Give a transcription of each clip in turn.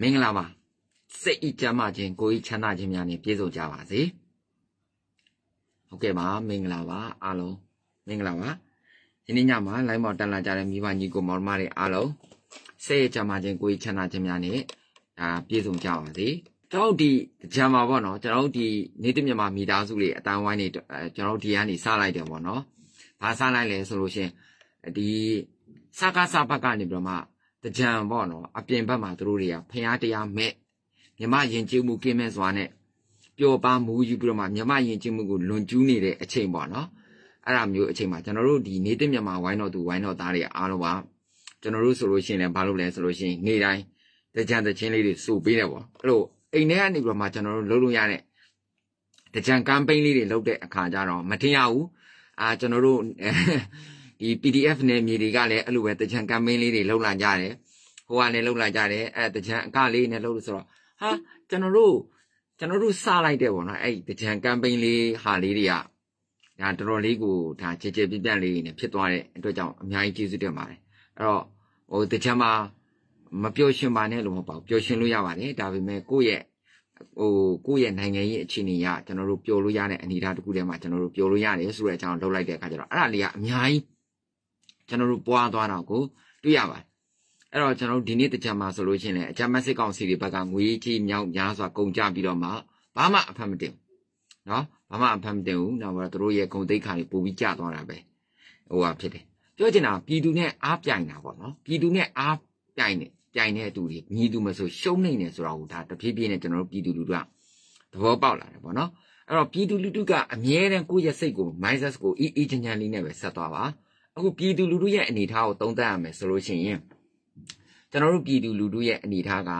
မင်္ဂလာပါစိတ်ဤကြမ်းမခြင်းကိုယ်ဤချမ်းသာခြင်းများနဲ့ပြည့်စုံကြပါစေဟုတ်ကဲ့ပါမင်္ဂလာပါအားလုံးမင်္ဂလာပါဒီနေ့ညမှာ live ပေါ်တက်လာကြတဲ့မိဘညီကိုမောင်မတွေအားလုံးစိတ်ဤကြမ်းမခြင်းကိုယ်ဤချမ်းသာခြင်းများနဲ့အာပြည့်စုံကြပါစေကျွန်တော်ဒီဂျမ်မာပေါ့နော်ကျွန်တော်ဒီနေတမြန်မာမိသားစုတွေအတန်းဝိုင်းနေကျွန်တော်ဒီကနေစလိုက်တယ်ပေါ့နော်။ဘာစလိုက်လဲဆိုလို့ရှင်ဒီစကားစဘက်ကနေပြီးတော့မှတကြံပေါ့နော်အပြင်ဘက်မှာသူတို့တွေကဖျားတရားမဲ့မြမယဉ်ကျေးမှုကင်းမဲ့စွာနဲ့ပျော်ပါမူယူပြီးတော့မှမြမယဉ်ကျေးမှုကိုလွန်ကျူးနေတဲ့အချိန်ပေါ့နော်အဲ့ဒါမျိုးအချိန်မှာကျွန်တော်တို့ဒီနေတဲ့မြန်မာဝိုင်းတော်သူဝိုင်းတော်သားတွေအားလုံးပါကျွန်တော်တို့ဆိုလို့ရှိရင်လည်းဘာလို့လဲဆိုလို့ရှိရင်နေ့တိုင်းတကြံတချင်းလေးတွေစုပေးတယ်ပေါ့အဲ့လိုအိမ်ထဲကနေပြီးတော့မှကျွန်တော်တို့လုပ်လို့ရတဲ့တကြံကမ်ပိန်းလေးတွေလုပ်တဲ့အခါကျတော့မထင်ရဘူးအာကျွန်တော်တို့ဒီ PDF နယ်မြေတွေကလည်းအဲ့လိုပဲတချံ campaign လေးတွေလှုပ်လာကြတယ်ဟိုကလည်းလှုပ်လာကြတယ်အဲတချံအကလေးနဲ့လှုပ်လို့ဆိုတော့ဟာကျွန်တော်တို့ကျွန်တော်တို့စလိုက်တယ်ပေါ့နော်အဲ့တချံ campaign လေးဟာလေးတွေကဒါတော်တော်လေးကိုဒါကြည်ကြည်ပြန့်ပြန့်လေးနေဖြစ်သွားတဲ့အတွက်ကြောင့်အများကြီးကျေးဇူးတင်ပါတယ်အဲ့တော့ဟိုတချံမှာမပျော်ရွှင်ပါနဲ့လို့မပေါ့ပျော်ရွှင်လို့ရပါတယ်ဒါပေမဲ့ကိုယ့်ရဲ့ဟိုကိုယ့်ရဲ့နိုင်ငံရေးအခြေအနေရကျွန်တော်တို့ပျော်လို့ရတဲ့အနေအထားတစ်ခုထဲမှာကျွန်တော်တို့ပျော်လို့ရတယ်ဆိုတဲ့အကြောင်းလောက်လိုက်တဲ့အခါကျတော့အဲ့ဒါလေးကအများကြီးကျွန်တော်တို့ပွားသွားတာကိုတွေ့ရပါတယ်အဲ့တော့ကျွန်တော်တို့ဒီနေ့တကြမှာဆိုလို့ရှိရင်အကြမ်းမစစ်ကောင်စီတွေဘက်ကငွေကြီးမြောက်များစွာကုန်ကြပြီးတော့မှဘာမှအဖတ်မတင်ဘူးနော်ဘာမှအဖတ်မတင်ဘူးနောက်ပြီးတော့တို့ရဲ့ဂုံသိက္ခာတွေပို့ပြီးကျသွားတာပဲဟိုဟာဖြစ်တယ်ပြောချင်တာပြည်သူနဲ့အားပြိုင်တာပေါ့နော်ပြည်သူနဲ့အားပြိုင်တယ်ပြိုင်တဲ့အတူတွေမြည်သူမဆိုရှုံးနိုင်တယ်ဆိုတာကိုဒါတဖြည်းဖြည်းနဲ့ကျွန်တော်တို့ပြည်သူလူထုကသဘောပေါက်လာတယ်ပေါ့နော်အဲ့တော့ပြည်သူလူထုကအမြဲတမ်းကိုယ့်ရဲ့စိတ်ကို minus ကိုအေးအေးချမ်းချမ်းလေးနဲ့ပဲဆက်သွားပါအခုပြည်သူလူထုရဲ့အနေအထားကိုသုံးသပ်ရမယ်ဆိုလို့ရှိရင်ကျွန်တော်တို့ပြည်သူလူထုရဲ့အနေအထားက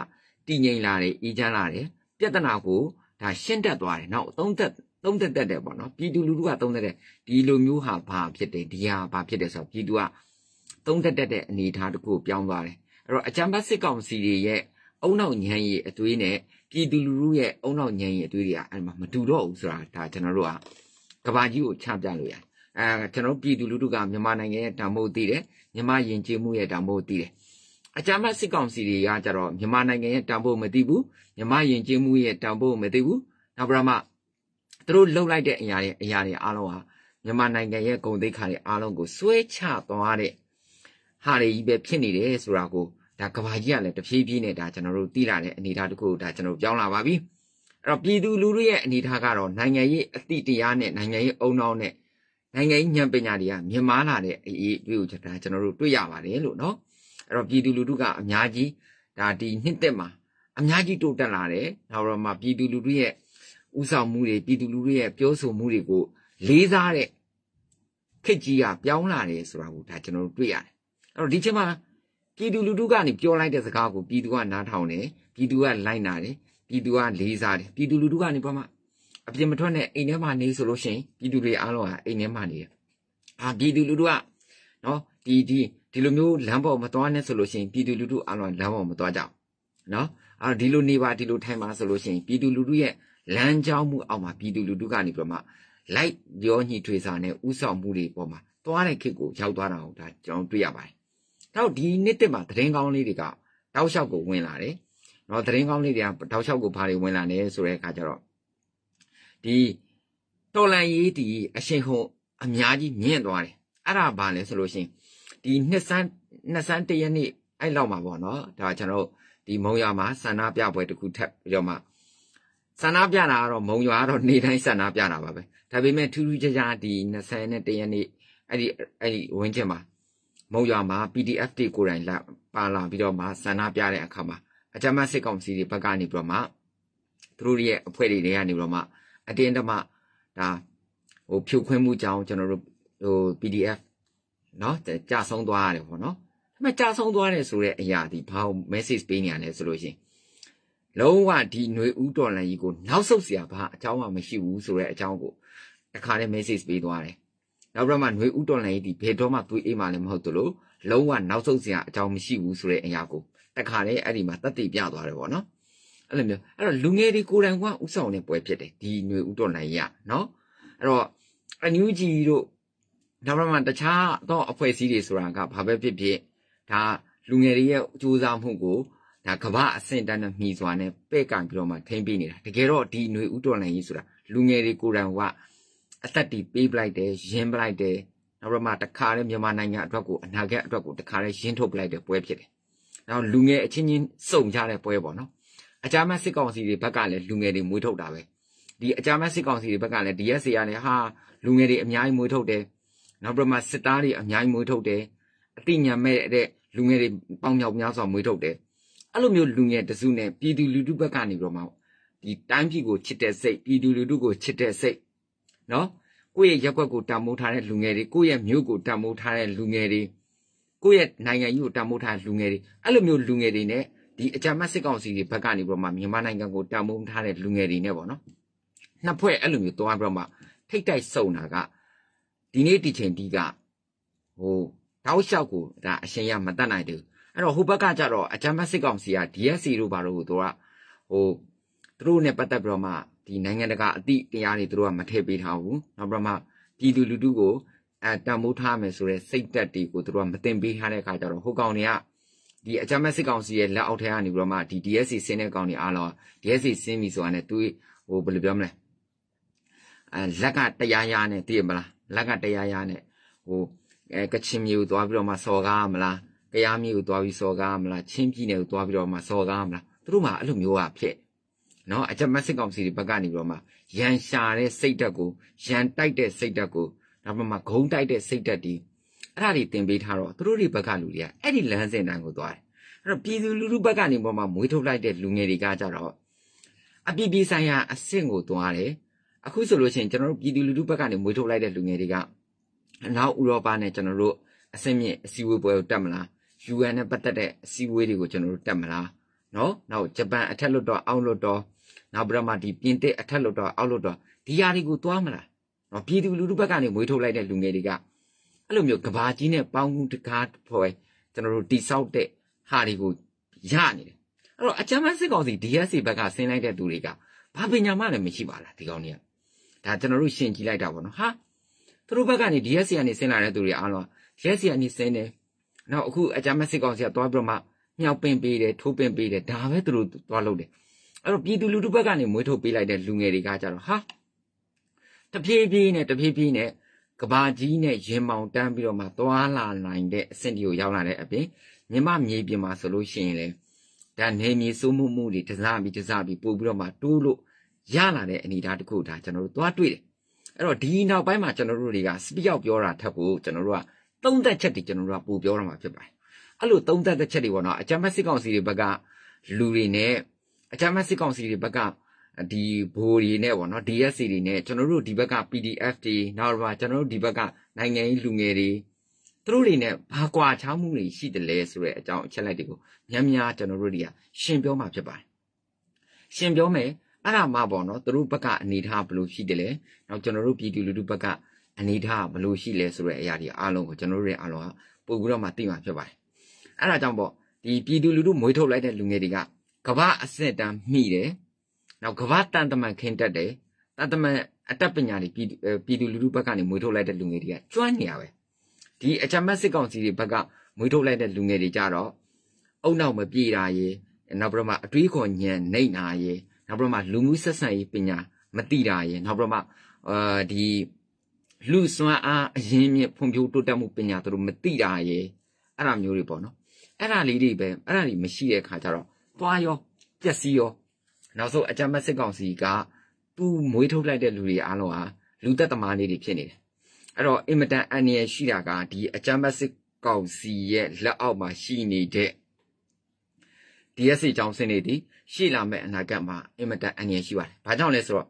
တည်ငြိမ်လာတယ်အေးချမ်းလာတယ်ပြဿနာကိုဒါရှင်းတက်သွားတယ်နော်သုံးသက်သုံးသက်တက်တယ်ပေါ့နော်ပြည်သူလူထုကသုံးသက်တယ်ဒီလိုမျိုးဟာဘာဖြစ်တယ်ဒီဟာဘာဖြစ်တယ်ဆိုတော့ပြည်သူကသုံးသက်တက်တဲ့အနေအထားတစ်ခုကိုပြောင်းသွားတယ်အဲ့တော့အကြံဘတ်စစ်ကောင်စီတွေရဲ့အုံနောက်ညံရီအသွေးနဲ့ပြည်သူလူထုရဲ့အုံနောက်ညံရီအသွေးတွေကအဲ့မှာမတူတော့ဘူးဆိုတာဒါကျွန်တော်တို့ကကဘာကြီးကိုချပြလို့ရအဲကျွန်တော်ပြည်သူလူထုကမြန်မာနိုင်ငံရဲ့တံမိုးသိတယ်မြန်မာယဉ်ကျေးမှုရဲ့တံမိုးသိတယ်အကြမ်းဖက်စစ်ကောင်စီတွေကကြတော့မြန်မာနိုင်ငံရဲ့တံမိုးမသိဘူးမြန်မာယဉ်ကျေးမှုရဲ့တံမိုးမသိဘူးနောက်ပြီးတော့မှသူတို့လှုပ်လိုက်တဲ့အရာတွေအရာတွေအားလုံးဟာမြန်မာနိုင်ငံရဲ့ဂုဏ်သိက္ခာတွေအားလုံးကိုဆွဲချသွားတဲ့ဟာတွေကြီးပဲဖြစ်နေတယ်ဆိုတာကိုဒါကဘာကြီးကလည်းတဖြည်းဖြည်းနဲ့ဒါကျွန်တော်တို့သိလာတဲ့အနေအထားတစ်ခုကိုဒါကျွန်တော်ပြောင်းလာပါပြီအဲ့တော့ပြည်သူလူထုရဲ့အနေအထားကတော့နိုင်ငံရေးအသည့်တရားနဲ့နိုင်ငံရေးအုံနှောင်းနဲ့နိုင်ငံရေးဉာဏ်ပညာတွေကမြန်မာလာတဲ့အရေးအတွေ့ကိုကျွန်တော်တို့တွေ့ရပါတယ်လို့နော်အဲ့တော့ပြည်သူလူထုကအများကြီးဒါဒီနှစ်သက်မှာအများကြီးတိုးတက်လာတယ်နောက်တော့မှပြည်သူလူထုရဲ့ဥဆောင်မှုတွေပြည်သူလူထုရဲ့ပြောဆိုမှုတွေကိုလေးစားတဲ့ခက်ကြီးကပြောင်းလာတယ်ဆိုတာကိုဒါကျွန်တော်တို့တွေ့ရတယ်အဲ့တော့ဒီချိန်မှာပြည်သူလူထုကနေပြောလိုက်တဲ့စကားကိုပြည်သူကနားထောင်တယ်ပြည်သူကလိုက်နာတယ်ပြည်သူကလေးစားတယ်ပြည်သူလူထုကနေဘာမှအပြင်မထွက်နဲ့အိမ်ထဲမှာနေဆိုလို့ရှိရင်ပြည်သူတွေအားလုံးကအိမ်ထဲမှာနေတယ်။အာပြည်သူလူထုကနော်ဒီဒီဒီလိုမျိုးလမ်းပေါ်မသွားနဲ့ဆိုလို့ရှိရင်ပြည်သူလူထုအားလုံးလမ်းပေါ်မသွားကြဘူး။နော်အာဒီလိုနေပါဒီလိုထိုင်ပါဆိုလို့ရှိရင်ပြည်သူလူထုရဲ့လမ်းကြောင်းမှုအောက်မှာပြည်သူလူထုကနေပြီးတော့မှလိုက်ရောညှိထွေစာနဲ့ဥဆောင်မှုတွေပေါ်မှာသွားတဲ့ခေတ်ကိုရောက်သွားတာကိုဒါကျွန်တော်တွေ့ရပါတယ်။နောက်ဒီနှစ်တက်မှာသတင်းကောင်းလေးတွေကတောက်လျှောက်ကိုဝင်လာတယ်။နော်သတင်းကောင်းလေးတွေကတောက်လျှောက်ကိုဘာတွေဝင်လာလဲဆိုတဲ့အခါကျတော့ဒီတော်လန်ရေးဒီအရှင်ဟုန်အများကြီးမြင့်သွားတယ်အဲ့ဒါဘာလဲဆိုလို့ရှင်ဒီနှစ်ဆန်းနှစ်ဆန်းတရက်နေ့အဲ့လောက်မှာပေါ့နော်ဒါကျွန်တော်ဒီမုံရွာမှာဆန္ဒပြပွဲတစ်ခုထပ်ပြီးတော့မှဆန္ဒပြတာကတော့မုံရွာကတော့နေတိုင်းဆန္ဒပြတာပါပဲဒါပေမဲ့ထူးထူးခြားခြားဒီ20နဲ့တရက်နေ့အဲ့ဒီအဲ့ဒီဝင်းကျင်မှာမုံရွာမှာ PDF တွေကိုယ်တိုင်လာပါလာပြီးတော့မှဆန္ဒပြတဲ့အခါမှာအကြမ်းဖက်စစ်ကောင်စီတွေဘက်ကနေပြီးတော့မှသူတို့ရဲ့အဖွဲ့တွေတွေကနေပြီးတော့မှအတင်းတမဒါဟိုဖြုတ်ခွင်းမှုကြောင်းကျွန်တော်တို့ဟို PDF เนาะကြာဆုံးသွားရတယ်ပေါ့နော်ဒါပေမဲ့ကြာဆုံးသွားတယ်ဆိုတဲ့အရာဒီဘာ message ပေးနေရလဲဆိုလို့ရှိရင်လုံးဝဒီຫນွေဦးတော်လန်ကြီးကိုနောက်ဆုတ်เสียဘာအကြောင်းမှမရှိဘူးဆိုတဲ့အကြောင်းကိုတခါတည်း message ပေးသွားတယ်နောက်ပြီးတော့မှຫນွေဦးတော်လန်ကြီးဒီဘယ်တော့မှသွေးအေးမှလည်းမဟုတ်သလိုလုံးဝနောက်ဆုတ်เสียအကြောင်းမရှိဘူးဆိုတဲ့အရာကိုတခါတည်းအဲ့ဒီမှာတတ်သိပြသွားတယ်ပေါ့နော်အဲ့လိုမျိုးအဲ့တော့လူငယ်တွေကိုယ်တိုင်ကဥဆောင်နေပွဲဖြစ်တယ်ဒီຫນွေဥတော်နိုင်ရနော်အဲ့တော့အန်ယူဂျီတို့နောက်မှတခြားတော့အဖွဲ့အစည်းတွေဆိုတာကဘာပဲဖြစ်ဖြစ်ဒါလူငယ်တွေရဲ့စူးစမ်းမှုကိုဒါကမ္ဘာအဆင့်တန်းနဲ့မှီစွာနဲ့ပဲ့ကန်ပြီးတော့မှထိမ့်ပေးနေတာတကယ်တော့ဒီຫນွေဥတော်နိုင်ကြီးဆိုတာလူငယ်တွေကိုယ်တိုင်ကအသက်တီးပေးပလိုက်တယ်ရင်းပလိုက်တယ်နောက်တော့မှတခါလဲမြန်မာနိုင်ငံအတွက်ကိုအနာဂတ်အတွက်ကိုတခါလဲရင်းထုတ်ပလိုက်တဲ့ပွဲဖြစ်တယ်။နောက်လူငယ်အချင်းချင်းစုံကြတဲ့ပွဲပေါ့နော်အကြမ်းမဲ့စစ်ကောင်စီတွေဘက်ကလည်းလူငယ်တွေမွေးထုတ်တာပဲဒီအကြမ်းမဲ့စစ်ကောင်စီတွေဘက်ကလည်း DSA ကလည်းဟာလူငယ်တွေအများကြီးမွေးထုတ်တယ်နောက်ပြမစစ်သားတွေအများကြီးမွေးထုတ်တယ်အတိညာမဲ့တဲ့လူငယ်တွေပေါင်းမြောက်များစွာမွေးထုတ်တယ်အဲ့လိုမျိုးလူငယ်တစုနဲ့ပြည်သူလူထုဘက်ကနေပြီးတော့မှဒီတိုင်းပြည်ကိုချစ်တဲ့စိတ်ပြည်သူလူထုကိုချစ်တဲ့စိတ်နော်ကိုယ့်ရဲ့ရက်ွက်ကိုတန်မိုးထားတဲ့လူငယ်တွေကိုယ့်ရဲ့မျိုးကိုတန်မိုးထားတဲ့လူငယ်တွေကိုယ့်ရဲ့နိုင်ငံကြီးကိုတန်မိုးထားတဲ့လူငယ်တွေအဲ့လိုမျိုးလူငယ်တွေနဲ့ဒီအကြမ်းတ်စစ်ကောင်စီတွေဘက်ကနေပြီးတော့မှမြန်မာနိုင်ငံကိုတာမုံထားတဲ့လူငယ်တွေနဲ့ပေါ့နော်နှစ်ဖွဲ့အဲ့လိုမျိုးတွားပြီးတော့မှထိတ်တိုက်ဆုံတာကဒီနေ့ဒီချိန်ဒီကဟိုတောက်လျှောက်ကိုဒါအရှင်ရမတတ်နိုင်ဘူးအဲ့တော့ဟိုဘက်ကကြတော့အကြမ်းတ်စစ်ကောင်စီက DSC တို့ဘာလို့ကိုသူကဟိုသူတို့နဲ့ပတ်သက်ပြီးတော့မှဒီနိုင်ငံတကာအသည့်တရားတွေသူတို့ကမထည့်ပေးထားဘူးနောက်ပြီးတော့မှပြည်သူလူထုကိုအဲတံမိုးထားမယ်ဆိုတဲ့စိတ်သက်တွေကိုသူတို့ကမတင်ပေးထားတဲ့အခါကျတော့ဟိုကောင်တွေကဒီအကြမ်းမဲ့စစ်ကောင်စီရဲ့လက်အောက်ထဲကနေပြီးတော့မှဒီ DSC ဆင်းတဲ့ကောင်တွေအားလုံး DSC ဆင်းပြီဆိုတာနဲ့သူဟိုဘယ်လိုပြောမလဲအဲလက်ကတရားရနဲ့သိရမလားလက်ကတရားရနဲ့ဟိုအဲကချင်မျိုးသွားပြီးတော့မှစော်ကားမလားကရားမျိုးသွားပြီးစော်ကားမလားချင်းပြည်နယ်ကိုသွားပြီးတော့မှစော်ကားမလားသူတို့မှအဲ့လိုမျိုးကဖြစ်နော်အကြမ်းမဲ့စစ်ကောင်စီတွေဘက်ကနေပြီးတော့မှရန်ရှာတဲ့စိတ်ဓာတ်ကိုရန်တိုက်တဲ့စိတ်ဓာတ်ကိုဒါမှမဟုတ်ဂုံတိုက်တဲ့စိတ်ဓာတ်ဒီအဲ့ဒါတွေတင်ပေးထားတော့သူတို့တွေဘက်ကလူတွေကအဲ့ဒီလမ်းစဉ်တိုင်းကိုသွားတယ်အဲ့တော့ပြည်သူလူထုဘက်ကနေပေါ်မှာမွေးထုတ်လိုက်တဲ့လူငယ်တွေကကြတော့အပြည်ပြည်ဆိုင်ရာအဆင့်ကိုသွားတယ်အခုဆိုလို့ရှိရင်ကျွန်တော်တို့ပြည်သူလူထုဘက်ကနေမွေးထုတ်လိုက်တဲ့လူငယ်တွေကနောက်ဥရောပနဲ့ကျွန်တော်တို့အဆင့်မြင့်အစည်းအဝေးပွဲကိုတက်မလား UN နဲ့ပတ်သက်တဲ့အစည်းအဝေးတွေကိုကျွန်တော်တို့တက်မလားနော်နောက်ဂျပန်အထက်လွှတ်တော်အောက်လွှတ်တော်နောက်ပြီးတော့မှဒီပြင်သစ်အထက်လွှတ်တော်အောက်လွှတ်တော်ဒီຢာတွေကိုသွားမလားနော်ပြည်သူလူထုဘက်ကနေမွေးထုတ်လိုက်တဲ့လူငယ်တွေကအဲ့လိုမျိုးကဘာကြီးနဲ့ပေါင်းမှုတကားဖွယ်ကျွန်တော်တို့တိဆောက်တဲ့ဟာတွေကိုရနေတယ်အဲ့တော့အချမ်းမစစ်ကောင်စီ DSC ဘက်ကဆင်းလိုက်တဲ့သူတွေကဘာပညာမှလည်းမရှိပါလားဒီကောင်တွေကဒါကျွန်တော်တို့ရှင်းကြည့်လိုက်တာပေါ့နော်ဟာသူတို့ဘက်ကနေ DSC ကနေဆင်းလာတဲ့သူတွေအားလုံး DSC ကနေဆင်းတယ်နောက်အခုအချမ်းမစစ်ကောင်စီကသွားပြီးတော့မှမြှောက်ပင်ပေးတယ်ထိုးပင်ပေးတယ်ဒါပဲသူတို့သွားလုပ်တယ်အဲ့တော့ပြည်သူလူထုဘက်ကနေမွေးထုတ်ပေးလိုက်တဲ့လူငယ်တွေကကြတော့ဟာတဖြည်းဖြည်းနဲ့တဖြည်းဖြည်းနဲ့ကဘာကြီးနဲ့ရင်မောင်တန်းပြီးတော့မှသွာလာနိုင်တဲ့အဆင့်ဒီကိုရောက်လာတဲ့အပြင်မြမမြေပြင်မှာဆိုလို့ရှိရင်လေဒါနေမြေစိုးမှုမှုတွေတစားပြီးတစားပြီးပို့ပြီးတော့မှတိုးလို့ရလာတဲ့အနေအထားတစ်ခုဒါကျွန်တော်တို့သွားတွေ့တယ်အဲ့တော့ဒီနောက်ပိုင်းမှာကျွန်တော်တို့တွေက speak out ပြောတာထက်ကိုကျွန်တော်တို့ကသုံးသက်ချက်တွေကျွန်တော်တို့ကပို့ပြောရမှာဖြစ်ပါတယ်အဲ့လိုသုံးသက်ချက်တွေပေါ့နော်အကြမ်းဖက်စစ်ကောင်စီတွေဘက်ကလူတွေနဲ့အကြမ်းဖက်စစ်ကောင်စီတွေဘက်ကဒီဘိုးတွေနဲ့ပေါ့နော် DSC တွေနဲ့ကျွန်တော်တို့ဒီဘက်က PDF တွေနောက်တော့ကျွန်တော်တို့ဒီဘက်ကနိုင်ငံရေးလူငယ်တွေသူတို့တွေနဲ့ဘာကွာခြားမှုတွေရှိတယ်လဲဆိုတဲ့အကြောင်းအချက်လိုက်တွေကိုများများကျွန်တော်တို့တွေကရှင်းပြောမှာဖြစ်ပါတယ်ရှင်းပြောမယ်အဲ့ဒါမှပေါ့နော်သူတို့ဘက်ကအနေထားဘယ်လိုရှိတယ်လဲနောက်ကျွန်တော်တို့ပြည်သူလူထုဘက်ကအနေထားဘယ်လိုရှိလဲဆိုတဲ့အရာတွေအားလုံးကိုကျွန်တော်တို့ရဲ့အားလုံးကပို့ပြီးတော့မှသိမှာဖြစ်ပါတယ်အဲ့ဒါကြောင့်ပေါ့ဒီပြည်သူလူထုမွေးထုတ်လိုက်တဲ့လူငယ်တွေကကမ္ဘာအဆင့်တန်းမှီတယ်နောက်ကဘာတန်တမန်ခင်းတက်တယ်တန်တမန်အတတ်ပညာတွေပြည်ပြည်သူလူထုဘက်ကနေမွေးထုတ်လိုက်တဲ့လူငယ်တွေကကျွမ်းနေရပဲဒီအချမ်းမတ်စစ်ကောင်စီတွေဘက်ကမွေးထုတ်လိုက်တဲ့လူငယ်တွေကြတော့အုံနောက်မပြေတာရေနောက်ပြီးတော့မှအတွေးခေါ်ညံနှိမ့်တာရေနောက်ပြီးတော့မှလူမှုဆက်ဆံရေးပညာမတိတာရေနောက်ပြီးတော့မှအာဒီလူစွမ်းအားအရင်းမြစ်ဖွံ့ဖြိုးတိုးတက်မှုပညာတို့မတိတာရေအဲ့ဒါမျိုးတွေပေါ့နော်အဲ့ဒါလေးတွေပဲအဲ့ဒါတွေမရှိတဲ့အခါကျတော့သွားရောပျက်စီးရောနောက်ဆုံးအကြမ်းဖက်စစ်ကောင်စီကသူ့မွေးထုတ်လိုက်တဲ့လူတွေအားလုံးဟာလူသက်သမားလေးတွေဖြစ်နေတယ်အဲ့တော့အင်မတန်အန္တရာယ်ရှိတာကဒီအကြမ်းဖက်စစ်ကောင်စီရဲ့လက်အောက်မှာရှိနေတဲ့ DSC ကြောင်းစင်းတွေဒီရှေ့လာမဲ့အနာဂတ်မှာအင်မတန်အန္တရာယ်ရှိပါတယ်ဘာကြောင့်လဲဆိုတော့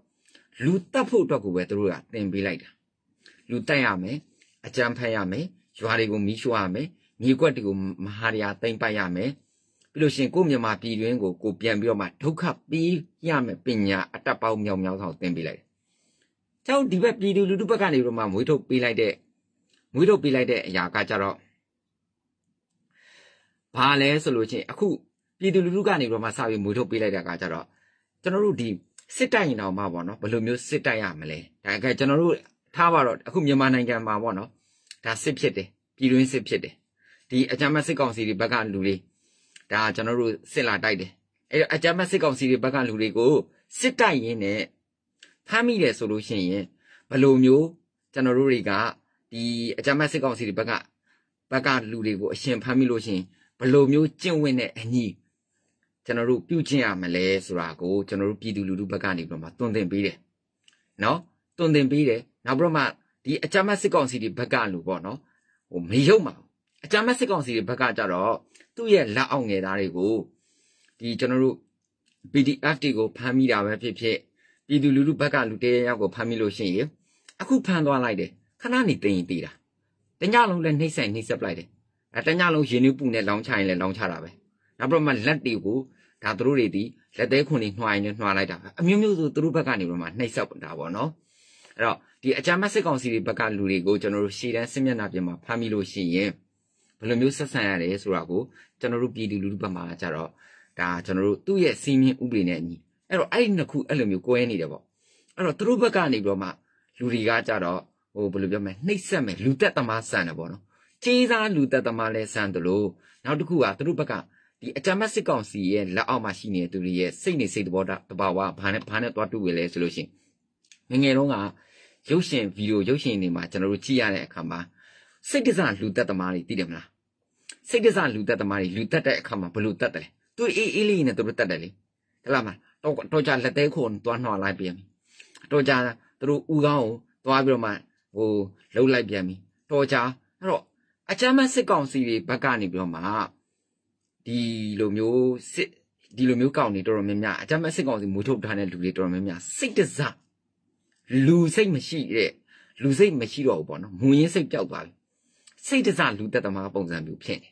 လူတက်ဖို့အတွက်ကိုပဲသူတို့ကတင်ပေးလိုက်တာလူတက်ရမယ်အကြမ်းဖက်ရမယ်ရွာတွေကိုမီးရှို့ရမယ်မြေကွက်တွေကိုမဟာရာသိမ့်ပိုက်ရမယ်ပြီးလို့ရှိရင်ကိုမြန်မာပြည်တွင်းကိုကိုပြန်ပြီးတော့မှဒုက္ခပြီးရမယ်ပညာအတက်ပေါင်းမြောင်မြောင်ဆောင်သင်ပေးလိုက်တယ်။ကျောင်းဒီဘက်ပြည်သူလူထုဘက်ကနေပြီးတော့မှမွေးထုတ်ပေးလိုက်တဲ့မွေးထုတ်ပေးလိုက်တဲ့အရာကကြတော့ဘာလဲဆိုလို့ချင်းအခုပြည်သူလူထုကနေပြီးတော့မှစပြီးမွေးထုတ်ပေးလိုက်တာကကြတော့ကျွန်တော်တို့ဒီစစ်တိုက်ရင်တော့မှပေါ့နော်ဘယ်လိုမျိုးစစ်တိုက်ရမလဲဒါကကျွန်တော်တို့ထားပါတော့အခုမြန်မာနိုင်ငံမှာပေါ့နော်ဒါစစ်ဖြစ်တယ်ပြည်တွင်းစစ်ဖြစ်တယ်ဒီအကြမ်းဖက်စစ်ကောင်စီတွေဘက်ကလူတွေဒါကျွန်တော်တို့စစ်လာတိုက်တယ်အဲ့တော့အကြမ်းဖက်စစ်ကောင်စီတွေဘက်ကလူတွေကိုစစ်တိုက်ရင်းနဲ့ဖမ်းမိတယ်ဆိုလို့ရှိရင်ဘယ်လိုမျိုးကျွန်တော်တို့တွေကဒီအကြမ်းဖက်စစ်ကောင်စီတွေဘက်ကဘက်ကလူတွေကိုအရှင်ဖမ်းမိလို့ရှိရင်ဘယ်လိုမျိုးကျင့်ဝတ်နဲ့အညီကျွန်တော်တို့ပြုကျင့်ရမလဲဆိုတာကိုကျွန်တော်တို့ပြည်သူလူထုဘက်ကနေပြီးတော့မှတွင်တင်ပေးတယ်နော်တွင်တင်ပေးတယ်နောက်ပြီးတော့မှဒီအကြမ်းဖက်စစ်ကောင်စီတွေဘက်ကလူပေါ့နော်ဟိုမယုံပါဘူးအကြမ်းဖက်စစ်ကောင်စီတွေဘက်ကကြတော့သူ့ရဲ့လက်အောက်ငယ်သားတွေကိုဒီကျွန်တော်တို့ PDF တွေကိုဖမ်းမိတာပဲဖြစ်ဖြစ်ပြည်သူလူထုဘက်ကလူတရရောက်ကိုဖမ်းမိလို့ရှိရင်အခုဖမ်းသွားလိုက်တယ်ခဏနေတင်ရင်တည်တာတညလုံးလည်းနှိမ့်ဆိုင်နှိမ့်ဆက်ပလိုက်တယ်အဲတညလုံးရင်းနှီးပူနဲ့လောင်းချရင်လည်းလောင်းချတာပဲနောက်ပြီးမှလက်တွေကိုဒါသူတို့တွေဒီလက်သေးခွန်တွေနှွာရင်လည်းနှွာလိုက်တာပဲအမျိုးမျိုးဆိုသူတို့ဘက်ကနေပြီးမှနှိမ့်ဆက်တာပေါ့နော်အဲ့တော့ဒီအကြမ်းဖက်စစ်ကောင်စီတွေဘက်ကလူတွေကိုကျွန်တော်တို့ရှေ့တန်းစစ်မျက်နှာပြင်မှာဖမ်းမိလို့ရှိရင်ဘယ်လိုမျိုးဆက်ဆံရလဲဆိုတာကိုကျွန်တော်တို့ပြည်သူလူထုဘက်မှာကြတော့ဒါကျွန်တော်တို့သူ့ရဲ့စီမင်းဥပဒေနဲ့အညီအဲ့တော့အဲ့ဒီနှစ်ခုအဲ့လိုမျိုးကွဲနေတယ်ပေါ့အဲ့တော့သူတို့ဘက်ကနေပြီးတော့မှလူတွေကကြတော့ဟိုဘယ်လိုပြောမလဲနှိပ်စက်မယ်လူသက်သမားဆန်တယ်ပေါ့နော်ကြေးစားလူသက်သမားလည်းဆန်တယ်လို့နောက်တစ်ခုကသူတို့ဘက်ကဒီအကြမ်းမစစ်ကောင်စီရဲ့လက်အောက်မှာရှိနေတဲ့သူတွေရဲ့စိတ်နေစိတ်သဘောတဘာဝဘာနဲ့ဘာနဲ့တွားတူပဲလဲဆိုလို့ရှိရင်ငငယ်တုန်းကရုပ်ရှင်ဗီဒီယိုရုပ်ရှင်တွေမှာကျွန်တော်တို့ကြည့်ရတဲ့အခါမှာစိတ်တစလူသက်သမားတွေသိတယ်မလားစိတ်တစလူသက်သမားတွေလူသက်တဲ့အခါမှာဘယ်လိုသက်တယ်လဲသူအေးအေးလေးနဲ့သူတို့သက်တယ်လေဟလားမတော့တော့ကြလက်သေးခုံသွားနှော်လိုက်ပြန်ပြီတော့ကြသူတို့ဥကောင်းကိုသွားပြီးတော့မှဟိုလှုပ်လိုက်ပြန်ပြီတော့ကြအဲ့တော့အချမ်းမစစ်ကောင်စီတွေဘက်ကနေပြီးတော့မှဒီလိုမျိုးစစ်ဒီလိုမျိုးကောင်တွေတော်တော်များများအချမ်းမစစ်ကောင်စီမူထုတ်ထားတဲ့လူတွေတော်တော်များများစိတ်တစလူစိတ်မရှိတဲ့လူစိတ်မရှိတော့ဘူးပေါ့နော်မူရင်းစိတ်ပြောက်သွားပြီစိတ်တစလူတက်သမားပုံစံမျိုးဖြစ်နေ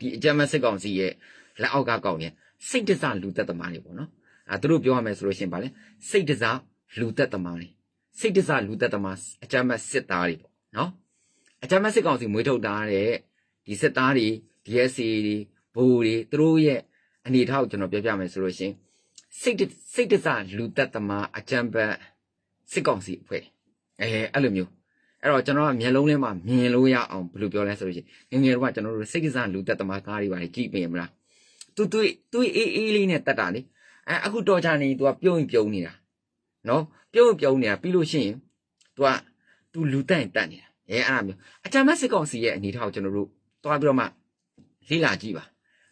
ဒီအကြမ်းမစစ်ကောင်စီရဲ့လက်အောက်ကကောင်ရဲ့စိတ်တစလူတက်သမားတွေပေါ့နော်အဲသူတို့ပြောရမယ်ဆိုလို့ရှိရင်ဗာလဲစိတ်တစလူတက်သမားတွေစိတ်တစလူတက်သမားအကြမ်းမစစ်သားတွေပေါ့နော်အကြမ်းမစစ်ကောင်စီမွေးထုတ်တာတဲ့ဒီစစ်သားတွေ DSA တွေဘိုးတွေသူတို့ရဲ့အနေထားကိုကျွန်တော်ပြောပြမယ်ဆိုလို့ရှိရင်စိတ်စိတ်တစလူတက်သမားအကြမ်းဖက်စစ်ကောင်စီအဖွဲ့အဲအဲ့လိုမျိုးအဲ့တော့ကျွန်တော်ကမျက်လုံးထဲမှာမြင်လို့ရအောင်ဘယ်လိုပြောလဲဆိုလို့ရှိရင်ငငယ်တော့ကကျွန်တော်တို့စိတ်ကစားလူသက်သမားကားတွေပါကြည့်ပြင်မလားသူသူသူအေးအေးလေးနဲ့တက်တာလေအဲအခုတော်ချာနေ तू ကပြုံးပြုံးနေတာနော်ပြုံးပြုံးနေတာပြီးလို့ရှိရင် तू က तू လူတက်ရင်တက်နေတာအဲအဲ့လိုမျိုးအချမ်းမစစ်ကောင်စီရဲ့အနေထားကိုကျွန်တော်တို့သွားပြီးတော့မှလေ့လာကြည့်ပါ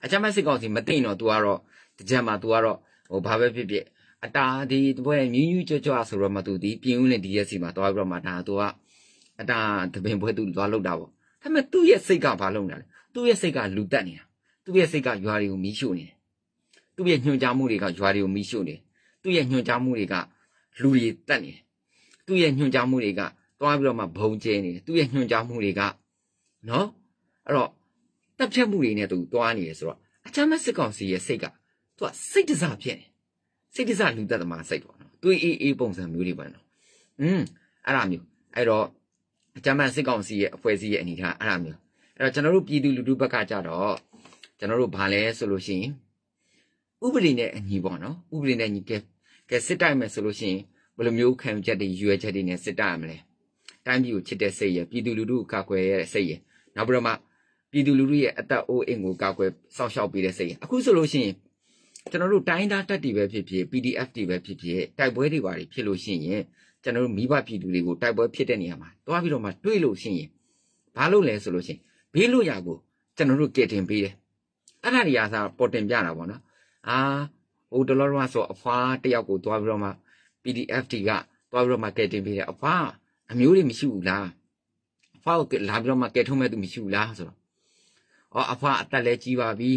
အချမ်းမစစ်ကောင်စီမသိရင်တော့ तू ကတော့တကြံမှာ तू ကတော့ဟိုဘာပဲဖြစ်ဖြစ်အတာဒီဘွဲမြူးမြူးကြွကြွဆိုတော့မှ तू ဒီပြင်းဦးနဲ့ဒီရက်စီမှာသွားပြီးတော့မှဒါ तू ကအတာတပင်ပွဲသူသွားလောက်တာပေါ့ဒါပေမဲ့သူ့ရဲ့စိတ်ကဘာလုပ်နေတာလဲသူ့ရဲ့စိတ်ကလူတက်နေတာသူ့ရဲ့စိတ်ကရွာတွေကိုမီးရှို့နေတယ်သူ့ရဲ့ညှို့ချမှုတွေကရွာတွေကိုမီးရှို့နေတယ်သူ့ရဲ့ညှို့ချမှုတွေကလူတွေတက်နေတယ်သူ့ရဲ့ညှို့ချမှုတွေကသွားပြီးတော့မှဘုံကျဲနေတယ်သူ့ရဲ့ညှို့ချမှုတွေကနော်အဲ့တော့တပ်ဖြတ်မှုတွေနဲ့သူသွားနေတယ်ဆိုတော့အချမ်းမစစ်ကောင်စီရဲ့စိတ်ကသူကစိတ်တစားဖြစ်နေစိတ်တစားလူသက်သမားစိတ်ပေါ့နော်သူအေးအေးပုံစံမျိုးတွေပါနော်อืมအဲ့ဒါမျိုးအဲ့တော့ဂျမန်စစ်ကောင်စီရဲ့အဖွဲ့အစည်းရဲ့အနေထားအဲ့ဒါမျိုးအဲ့တော့ကျွန်တော်တို့ပြည်သူလူထုဘက်ကကြတော့ကျွန်တော်တို့ဗာလဲဆိုလို့ရှိရင်ဥပဒေနဲ့အညီပေါ့နော်ဥပဒေနဲ့အညီကဲကဲစစ်တိုက်မယ်ဆိုလို့ရှိရင်ဘယ်လိုမျိုးခံချက်တွေရွယ်ချက်တွေနဲ့စစ်တိုက်ရမလဲတိုင်းပြည်ကိုချစ်တဲ့စိတ်ရပြည်သူလူထုကိုကာကွယ်ရတဲ့စိတ်ရနောက်ပြီးတော့မှပြည်သူလူထုရဲ့အသက်အိုးအိမ်ကိုကာကွယ်စောင့်ရှောက်ပေးတဲ့စိတ်ရအခုဆိုလို့ရှိရင်ကျွန်တော်တို့တိုင်းသားတက်တီပဲဖြစ်ဖြစ် PDF တီပဲဖြစ်ဖြစ်တိုက်ပွဲတွေပါတွေဖြစ်လို့ရှိရင်ကျွန်တော်တို့မိဘပြည်သူတွေကိုတိုက်ပွဲဖြစ်တဲ့နေရာမှာတွားပြီးတော့မှတွေးလို့ရှိရင်ဘာလို့လဲဆိုလို့ရှိရင်ဘေးလွတ်ရာကိုကျွန်တော်တို့ကယ်တင်ပေးတယ်အဲ့ဒါနေရာသာပေါ်တင်ပြတာပေါ့နော်အာဟိုတလောတော့ဆိုအဖွားတယောက်ကိုတွားပြီးတော့မှ PDF တီကတွားပြီးတော့မှကယ်တင်ပေးတယ်အဖွားအမျိုးတွေမရှိဘူးလားအဖွားကိုလာပြီးတော့မှကယ်ထုတ်မဲ့သူမရှိဘူးလားဆိုတော့အော်အဖွားအသက်လဲကြီးပါပြီ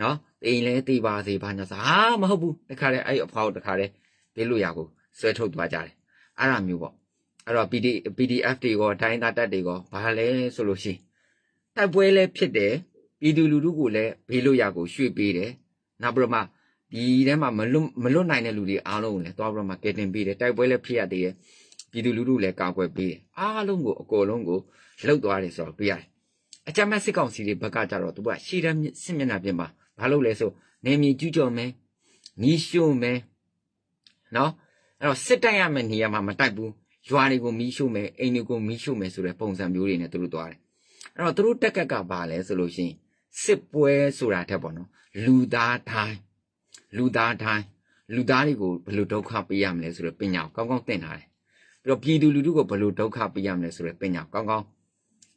နော်တိမ်လဲတိပါစေဘာညာစာဟာမဟုတ်ဘူးတခါလေအဲ့အဖွားကိုတခါလေဘေးလွတ်ရာကိုဆွဲထုတ်သွားကြတယ်အဲ့ဒါမျိုးပေါ့အဲ့တော့ PD PDF တွေရောတိုင်းသားတက်တွေရောဘာလဲဆိုလို့ရှိရင်တိုက်ပွဲလည်းဖြစ်တယ်ပြည်သူလူထုကိုလည်းဘေးလို့ရကိုရွှေ့ပေးတယ်နောက်ပြီးတော့မှဒီထဲမှာမလွတ်မလွတ်နိုင်တဲ့လူတွေအားလုံးကိုလည်းသွားပြီးတော့မှကယ်တင်ပေးတယ်တိုက်ပွဲလည်းဖြစ်ရသေးတယ်ပြည်သူလူထုလည်းကာကွယ်ပေးတယ်အားလုံးကိုအကုန်လုံးကိုလှုပ်သွားတယ်ဆိုတော့တွေ့ရတယ်အကြမ်းမဲ့စစ်ကောင်စီတွေဘက်ကကြတော့သူကရှေ့တန်းစစ်မျက်နှာပြင်မှာဘာလို့လဲဆိုနေမြေကျူးကျော်မယ်နီးရှို့မယ်နော်အဲ့တော့စစ်တိုက်ရမယ့်နေရာမှာမတိုက်ဘူးရွာတွေကိုမီးရှို့မယ်အိမ်တွေကိုမီးရှို့မယ်ဆိုတဲ့ပုံစံမျိုးတွေနဲ့သူတို့သွားတယ်အဲ့တော့သူတို့တက်ကက်ကဘာလဲဆိုလို့ရှိရင်စစ်ပွဲဆိုတာတက်ပေါ့နော်လူသားတိုင်းလူသားတိုင်းလူသားတွေကိုဘယ်လိုဒုက္ခပေးရမလဲဆိုတဲ့ပညာကိုကောင်းကောင်းသင်ထားတယ်ပြီးတော့ပြည်သူလူထုကိုဘယ်လိုဒုက္ခပေးရမလဲဆိုတဲ့ပညာကိုကောင်းကောင်း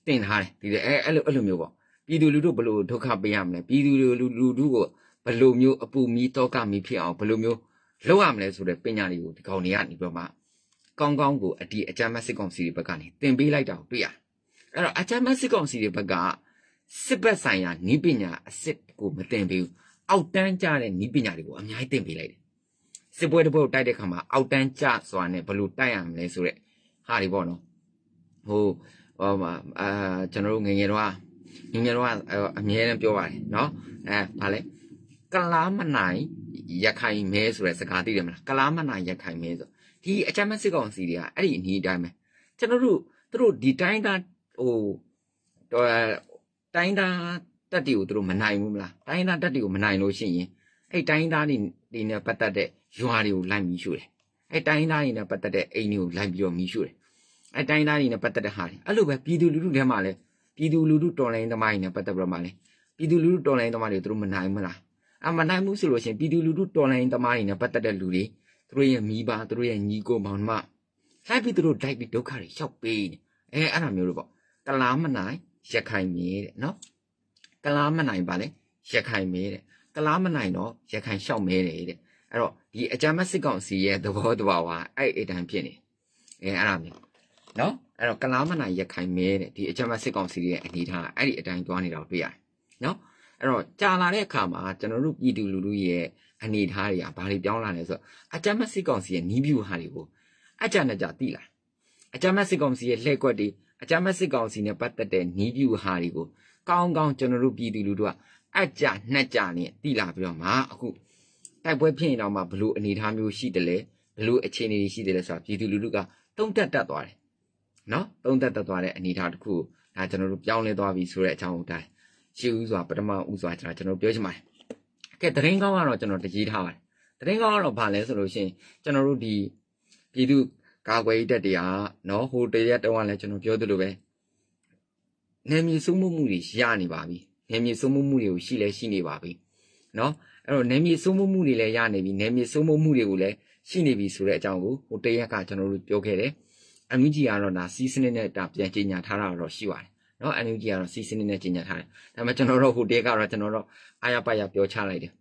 သင်ထားတယ်ဒီလိုအဲအဲ့လိုအဲ့လိုမျိုးပေါ့ပြည်သူလူထုဘယ်လိုဒုက္ခပေးရမလဲပြည်သူလူထုကိုဘယ်လိုမျိုးအပူမီးတောကမီးဖြစ်အောင်ဘယ်လိုမျိုးလောက်ရမလဲဆိုတဲ့ပညာတွေကိုဒီကောင်တွေကနေပြီးတော့မှကောင်းကောင်းကိုအတီအကြမ်းမစစ်ကောင်စီတွေဘက်ကနေသင်ပေးလိုက်တာကိုတွေ့ရအဲ့တော့အကြမ်းမစစ်ကောင်စီတွေဘက်ကစစ်ဘက်ဆိုင်ရာဤပညာအစစ်ကိုမသင်ပေးဘူးအောက်တန်းကျတဲ့ဤပညာတွေကိုအများကြီးသင်ပေးလိုက်တယ်စစ်ပွဲတစ်ပွဲကိုတိုက်တဲ့ခါမှာအောက်တန်းကျစွာနဲ့ဘယ်လိုတိုက်ရမလဲဆိုတဲ့ဟာတွေပေါ့နော်ဟိုဟိုမှာအာကျွန်တော်တို့ငငယ်တော့ငငယ်တော့အမြဲတမ်းပြောပါတယ်နော်အဲဗာလဲကလားမနိုင်ရခိုင်မဲဆိုတဲ့စကားသိတယ်မလားကလားမနိုင်ရခိုင်မဲဆိုဒီအချမ်းမစစ်ကောင်စီတွေကအဲ့ဒီအနည်းအတိုင်းပဲကျွန်တော်တို့သူတို့ဒီတိုင်းသားဟိုတော့တိုင်းသားတက်တီကိုသူတို့မနိုင်ဘူးမလားတိုင်းသားတက်တီကိုမနိုင်လို့ရှိရင်အဲ့တိုင်းသားတွေတွေနဲ့ပတ်သက်တဲ့ရွာတွေကိုလိုက်မီးရှို့တယ်အဲ့တိုင်းသားတွေနဲ့ပတ်သက်တဲ့အိမ်တွေကိုလိုက်ပြီးတော့မီးရှို့တယ်အဲ့တိုင်းသားတွေနဲ့ပတ်သက်တဲ့ဟာတွေအဲ့လိုပဲပြည်သူလူထုထဲမှာလည်းပြည်သူလူထုတော်လှန်ရေးသမားတွေနဲ့ပတ်သက်ပြီးတော့မှလည်းပြည်သူလူထုတော်လှန်ရေးသမားတွေသူတို့မနိုင်ဘူးလားအမနိုင်မှုဆိုလို့ရှိရင်ပြည်သူလူထုတော်လှန်ရေးသမားတွေနဲ့ပတ်သက်တဲ့လူတွေသူတို့ရဲ့မိဘသူတို့ရဲ့ညီကိုမောင်နှမလိုက်ပြီးသူတို့တိုက်ပြီးဒုက္ခတွေရောက်ပေးနေအဲအဲ့လိုမျိုးလို့ပေါ့ကလားမနိုင်ရခိုင်မြေတဲ့နော်ကလားမနိုင်ပါလေရခိုင်မြေတဲ့ကလားမနိုင်တော့ရခိုင်ရှောက်မဲတယ်တဲ့အဲ့တော့ဒီအကြမ်းမစစ်ကောင်စီရဲ့သဘောတဘာဝအဲ့အတန်ဖြစ်နေအဲအဲ့ဒါမျိုးနော်အဲ့တော့ကလားမနိုင်ရခိုင်မဲတဲ့ဒီအကြမ်းမစစ်ကောင်စီရဲ့အနေထားအဲ့ဒီအတိုင်းသွားနေတာကိုတွေ့ရတယ်နော်အဲ့တော့ကြာလာတဲ့အခါမှာကျွန်တော်တို့ပြည်သူလူထုရဲ့အနေထားတွေကဘာတွေပြောင်းလာလဲဆိုတော့အကြမ်းမက်စစ်ကောင်စီရဲ့နီးဗျူဟာတွေကိုအကြမ်းနဲ့ကြတိလာအကြမ်းမက်စစ်ကောင်စီရဲ့လှည့်ကွက်တွေအကြမ်းမက်စစ်ကောင်စီနဲ့ပတ်သက်တဲ့နီးဗျူဟာတွေကို ကောင်းကောင်းကျွန်တော်တို့ပြည်သူလူထုကအကြနှက်ကြနဲ့တိလာပြီးတော့မှအခုတိုက်ပွဲဖြစ်နေတော့မှဘလို့အနေထားမျိုးရှိတယ်လဲဘလို့အခြေအနေတွေရှိတယ်လဲဆိုတာပြည်သူလူထုကတုံ့တက်တတ်သွားတယ်နော်တုံ့တက်တတ်သွားတဲ့အနေထားတစ်ခုကိုဒါကျွန်တော်တို့ပြောင်းလဲသွားပြီဆိုတဲ့အကြောင်းအတိုင်းရှိဦးဆိုတာပထမဦးစွာကျွန်တော်ပြောချင်ပါတယ်ကဲတရင်ကောင်းကတော့ကျွန်တော်တည်ထားပါတယ်တရင်ကောင်းကတော့ဗာလဲဆိုလို့ရှိရင်ကျွန်တော်တို့ဒီပြည်သူကာကွယ်ရေးတပ်တွေကနော်ဟိုတရက်တော့လည်းကျွန်တော်ပြောသလိုပဲနေမြေစုမှုမှုတွေရနေပါပြီနေမြေစုမှုမှုတွေကိုရှိလဲရှိနေပါပြီနော်အဲ့တော့နေမြေစုမှုမှုတွေလည်းရနေပြီနေမြေစုမှုမှုတွေကိုလည်းရှိနေပြီဆိုတဲ့အကြောင်းကိုဟိုတရက်ကကျွန်တော်တို့ပြောခဲ့တယ်အမီဂျီကတော့ဒါစီးစနစ်နဲ့ဒါပြန်ကြေညာထားတာတော့ရှိပါတယ်နော် NUG ကတော့ C စနစ်နဲ့ကြီးညာထားတယ်ဒါပေမဲ့ကျွန်တော်တို့ဟိုတည်းကတော့ကျွန်တော်တို့အာရပါရပြောချလိုက်တယ်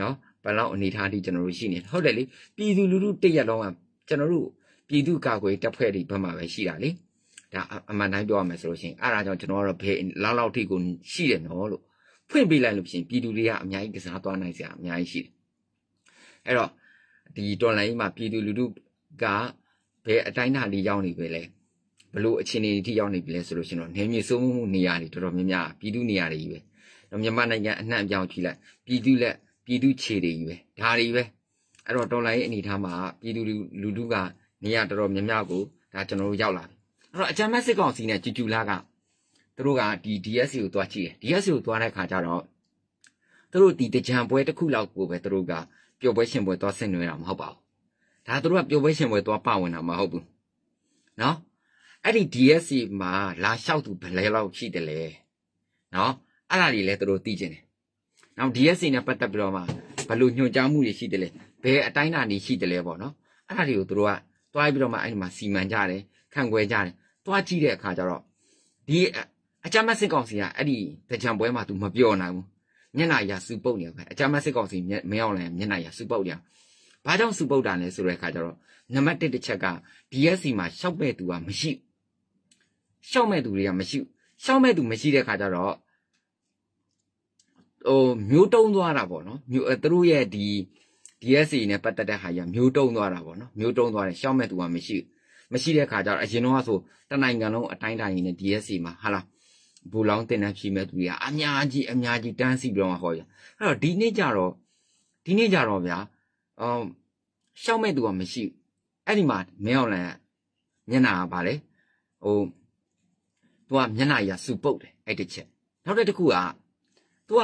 နော်ဘယ်လောက်အနေထားထိကျွန်တော်တို့ရှိနေဟုတ်တယ်လေပြည်သူလူထုတရက်လုံးကကျွန်တော်တို့ပြည်သူကာကွယ်တပ်ဖွဲ့တွေဘက်မှာပဲရှိတာလေဒါအမှန်တိုင်းပြောရမယ်ဆိုလို့ရှိရင်အဲ့ဒါကြောင့်ကျွန်တော်ကတော့ဘယ်လောက်လောက်ထိကိုရှိတယ်နော်လို့ဖွင့်ပေးလိုက်လို့ဖြစ်ရင်ပြည်သူတွေကအများကြီးကစားသွားနိုင်စရာအများကြီးရှိတယ်အဲ့တော့ဒီတော်လိုင်းမှာပြည်သူလူထုကဘယ်အတိုင်းအတာလေးရောက်နေပဲလဲလို့အခြေအနေတွေထိရောက်နေပြီလဲဆိုလို့ရှင်တော့နေမြေစိုးမှုနေရာတွေတော်တော်များများပြည်သူနေရာတွေကြီးပဲတော့မြန်မာနိုင်ငံအနှံ့အပြောင်းကြီးလိုက်ပြည်သူလက်ပြည်သူခြေတွေကြီးပဲဒါတွေပဲအဲ့တော့ဒေါ်လာရဲ့အနေထားမှာပြည်သူလူထုကနေရာတော်တော်များများကိုဒါကျွန်တော်တို့ရောက်လာပြီအဲ့တော့အကြမ်းဖက်စစ်ကောင်စီနဲ့ကြူကြူလာကသူတို့ကဒီ DSC ကိုသွားကြည့်တယ် DSC ကိုသွားတဲ့ခါကျတော့သူတို့ဒီတကြံပွဲတစ်ခုလောက်ကိုပဲသူတို့ကပျော်ပွဲရှင်ပွဲသွားဆင်နွှဲတာမဟုတ်ပါဘူးဒါသူတို့ကပျော်ပွဲရှင်ပွဲသွားပါဝင်တာမဟုတ်ဘူးနော်အဲ့ဒီ DSC မှာလာလျှောက်သူဘယ်လောက်ရှိတယ်လဲနော်အဲ့ဒါတွေလည်းသူတို့သိကျင်တယ်နောက် DSC နဲ့ပတ်သက်ပြီးတော့မှဘယ်လိုညွှန်ကြားမှုတွေရှိတယ်လဲဘယ်အတိုင်းအတာတွေရှိတယ်လဲပေါ့နော်အဲ့ဒါတွေကိုသူတို့ကတွားပြီးတော့မှအဲ့ဒီမှာစီမံကြတယ်ခံခွဲကြတယ်တွားကြည့်တဲ့အခါကျတော့ဒီအကြမ်းမစစ်ကောင်စီကအဲ့ဒီကြံပွဲမှာသူမပြောနိုင်ဘူးမျက်နှာရာစူပုတ်နေပဲအကြမ်းမစစ်ကောင်စီမင်းအောင်လည်းမျက်နှာရာစူပုတ်နေအောင်ဘာကြောင့်စူပုတ်တာလဲဆိုတဲ့အခါကျတော့နံပါတ်1တစ်ချက်က DSC မှာရှောက်ပဲ့သူကမရှိဘူးရှောက်မဲ့သူတွေကမရှိဘူးရှောက်မဲ့သူမရှိတဲ့ခါကျတော့ဟိုမျိုးတုံးသွားတာပေါ့နော်မျိုးသူတို့ရဲ့ဒီ DSC နဲ့ပတ်သက်တဲ့ဟာကြီးမျိုးတုံးသွားတာပေါ့နော်မျိုးတုံးသွားတယ်ရှောက်မဲ့သူကမရှိမရှိတဲ့ခါကျတော့အရင်တော့ဆိုတနိုင်ငံလုံးအတိုင်းတိုင်းနဲ့ DSC မှာဟာလားဘူလောင်းတင်တဲ့ဖြီးမဲ့သူတွေကအများကြီးအများကြီးတန်းစီပြီးတော့ဟောရအဲ့တော့ဒီနေ့ကျတော့ဒီနေ့ကျတော့ဗျာအမ်ရှောက်မဲ့သူကမရှိအဲ့ဒီမှာမင်းအောင်လန်ညနာကဗာလေဟိုသူကမျက်နှာရစူပုတ်တယ်အဲ့တစ်ချက်နောက်တစ်ခုကသူက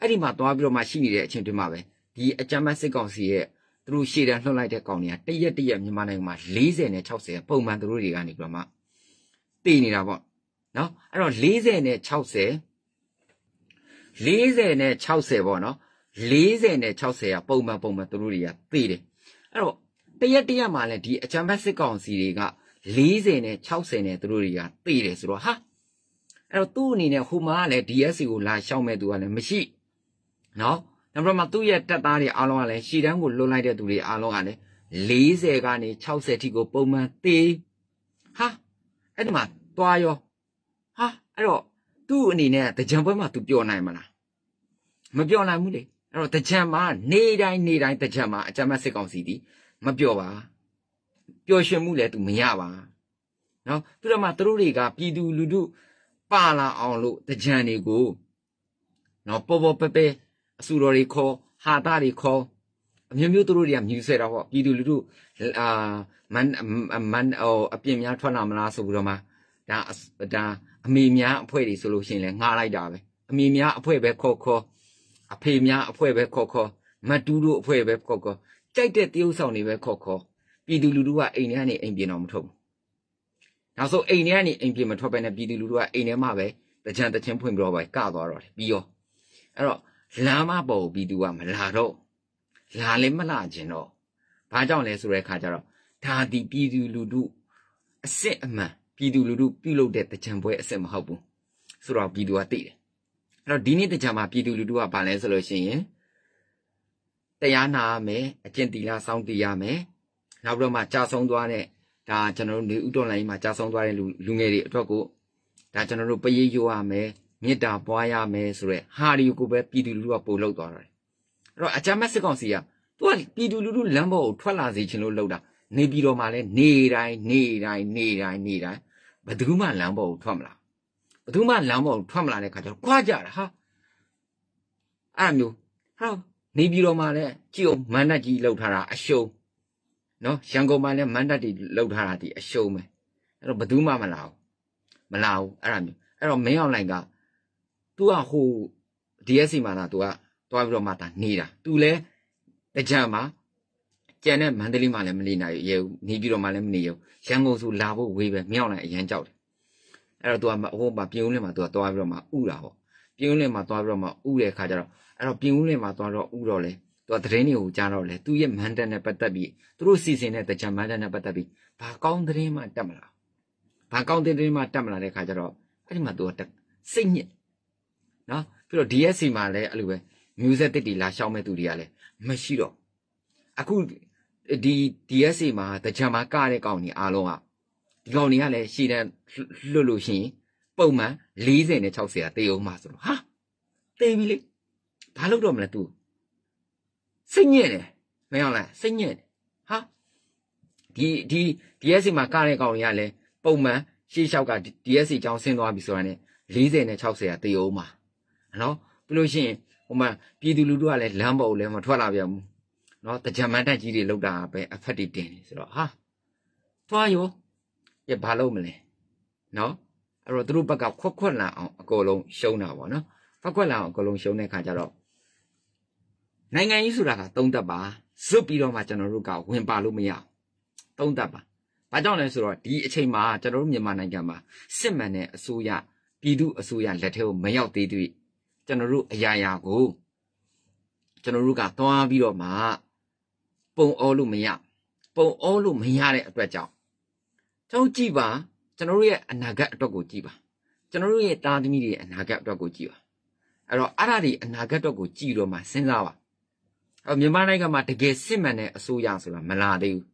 အဲ့ဒီမှာသွားပြီးတော့မှရှိနေတဲ့အချိန်တွင်းမှာပဲဒီအကြမ်းဖက်စစ်ကောင်စီရဲ့သူတို့ရှေ့တန်းလှုပ်လိုက်တဲ့ကောင်တွေကတရက်တရက်မြန်မာနိုင်ငံမှာ40နဲ့60ပုံမှန်သူတို့တွေကနေပြီးတော့မှတည်နေတာပေါ့နော်အဲ့တော့40နဲ့60 40နဲ့60ပေါ့နော်40နဲ့60ကပုံမှန်ပုံမှန်သူတို့တွေကတည်တယ်အဲ့တော့တရက်တရက်မှာလည်းဒီအကြမ်းဖက်စစ်ကောင်စီတွေက40နဲ့60နဲ့သူတို့တွေကသိတယ်ဆိုတော့ဟာအဲ့တော့သူ့အနေနဲ့ဟိုမှာကလည်း DSC ကိုလာရှောက်မဲ့သူကလည်းမရှိနော်နောက်ပြီးမှသူ့ရဲ့တက်သားတွေအားလုံးကလည်းရှီတန်းကိုလွတ်လိုက်တဲ့သူတွေအားလုံးကလည်း40ကနေ60ထိကိုပုံမှန်သေဟာအဲ့ဒီမှာတွားရောဟာအဲ့တော့သူ့အနေနဲ့တကြံပွဲမှာ तू ပျော်နိုင်မလားမပျော်နိုင်ဘူးလေအဲ့တော့တကြံမှာနေတိုင်းနေတိုင်းတကြံမှာအကြမ်းမဲ့စစ်ကောင်စီတီမပျော်ပါပျော်ရွှင်မှုလည်း तू မရပါနော်ပြီးတော့မှသူတို့တွေကပြည်သူလူထုပါလာအောင်လို့တကြံတွေကိုနော်ပေါ်ပေါ်ပပဲအဆူတော်တွေခေါ်ဟာတာတွေခေါ်အမျိုးမျိုးသူတို့တွေကမြူဆဲတာပေါ့ပြည်သူလူထုအာမန်မန်အော်အပြင်းများထွက်လာမလားဆိုပြီးတော့မှဒါဒါအမေများအဖွဲတွေဆိုလို့ရှိရင်လည်းငှားလိုက်တာပဲအမေများအဖွဲပဲခေါ်ခေါ်အဖေများအဖွဲပဲခေါ်ခေါ်မတူးတို့အဖွဲပဲခေါ်ခေါ်ကြိုက်တဲ့တရုပ်ဆောင်တွေပဲခေါ်ခေါ်ပြည်သူလူထုကအိမ်ထဲကနေအိမ်ပြင်တော့မထုတ်ဘူးနောက်ဆုံးအိမ်ထဲကနေအိမ်ပြင်မထွက်ပဲနဲ့ပြည်သူလူထုကအိမ်ထဲမှာပဲတကြံတချင်းဖွင့်ပြတော့ပဲကသွားတော့တယ်ပြီးရောအဲ့တော့လမ်းမပေါ်ကိုပြည်သူကမလာတော့လာလည်းမလာခြင်းတော့ဘာကြောင့်လဲဆိုတဲ့အခါကျတော့ဒါဒီပြည်သူလူထုအစစ်အမှန်ပြည်သူလူထုပြုလုပ်တဲ့တကြံပွဲအစစ်မဟုတ်ဘူးဆိုတော့ပြည်သူကသိတယ်အဲ့တော့ဒီနေ့တကြံမှာပြည်သူလူထုကဘာလဲဆိုလို့ရှိရင်တရားနာရမယ်အကျင့်တီလာစောင့်တည်ရမယ်နောက်ပြီးတော့မှကြာဆုံးသွားတဲ့ဒါကျွန်တော်တို့နေဥတော်လိုင်းမှာကြာဆုံးသွားတဲ့လူလူငယ်တွေအတွက်ကိုဒါကျွန်တော်တို့ပရိယိုရမယ်မေတ္တာပွားရမယ်ဆိုတဲ့ဟာတွေကိုပဲပြည်သူလူထုကပို့လောက်သွားတယ်အဲ့တော့အကြမ်းမဲ့စစ်ကောင်စီကသူကပြည်သူလူထုလမ်းပေါ်ကိုထွက်လာစေချင်လို့လှုပ်တာနေပြီးတော့မှလည်းနေတိုင်းနေတိုင်းနေတိုင်းနေတိုင်းဘယ်သူမှလမ်းပေါ်ကိုထွက်မလာဘယ်သူမှလမ်းပေါ်ကိုထွက်မလာတဲ့ခါကျတော့ခွာကြတာဟာအဲ့လိုမျိုးဟာနေပြီးတော့မှလည်းကြည့်အောင်မန္တကြီးလှုပ်ထားတာအရှုံးနော်ရန်ကုန်မှာလည်းမန်တပ်တွေလောက်ထားတာဒီအရှုံးပဲအဲ့တော့ဘယ်သူမှမလာဘူးမလာဘူးအဲ့ဒါမျိုးအဲ့တော့မင်းအောင်လိုင်က तू ကဟို DSC မှာလာ तू ကတွားပြီးတော့မှတာနေတာ तू လည်းတကြံမှာကြံတဲ့မန္တလေးမှာလည်းမနေနိုင်ရေနေပြီးတော့မှလည်းမနေရရန်ကုန်ဆိုလာဖို့ဝေးပဲမင်းအောင်လိုင်အရန်ကြောက်တယ်အဲ့တော့ तू ကဟိုမှာပြင်ဦးလင်းမှာ तू ကတွားပြီးတော့မှဥတာပေါ့ပြင်ဦးလင်းမှာတွားပြီးတော့မှဥတဲ့ခါကျတော့အဲ့တော့ပြင်ဦးလင်းမှာတွားတော့ဥတော့လေသူကသတင်းတွေကိုကြားတော့လေသူ့ရဲ့မန်တန်နဲ့ပတ်သက်ပြီးသူတို့စီစဉ်တဲ့တကြံမန်တန်နဲ့ပတ်သက်ပြီးဘာကောင်းသတင်းမှတတ်မလားဘာကောင်းသတင်းမှတတ်မလားတဲ့ခါကျတော့အဲ့ဒီမှာသူကစိတ်ညစ်နော်ပြီးတော့ DSC မှာလည်းအဲ့လိုပဲ music တစ်တီလာရှောင်းမဲ့သူတွေကလည်းမရှိတော့အခုဒီ DSA မှာတကြံမှာကတဲ့ကောင်တွေအားလုံးကဒီကောင်တွေကလည်းရှည်တန်းလွတ်လို့ရှိရင်ပုံမှန်40နဲ့60ကတေအောင်မှာဆိုတော့ဟာတေးပြီလေဘာလုပ်တော့မလဲ तू စိတ်ညစ်တယ်မင်းအောင်လားစိတ်ညစ်တယ်ဟာဒီဒီ DSC မှာကတဲ့ကောင်တွေကလည်းပုံမှန်ရှေ့လျှောက်က DSC အကြောင်းဆင်းသွားပြီဆိုတာ ਨੇ 40နဲ့60ရာတေအောင်ပါနော်ပြီးလို့ရှိရင်ဟိုမှာပြည်သူလူထုကလည်းလမ်းပေါ်လည်းမထွက်လာပြန်ဘူးနော်တကြံမန်းတက်ကြီးတွေလောက်တာပဲအဖက်တွေတင်နေဆိုတော့ဟာသွားရောရဘာလုပ်မလဲနော်အဲ့တော့သူတို့ဘက်ကခွက်ခွက်လာအောင်အကုန်လုံးရှုံးတာပေါ့နော်ခွက်ခွက်လာအောင်အကုန်လုံးရှုံးတဲ့ခါကျတော့နိုင်ငံရေးဆိုတာကသုံးသက်ပါဇွတ်ပြီးတော့မှကျွန်တော်တို့ကဝင်ပါလို့မရအောင်သုံးသက်ပါဘာကြောင့်လဲဆိုတော့ဒီအချိန်မှာကျွန်တော်တို့မြန်မာနိုင်ငံမှာစစ်မှန်တဲ့အစိုးရပြည်သူအစိုးရလက်ထက်ကိုမရောက်သေးသေးကျွန်တော်တို့အရာရာကိုကျွန်တော်တို့ကသွားပြီးတော့မှပုံအောလို့မရပုံအောလို့မရတဲ့အတွက်ကြောင့်ကျွန်တော်ကြည့်ပါကျွန်တော်တို့ရဲ့အနာဂတ်အတွက်ကိုကြည့်ပါကျွန်တော်တို့ရဲ့တာသမီတွေရဲ့အနာဂတ်အတွက်ကိုကြည့်ပါအဲ့တော့အဲ့ဒါဒီအနာဂတ်အတွက်ကိုကြည့်တော့မှစဉ်းစားပါအဲ့မြန်မာနိုင်ငံမှာတကယ်စစ်မှန်တဲ့အစိုးရဆိုတာမလာသေးဘူး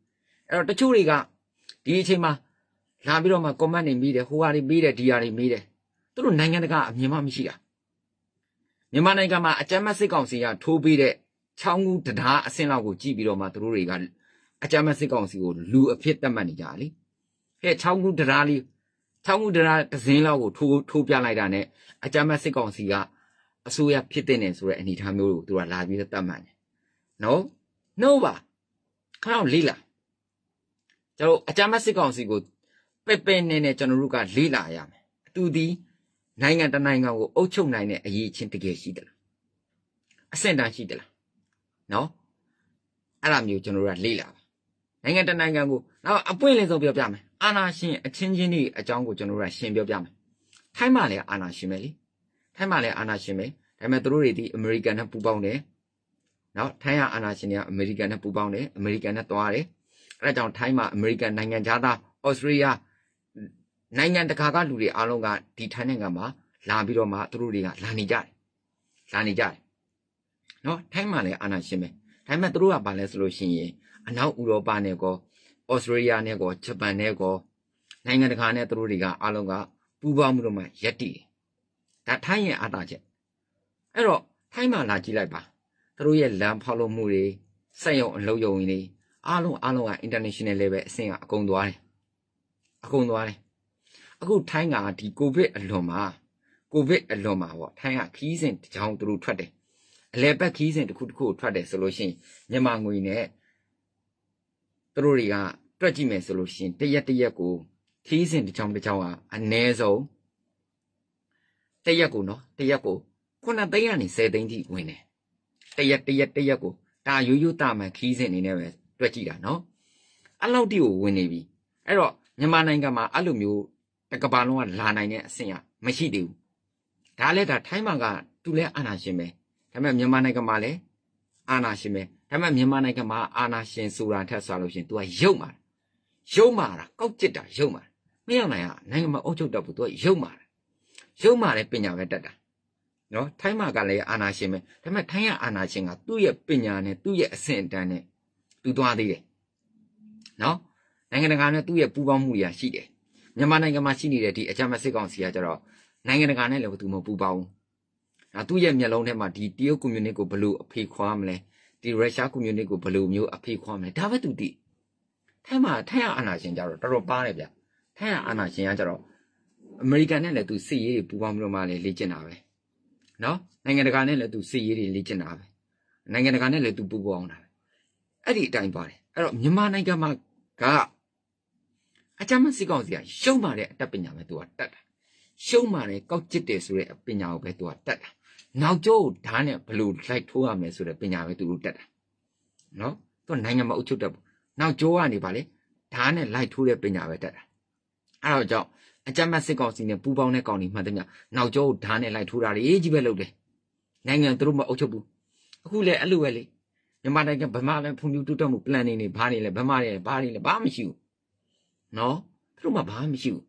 အဲ့တော့တချို့တွေကဒီအချိန်မှာလာပြီးတော့မှ comment တွေမိတယ်ဟိုဟာတွေမိတယ်ဒီဟာတွေမိတယ်သူတို့နိုင်ငံတကာအမြင်မှမရှိတာမြန်မာနိုင်ငံမှာအကြမ်းမစစ်ကောင်စီကထိုးပေးတဲ့ချောင်းကူတရားအဆင့်လောက်ကိုကြည့်ပြီးတော့မှသူတို့တွေကအကြမ်းမစစ်ကောင်စီကိုလူအဖြစ်သတ်မှတ်နေကြတာလေဟဲ့ချောင်းကူတရားလေးချောင်းကူတရားဒဇင်းလောက်ကိုထိုးထိုးပြလိုက်တာနဲ့အကြမ်းမစစ်ကောင်စီကအစိုးရဖြစ်တဲ့နယ်ဆိုတဲ့အနေအထားမျိုးကိုသူကလာပြီးသတ်မှတ်တယ် no no ပါခဏလေးလာကျွန်တော်အကြမ်းဖက်စစ်ကောင်စီကိုပဲ့ပဲ့နဲ့နဲ့ကျွန်တော်တို့ကလေးလာရမယ်အတူဒီနိုင်ငံတနိုင်ငံကိုအုပ်ချုပ်နိုင်တဲ့အရေးချင်းတကယ်ရှိတယ်လားအဆင့်တန်းရှိတယ်လားနော်အဲ့လိုမျိုးကျွန်တော်တို့ကလေးလာပါနိုင်ငံတနိုင်ငံကိုနောက်အပွင့်လင်းဆုံးပြောပြမယ်အာနာရှင်အချင်းချင်းတွေအကြောင်းကိုကျွန်တော်တို့ကရှင်းပြောပြမယ်ထိုင်းမှာလည်းအာနာရှင်ပဲလေထိုင်းမှာလည်းအာနာရှင်ပဲဒါပေမဲ့သူတို့တွေဒီအမေရိကန်နဲ့ပူးပေါင်းတယ်နော်ထိုင်းကအာဏာရှင်တွေကအမေရိကန်နဲ့ပူးပေါင်းတယ်အမေရိကန်နဲ့သွားတယ်အဲဒါကြောင့်ထိုင်းမှာအမေရိကန်နိုင်ငံသားဩစတြေးလျနိုင်ငံတကာကလူတွေအားလုံးကဒီထိုင်းနိုင်ငံမှာ လာပြီးတော့မှသူတို့တွေကလာနေကြတယ်လာနေကြတယ်နော်ထိုင်းမှာလည်းအာဏာရှင်ပဲဒါပေမဲ့သူတို့ကဘာလဲဆိုလို့ရှိရင်အနောက်ဥရောပနဲ့ကောဩစတြေးလျနဲ့ကောဂျပန်နဲ့ကောနိုင်ငံတကာနဲ့သူတို့တွေကအားလုံးကပူးပေါင်းမှုတော့မှယက်တည်ဒါထိုင်းရဲ့အတားချက်အဲ့တော့ထိုင်းမှာလာကြည့်လိုက်ပါသူတို့ရဲ့လမ်းဖောက်လုပ်မှုတွေစက်ရုံအလုပ်ရုံတွေအားလုံးအားလုံးက international level အဆင့်ကအကုန်သွားတယ်အကုန်သွားတယ်အခုထိုင်းကဒီကိုဗစ်အလွန်မှာကိုဗစ်အလွန်မှာပေါ့ထိုင်းကခီးစဉ်တစ်ချောင်းသူတို့ထွက်တယ်အလဲပတ်ခီးစဉ်တစ်ခုတစ်ခုထွက်တယ်ဆိုလို့ရှိရင်မြန်မာငွေနဲ့သူတို့တွေကတွက်ကြည့်မယ်ဆိုလို့ရှိရင်တရက်တရက်ကိုခီးစဉ်တစ်ချောင်းတစ်ချောင်းကအနည်းဆုံးတရက်ကိုနော်တရက်ကို9သိန်းကနေ10သိန်းထိဝင်တယ်တရက်တရက်တရက်ကိုဒါရိုးရိုးတာမှန်ခီးစဉ်နေနဲ့ပဲတွက်ကြည့်တာနော်အဲ့လောက်တိကိုဝင်နေပြီအဲ့တော့မြန်မာနိုင်ငံမှာအဲ့လိုမျိုးတကဘာလုံးကလာနိုင်တဲ့အဆင့်ကမရှိသေးဘူးဒါလည်းဒါထိုင်းမှာကသူလဲအာဏာရှင်ပဲဒါပေမဲ့မြန်မာနိုင်ငံမှာလည်းအာဏာရှင်ပဲဒါပေမဲ့မြန်မာနိုင်ငံမှာအာဏာရှင်ဆိုတာထက်ဆိုလို့ရှင် तू ကရုပ်မာရုပ်မာတာကောက်ကျစ်တာရုပ်မာမရောက်နိုင်ရနိုင်ငံမှာအုပ်ချုပ်တတ်ဘူး तू ကရုပ်မာရုပ်မာလည်းပညာပဲတတ်တာနော်ထိုင်းမှာကလည်းအာနာရှင်ပဲဒါပေမဲ့ထိုင်းကအာနာရှင်ကသူ့ရဲ့ပညာနဲ့သူ့ရဲ့အဆင့်အတန်းနဲ့သူသွားသေးတယ်နော်နိုင်ငံတကာနဲ့သူ့ရဲ့ပူးပေါင်းမှုရာရှိတယ်မြန်မာနိုင်ငံမှာရှိနေတဲ့ဒီအကြမ်းမစစ်ကောင်စီကကျတော့နိုင်ငံတကာနဲ့လည်းသူမပူးပေါင်းဘူးဒါသူ့ရဲ့မျက်လုံးထဲမှာဒီတရုတ်ကွန်မြူနတီကိုဘလို့အဖေခွာမလဲဒီရုရှားကွန်မြူနတီကိုဘလို့မျိုးအဖေခွာမလဲဒါပဲသူတည်ထိုင်းမှာထိုင်းအာနာရှင်ကြတော့တော်တော်ပါတယ်ဗျထိုင်းအာနာရှင်ကကျတော့အမေရိကန်နဲ့လည်းသူစစ်ရေးတွေပူးပေါင်းပြီးတော့မှလည်းလေ့ကျင့်တာပဲနော်နိုင်ငံတကာနဲ့လည်းသူစီရေးတွေလေ့ကျင့်တာပဲနိုင်ငံတကာနဲ့လည်းသူပူပေါင်းတာပဲအဲ့ဒီအတိုင်းပါတယ်အဲ့တော့မြန်မာနိုင်ငံမှာကအကြမ်းမစီကောင်းစရာရှုံးပါတဲ့အတတ်ပညာပဲသူကတတ်တာရှုံးပါတယ်ကောက်ကျစ်တယ်ဆိုတဲ့အပညာကိုပဲသူကတတ်တာနောက်ကျိုးဓာတ်နဲ့ဘလို့လိုက်ထိုးရမယ်ဆိုတဲ့ပညာပဲသူတို့တတ်တာနော်သူကနိုင်ငံမအုပ်ချုပ်တတ်ဘူးနောက်ကျိုးကနေပါလေဓာတ်နဲ့လိုက်ထိုးတဲ့ပညာပဲတတ်တာအဲ့တော့ကြောင့်အကြမ်းဖက်စစ်ကောင်စီနဲ့ပူးပေါင်းတဲ့ကောင်တွေမှန်တယ်မြနောက်ကျောကိုဓာတ်နဲ့လိုက်ထိုးတာတွေကြီးပဲလုပ်တယ်နိုင်ငံသူတို့မအုပ်ချုပ်ဘူးအခုလည်းအဲ့လိုပဲလေမြန်မာနိုင်ငံဗမာလည်းဖွံ့ဖြိုးတိုးတက်မှု plan နေနေဘာနေလဲဗမာတွေဘာတွေလဲဘာမရှိဘူးနော်သူတို့မှဘာမရှိဘူး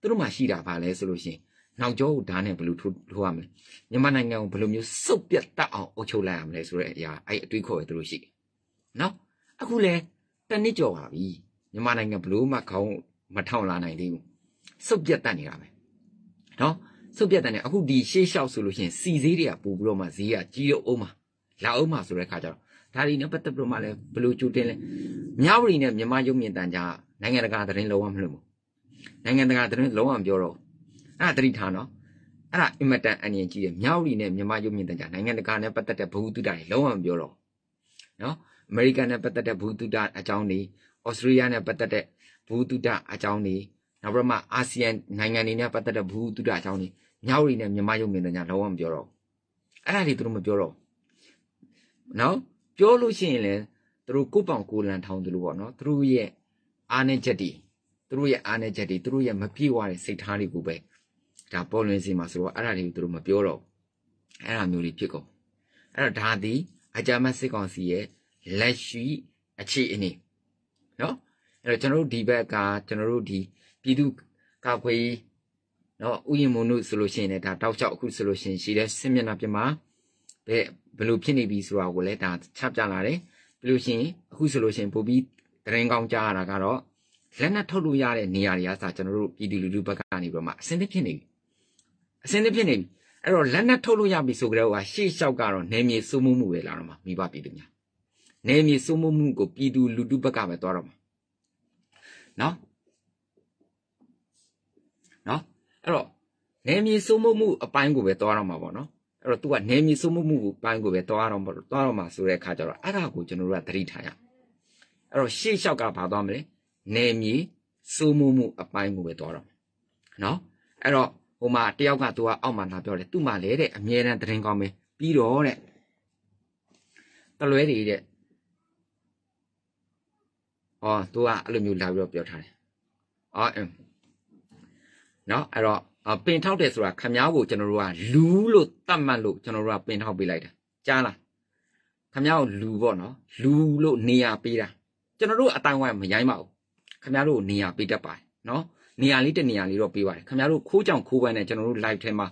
သူတို့မှရှိတာဘာလဲဆိုလို့ရှိရင်နောက်ကျောကိုဓာတ်နဲ့ဘယ်လိုထိုးထိုးရမလဲမြန်မာနိုင်ငံကိုဘယ်လိုမျိုးစုပ်ပြတ်တတ်အောင်အုပ်ချုပ်လိုက်ရမလဲဆိုတဲ့အရာအဲ့အတွေးခေါ်ပဲသူတို့ရှိတယ်နော်အခုလဲတနစ်ကျော်ပါပြီမြန်မာနိုင်ငံဘလို့မှခေါင်းမထောင်လာနိုင်သေးဘူးစုပ်ပြတ်တတ်နေတာပဲနော်စုပ်ပြတ်တတ်နေအခုဒီရှေးလျှောက်ဆိုလို့ရှိရင်စီဈေးတွေကပို့ပြီးတော့မှဈေးကကြီးတော့အောင်မှာလာအောင်မှာဆိုတဲ့အခါကျတော့ဒါတွေနဲ့ပတ်သက်ပြီးမှလည်းဘလို့ကြိုတင်လဲမြဝတီနဲ့မြမရုပ်မြင်တန်ကြားနိုင်ငံတကာသတင်းလုံးဝမလို့ဘူးနိုင်ငံတကာသတင်းလုံးဝမပြောတော့အဲ့ဒါသတိထားနော်အဲ့ဒါအင်မတန်အန္တရာယ်ကြီးတယ်မြဝတီနဲ့မြမရုပ်မြင်တန်ကြားနိုင်ငံတကာနဲ့ပတ်သက်တဲ့ဘဝတုဒ္ဒတွေလုံးဝမပြောတော့နော်အမေရိကန်နဲ့ပတ်သက်တဲ့ဘဝတုဒ္ဒအကြောင်းတွေဩစတြေးလျနဲ့ပတ်သက်တဲ့ဘဝတုဒ္ဒအကြောင်းတွေနောက်ပြီးမှအာဆီယံနိုင်ငံတွေနဲ့ပတ်သက်တဲ့ဘူးတုဒအကြောင်းတွေညောင်ရီနဲ့မြန်မာရုပ်မြင်တဲ့ညာလောဝမပြောတော့အဲ့ဒါတွေသူတို့မပြောတော့နော်ပြောလို့ရှိရင်လည်းသူတို့ကိုပောင်ကိုလန်ထောင်သူလို့ပေါ့နော်သူတို့ရဲ့အားနည်းချက်တွေသူတို့ရဲ့အားနည်းချက်တွေသူတို့ရဲ့မပြေဝတဲ့စိတ်ထားတွေကိုပဲဒါပေါ်လွင်စီမှာဆိုတော့အဲ့ဒါတွေကိုသူတို့မပြောတော့အဲ့ဒါမျိုးတွေဖြစ်ကုန်အဲ့တော့ဒါသည်အကြမ်းစစ်ကောင်စီရဲ့လက်ရှိအခြေအနေနော်အဲ့တော့ကျွန်တော်တို့ဒီဘက်ကကျွန်တော်တို့ဒီပြည်သူကာကွယ်ရေးနော်ဥယျာဉ်မုံတို့ဆိုလို့ရှိရင်လည်းဒါတောက်လျှောက်အခုဆိုလို့ရှိရင်ရှိတဲ့စစ်မျက်နှာပြင်မှာဘယ်ဘယ်လိုဖြစ်နေပြီဆိုတာကိုလည်းဒါချပြလာတယ်ပြီးလို့ရှိရင်အခုဆိုလို့ရှိရင်ပိုပြီးတရင်ကောင်းကြားရတာကတော့လက်နက်ထုတ်လို့ရတဲ့နေရာတွေကစကျွန်တော်တို့ပြည်သူလူထုဘက်ကနေပြီးတော့မှအစင်းသစ်ဖြစ်နေပြီအစင်းသစ်ဖြစ်နေပြီအဲ့တော့လက်နက်ထုတ်လို့ရပြီဆိုကြတော့ကရှေ့လျှောက်ကတော့နေမြေစိုးမှုမှုပဲလာတော့မှာမိဘပြည်သူများနေမြေစိုးမှုမှုကိုပြည်သူလူထုဘက်ကပဲသွားတော့မှာနော်နော်အဲ့တော့နယ်မြေစိုးမိုးမှုအပိုင်းကိုပဲသွားတော့မှာပေါ့နော်အဲ့တော့ तू ကနယ်မြေစိုးမိုးမှုအပိုင်းကိုပဲသွားတော့မှာသွားတော့မှာဆိုတဲ့အခါကျတော့အဲ့ဒါကိုကျွန်တော်တို့ကသတိထားရအဲ့တော့ရှေ့လျှောက်ကဘာသွားမလဲနယ်မြေစိုးမိုးမှုအပိုင်းကိုပဲသွားတော့နော်အဲ့တော့ဟိုမှာတယောက်က तू ကအောက်မှာလာပြောတယ်သူ့မှာလဲတဲ့အမြဲတမ်းသတင်းကောင်းပဲပြီးတော့တဲ့တလွဲတွေတဲ့အော် तू ကအဲ့လိုမျိုးလာပြီးတော့ပြောထားတယ်အော်နော်အဲ့တော့ပင်ထောက်တယ်ဆိုတာခမားကိုကျွန်တော်တို့ကလူလို့သတ်မှတ်လို့ကျွန်တော်တို့ကပင်ထောက်ပေးလိုက်တာကြားလားခမားကိုလူပေါ့နော်လူလို့နေရာပေးတာကျွန်တော်တို့အတိုင်းဝိုင်းမရိုင်းပါဘူးခမားတို့နေရာပေးတတ်ပါတယ်နော်နေရာလေးတနေရာလေးတော့ပေးပါတယ်ခမားတို့ခိုးကြောင်ခိုးပန်းနဲ့ကျွန်တော်တို့ live ထဲမှာ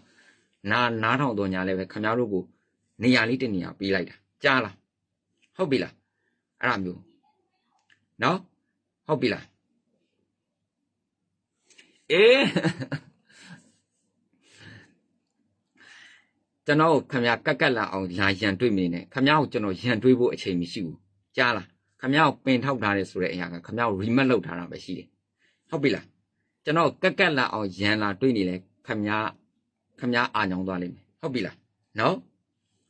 နားနားထောင်တော်ညာလည်းပဲခမားတို့ကိုနေရာလေးတနေရာပေးလိုက်တာကြားလားဟုတ်ပြီလားအဲ့ဒါမျိုးနော်ဟုတ်ပြီလားအေးကျွန်တော်ခမရကက်ကက်လာအောင်လာရန်တွေးမိနေခမရကိုကျွန်တော်ရန်တွေးဖို့အချိန်မရှိဘူးကြားလားခမရကိုပင်ထောက်ထားတယ်ဆိုတဲ့အရာကခမရကို remote လောက်ထားတာပဲရှိတယ်ဟုတ်ပြီလားကျွန်တော်ကက်ကက်လာအောင်ရန်လာတွေးနေလဲခမရခမရအာညောင်းသွားလိမ့်မယ်ဟုတ်ပြီလားနော်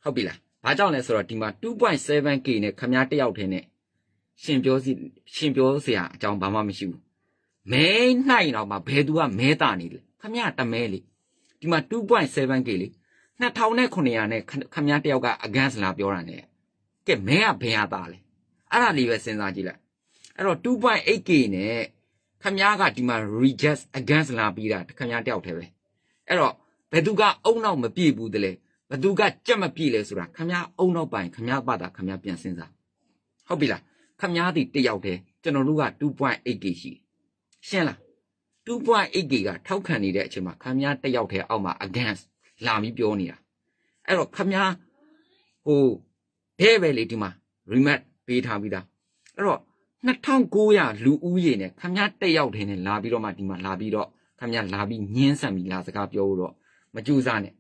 ဟုတ်ပြီလားဘာကြောင့်လဲဆိုတော့ဒီမှာ 2.7k နဲ့ခမရတယောက်ထင်းနဲ့ရှင်ပြောစီရှင်ပြောစရာအကြောင်းဘာမှမရှိဘူးမဲနိုင်တော့မှဘယ်သူကမဲတာနေလဲခမရတမဲလေဒီမှာ 2.7k လေ2900နဲ့ခမရတယောက်က against လာပြောတာနေကဲမဲကဘယ်ဟာသားလဲအဲ့ဒါလေးပဲစဉ်းစားကြည့်လိုက်အဲ့တော့ 2.8k နဲ့ခမရကဒီမှာ reject against လာပြီးတာခမရတယောက်တည်းပဲအဲ့တော့ဘယ်သူကအုံနောက်မပြည့်ဘူးတလဲဘသူကကြက်မပြည့်လဲဆိုတာခမရအုံနောက်ပိုင်ခမရပါတာခမရပြန်စဉ်းစားဟုတ်ပြီလားခမရသည်တယောက်တည်းကျွန်တော်တို့က 2.8k ရှိတယ်ရှင်းလား 2.8K ကထောက်ခံနေတဲ့အချိန်မှာခမည်းတယောက်တည်းအောက်မှာ against လာပြီးပြောနေတာအဲ့တော့ခမည်းဟိုဒဲပဲလေဒီမှာ remat ပေးထားပြီးသားအဲ့တော့2900လူဦးရေနဲ့ခမည်းတယောက်တည်းနဲ့လာပြီးတော့မှဒီမှာလာပြီးတော့ခမည်းလာပြီးညှင်းဆန်ပြီးလာစကားပြောလို့တော့မကြိုးစားနဲ့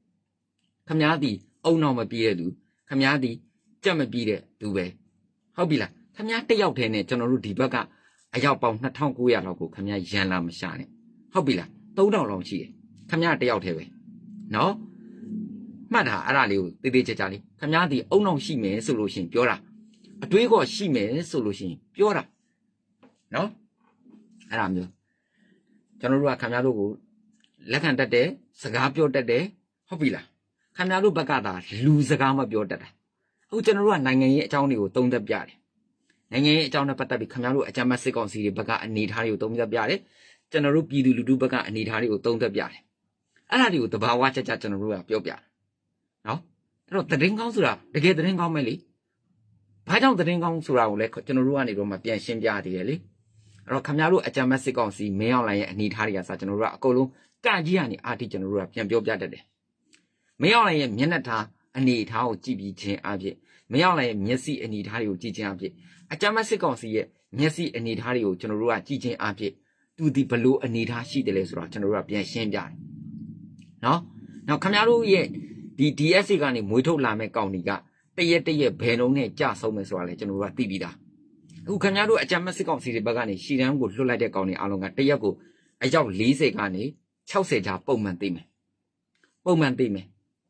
ခမည်းသည်အုံနောက်မပြေးတဲ့သူခမည်းသည်ကြက်မပြေးတဲ့သူပဲဟုတ်ပြီလားခမည်းတယောက်တည်းနဲ့ကျွန်တော်တို့ဒီဘက်ကအယောက်ပေါင်း2900လောက်ကိုခမရရန်လာမရှာနဲ့ဟုတ်ပြီလား3000လောက်ရှိတယ်ခမရတယောက်တည်းပဲနော်မှတ်တာအဲ့ဒါလေးကိုတေးသေးချာချာလေးခမရဒီအုံအောင်ရှိမယ်ဆိုလို့ရှင်ပြောတာအတွေးကောရှိမယ်ဆိုလို့ရှင်ပြောတာနော်အဲ့ဒါမျိုးကျွန်တော်တို့ကခမရတို့ကိုလက်ခံတတ်တယ်စကားပြောတတ်တယ်ဟုတ်ပြီလားခမရတို့ဘက်ကသာလူစကားမပြောတတ်တာအခုကျွန်တော်တို့ကနိုင်ငံရေးအကြောင်းတွေကိုသုံးသပ်ပြတယ်နိုင်ငံရေးအကြောင်းနဲ့ပတ်သက်ပြီးခင်ဗျားတို့အကြမ်းမစစ်ကောင်စီတွေဘက်ကအနေထားတွေကိုသုံးသပ်ပြတယ်ကျွန်တော်တို့ပြည်သူလူထုဘက်ကအနေထားတွေကိုသုံးသပ်ပြတယ်အဲ့ဒါတွေကိုသဘာဝကျကျကျွန်တော်တို့ကပြောပြတယ်နော်အဲ့တော့သတင်းကောင်းဆိုတာတကယ်သတင်းကောင်းပဲလေဘာကြောင့်သတင်းကောင်းဆိုတာကိုလည်းကျွန်တော်တို့ကနေတော့မှပြန်ရှင်းပြသေးတယ်လေအဲ့တော့ခင်ဗျားတို့အကြမ်းမစစ်ကောင်စီမင်းအောင်လိုင်ရဲ့အနေထားတွေကစကျွန်တော်တို့ကအကုန်လုံးကန့်ကြီးကနေအာတိကျွန်တော်တို့ကပြန်ပြောပြတတ်တယ်မင်းအောင်လိုင်ရဲ့မျက်နှာထားအနေထားကိုကြည့်ပြီးခြင်းအပြင်မင်းအောင်လိုင်ရဲ့မျက်စိအနေထားတွေကိုကြည့်ခြင်းအပြင်အကြမ်းဖက်စစ်ကောင်စီရဲ့မျက်စိအနေထားတွေကိုကျွန်တော်တို့ကကြည့်ချင်းအဖြစ်သူဒီဘလို့အနေထားရှိတယ်လဲဆိုတော့ကျွန်တော်တို့ကပြန်ရှင်းပြတယ်။နော်။နောက်ခင်ဗျားတို့ရဲ့ဒီ DSC ကနေမွေးထုတ်လာမဲ့ကောင်တွေကတရက်တရက်ဘယ်လုံးနဲ့ကြဆုံးမယ်ဆိုတာလဲကျွန်တော်တို့ကသိပြီးသား။အခုခင်ဗျားတို့အကြမ်းဖက်စစ်ကောင်စီတွေဘက်ကနေရှီတန်းကိုလွတ်လိုက်တဲ့ကောင်တွေအားလုံးကတရက်ကိုအယောက်40ကနေ60ကြာပုံမှန်သိမယ်။ပုံမှန်သိမယ်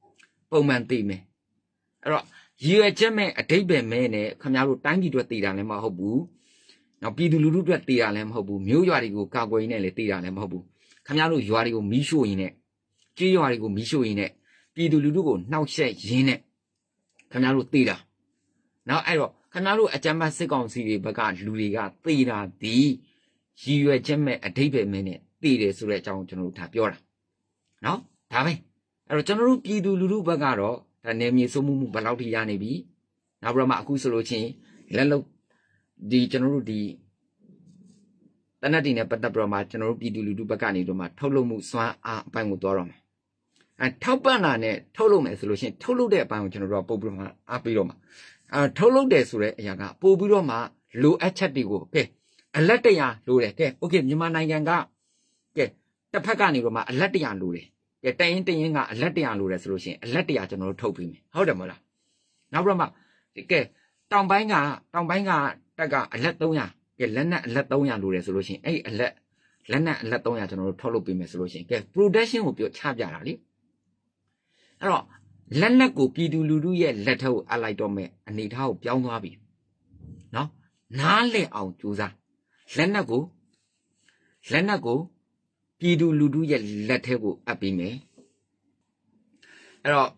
။ပုံမှန်သိမယ်။အဲ့တော့ရည်ရွယ်ချက်မဲ့အတိတ်ပဲမဲနဲ့ခမရတို့တိုင်းပြည်အတွက်တည်တာလည်းမဟုတ်ဘူးနော်ပြည်သူလူထုအတွက်တည်တာလည်းမဟုတ်ဘူးမြို့ရွာတွေကိုကာကွယ်ရင်းနဲ့လည်းတည်တာလည်းမဟုတ်ဘူးခမရတို့ရွာတွေကိုမီးရှို့ရင်းနဲ့ကြေးရွာတွေကိုမီးရှို့ရင်းနဲ့ပြည်သူလူထုကိုနှောက်ယှက်ရင်းနဲ့ခမရတို့တည်တာနော်အဲ့တော့ခမရတို့အကြမ်းဖက်စစ်ကောင်စီတွေဘက်ကလူတွေကတည်တာဒီရည်ရွယ်ချက်မဲ့အတိတ်ပဲမဲနဲ့တည်တယ်ဆိုတဲ့အကြောင်းကျွန်တော်တို့ဒါပြောတာနော်ဒါပဲအဲ့တော့ကျွန်တော်တို့ပြည်သူလူထုဘက်ကတော့ဒါနယ်မြေစုမှုမှုဘယ်လောက်ထိရနေပြီနောက်ပြီးတော့မှအခုဆိုလို့ချင်းလက်လုတ်ဒီကျွန်တော်တို့ဒီတနတ်တီနဲ့ပတ်သက်ပြီးတော့မှကျွန်တော်တို့ပြည်သူလူထုဘက်ကနေတော့မှထုတ်လုပ်မှုစွမ်းအားအပိုင်းကိုသွားတော့မှာအဲထောက်ပံ့တာနဲ့ထုတ်လုပ်မယ်ဆိုလို့ချင်းထုတ်လုပ်တဲ့အပိုင်းကိုကျွန်တော်တို့ကပို့ပြီးတော့မှအားပေးတော့မှာအဲထုတ်လုပ်တယ်ဆိုတဲ့အရာကပို့ပြီးတော့မှလိုအပ်ချက်တွေကိုကဲအလက်တရာလိုတယ်ကဲโอเคမြန်မာနိုင်ငံကကဲတစ်ဖက်ကနေတော့မှအလက်တရာလိုတယ်တရင်တရင်ကအလက်တရာလိုတယ်ဆိုလို့ရှိရင်အလက်တရာကျွန်တော်တို့ထုတ်ပြီးမယ်ဟုတ်တယ်မဟုတ်လားနောက်ပြမကဲတောင်ပိုင်းကတောင်ပိုင်းကတက်ကအလက်300ကဲလက်နဲ့အလက်300လိုတယ်ဆိုလို့ရှိရင်အဲ့အလက်လက်နဲ့အလက်300ကျွန်တော်တို့ထုတ်လုပ်ပေးမယ်ဆိုလို့ရှိရင်ကဲ production ကိုပြောချပြတာလေအဲ့တော့လက်လက်ကိုပြည်သူလူထုရဲ့လက်ထက်ကိုအလိုက်တော့မယ်အနေထားကိုပြောင်းသွားပြီနော်နားလည်အောင်ကြိုးစားလက်နက်ကိုလက်နက်ကိုပြည်သူလူထုရဲ့လက်ထဲကိုအပ်ပေးမယ်အဲ့တော့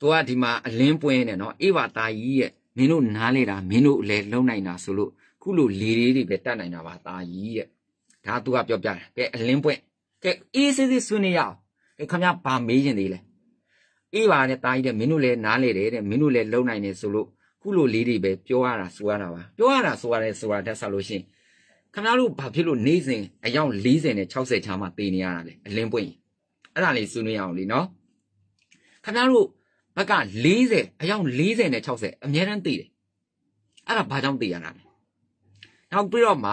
သူကဒီမှာအလင်းပွင့်နေနော်အေဝါသားကြီးရဲ့မင်းတို့နားလေတာမင်းတို့လည်းလုံနိုင်တာဆိုလို့ခုလိုလေလေးတွေပဲတတ်နိုင်တာပါသားကြီးရဲ့ဒါသူကပြောပြတယ်ကဲအလင်းပွင့်ကဲအေးစစ်စစ်ဆွနေရအောင်ကဲခမရဘာမေးရင်သေးလဲအေးပါနဲ့တားကြီးတဲ့မင်းတို့လည်းနားလေတယ်တဲ့မင်းတို့လည်းလုံနိုင်တယ်ဆိုလို့ခုလိုလေးတွေပဲပြောရတာဆိုရတာပါပြောရတာဆိုရတယ်ဆိုတာတက်ဆက်လို့ရှင်ခင်ဗျားတို့ဘာဖြစ်လို့နေ့စဉ်အယောက်40နဲ့60ချာမှပေးနေရတာလဲအလင်းပွင့်ရင်အဲ့ဒါလေးဆွေးနွေးရအောင်လीနော်ခင်ဗျားတို့ဘက်က40အယောက်40နဲ့60အများတန်းတည်တယ်အဲ့ဒါဘာကြောင့်တည်ရတာလဲနောက်ပြီးတော့မှ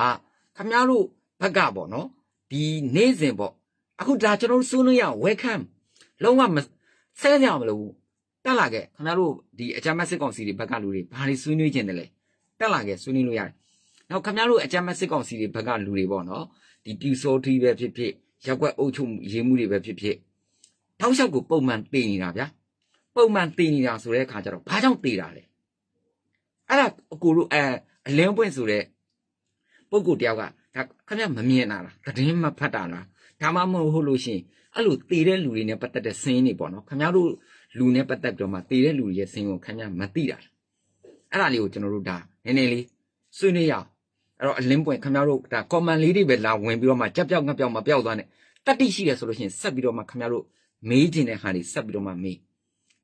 ခင်ဗျားတို့ဘက်ကပေါ့နော်ဒီနေ့စဉ်ပေါ့အခုဒါကျွန်တော်တို့ဆွေးနွေးရ welcome လုံးဝမဆဲကြမလို့တက်လာခဲ့ခင်ဗျားတို့ဒီအကြမ်းမစစ်ကောင်စီတွေဘက်ကလူတွေဘာတွေဆွေးနွေးခြင်းတယ်လဲတက်လာခဲ့ဆွေးနွေးလို့ရတယ်နောက်ခမရတို့အကြမ်းမဲ့စစ်ကောင်စီတွေဘက်ကလူတွေပေါ့နော်ဒီပြူစောထီးပဲဖြစ်ဖြစ်ရက်ွက်အုပ်ချုပ်ရေးမှုတွေပဲဖြစ်ဖြစ်ထောက်လျှောက်ကိုပုံမှန်တည်နေတာဗျာပုံမှန်တည်နေတာဆိုတဲ့အခါကျတော့ဘာကြောင့်တည်တာလဲအဲ့ဒါအကိုတို့အဲအလင်းပွင့်ဆိုတဲ့ပုံကိုတယောက်ကဒါခမရမမြင်တာလားသတင်းမဖတ်တာလားဒါမှမဟုတ်လို့ရှင်အဲ့လိုတည်တဲ့လူတွေနဲ့ပတ်သက်တဲ့စင်းတွေပေါ့နော်ခမရတို့လူနဲ့ပတ်သက်ပြီးတော့မှတည်တဲ့လူတွေရဲ့စင်းကိုခမရမသိတာအဲ့ဒါလေးကိုကျွန်တော်တို့ဒါနည်းနည်းလေးဆွေးနွေးရအောင်အဲ့တော့အလင်းပွင့်ခင်ဗျားတို့ဒါ common လေးတွေပဲလာဝင်ပြီးတော့မှကြက်ပြောက်ငက်ပြောက်မပြောက်သွားနဲ့တတိရှိတယ်ဆိုလို့ရှိရင်ဆက်ပြီးတော့မှခင်ဗျားတို့မေးခြင်းတဲ့ဟာတွေဆက်ပြီးတော့မှမေး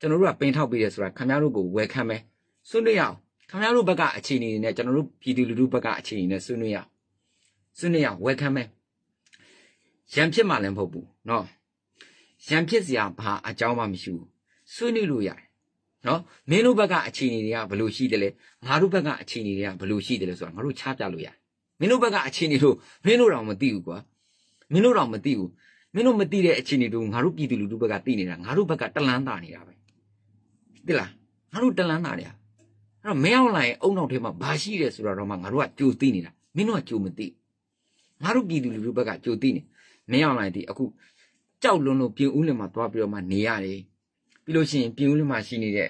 ကျွန်တော်တို့ကပင်ထောက်ပေးတယ်ဆိုတာခင်ဗျားတို့ကိုဝယ်ခံမယ်ဆွနေရအောင်ခင်ဗျားတို့ဘက်ကအခြေအနေနဲ့ကျွန်တော်တို့ပြည်သူလူထုဘက်ကအခြေအနေနဲ့ဆွနေရအောင်ဆွနေရအောင်ဝယ်ခံမယ်ရံဖြစ်မှလည်းမဟုတ်ဘူးเนาะရံဖြစ်စရာဘာအကြောင်းမှမရှိဘူးဆွနေလို့ရတယ်နော်မင်းတို့ဘက်ကအခြေအနေတွေကဘယ်လိုရှိတယ်လဲငါတို့ဘက်ကအခြေအနေတွေကဘယ်လိုရှိတယ်လဲဆိုတာငါတို့ချပြလို့ရတယ်မင်းတို့ဘက်ကအခြေအနေတို့မင်းတို့တော့မသိဘူးကွာမင်းတို့တော့မသိဘူးမင်းတို့မသိတဲ့အခြေအနေတို့ငါတို့ပြည်သူလူထုဘက်ကသိနေတာငါတို့ဘက်ကတလန်းတာနေတာပဲသိလားငါတို့တလန်းတာနေတာအဲ့တော့မင်းအောင်လိုင်းအုံနောက်ထဲမှာဘာရှိတယ်ဆိုတာတော့မှငါတို့ကကြိုသိနေတာမင်းတို့ကကြိုမသိငါတို့ပြည်သူလူထုဘက်ကကြိုသိနေမင်းအောင်လိုင်းဒီအခုကြောက်လွန်းလို့ပြင်ဦးလင်မှာသွားပြီးတော့မှနေရတယ်ပြီးလို့ရှိရင်ပြင်ဦးလွင်မှာရှိနေတဲ့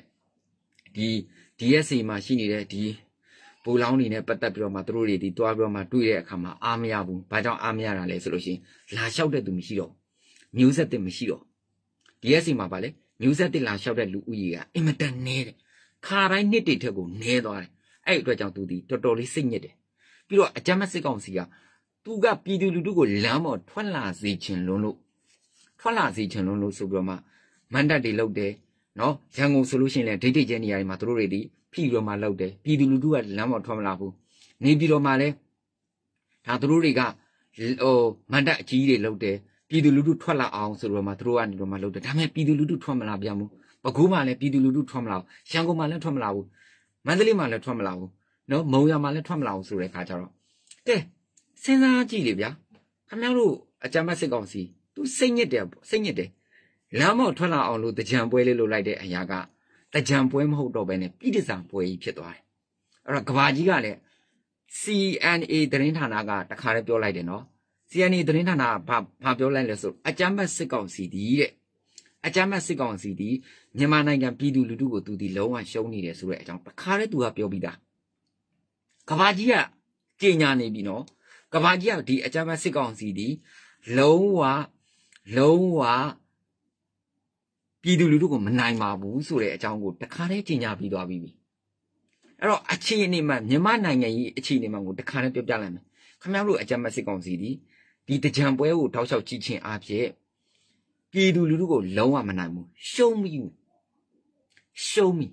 ဒီ DSA မှာရှိနေတဲ့ဒီပူလောင်းတွေနဲ့ပတ်သက်ပြီးတော့မှသူတို့တွေဒီတွားပြီးတော့မှတွေ့တဲ့အခါမှာအားမရဘူး။ဘာကြောင့်အားမရတာလဲဆိုလို့ရှိရင်လာလျှောက်တဲ့သူမရှိတော့မျိုးဆက်တစ်မရှိတော့ DSA မှာပါလေမျိုးဆက်တစ်လာလျှောက်တဲ့လူဦးရေကအင်မတန်နည်းတယ်။ခါတိုင်းနှစ်တိထက်ကိုနည်းသွားတယ်။အဲ့အတွက်ကြောင့်သူဒီတော်တော်လေးစိတ်ညစ်တယ်။ပြီးတော့အကြမ်းမစစ်ကောင်စီကသူကပြည်သူလူထုကိုလမ်းပေါ်ထွက်လာစေချင်လွန်းလို့ထွက်လာစေချင်လွန်းလို့ဆိုပြီးတော့မှမန်တပ်တွေလောက်တယ်နော်ရန်ကုန်ဆိုလို့ရှိရင်လည်းဒိတ်ဒိတ်ကျဲနေရာတွေမှာတို့တွေဒီဖိပြီးတော့မှလောက်တယ်ပြည်သူလူထုကလမ်းပေါ်ထွက်မလာဘူးနေပြီးတော့မှလည်းဒါတို့တွေကဟိုမန်တပ်အကြီးတွေလောက်တယ်ပြည်သူလူထုထွက်လာအောင်ဆိုတော့မှတို့ကနေတော့မှလောက်တယ်ဒါပေမဲ့ပြည်သူလူထုထွက်မလာပြန်ဘူးပဲခူးမှာလည်းပြည်သူလူထုထွက်မလာဘူးရန်ကုန်မှာလည်းထွက်မလာဘူးမန္တလေးမှာလည်းထွက်မလာဘူးနော်မုံရမှာလည်းထွက်မလာဘူးဆိုတဲ့ခါကျတော့ကဲစဉ်းစားကြည့်လေဗျာခင်ဗျားတို့အကြမ်းမစစ်ကောင်စီသူစိတ်ညစ်တယ်စိတ်ညစ်တယ်လမ်းမောက်ထွက်လာအောင်လို့တကြံပွဲလေးလုပ်လိုက်တဲ့အရာကတကြံပွဲမဟုတ်တော့ဘဲနဲ့ပြည်တစာပွဲကြီးဖြစ်သွားတယ်အဲ့တော့ကဘာကြီးကလည်း CNA သတင်းဌာနကတခါတည်းပြောလိုက်တယ်နော် CNA သတင်းဌာနကဘာဘာပြောလိုက်လဲဆိုအကြမ်းဖက်စစ်ကောင်စီတီးတဲ့အကြမ်းဖက်စစ်ကောင်စီတီးမြန်မာနိုင်ငံပြည်သူလူထုကိုသူဒီလုံးဝရှုံးနေတယ်ဆိုတဲ့အကြောင်းတခါတည်းသူကပြောပြီးသားကဘာကြီးကကြေညာနေပြီနော်ကဘာကြီးကဒီအကြမ်းဖက်စစ်ကောင်စီတီးလုံးဝလုံးဝပြည်သူလူထုကိုမနိုင်ပါဘူးဆိုတဲ့အကြောင်းကိုတခါတည်းကြီးညာပြီးသွားပြီးပြီအဲ့တော့အခြေအနေမှမြန်မာနိုင်ငံကြီးအခြေအနေမှကိုတခါတည်းပြောပြလိုက်မယ်ခင်ဗျားတို့အကြမ်းမစစ်ကောင်စီဒီဒီတကြံပွဲကိုတောက်လျှောက်ကြည့်ချင်းအားဖြင့်ပြည်သူလူထုကိုလုံးဝမနိုင်ဘူးရှုံးပြီရှုံးပြီ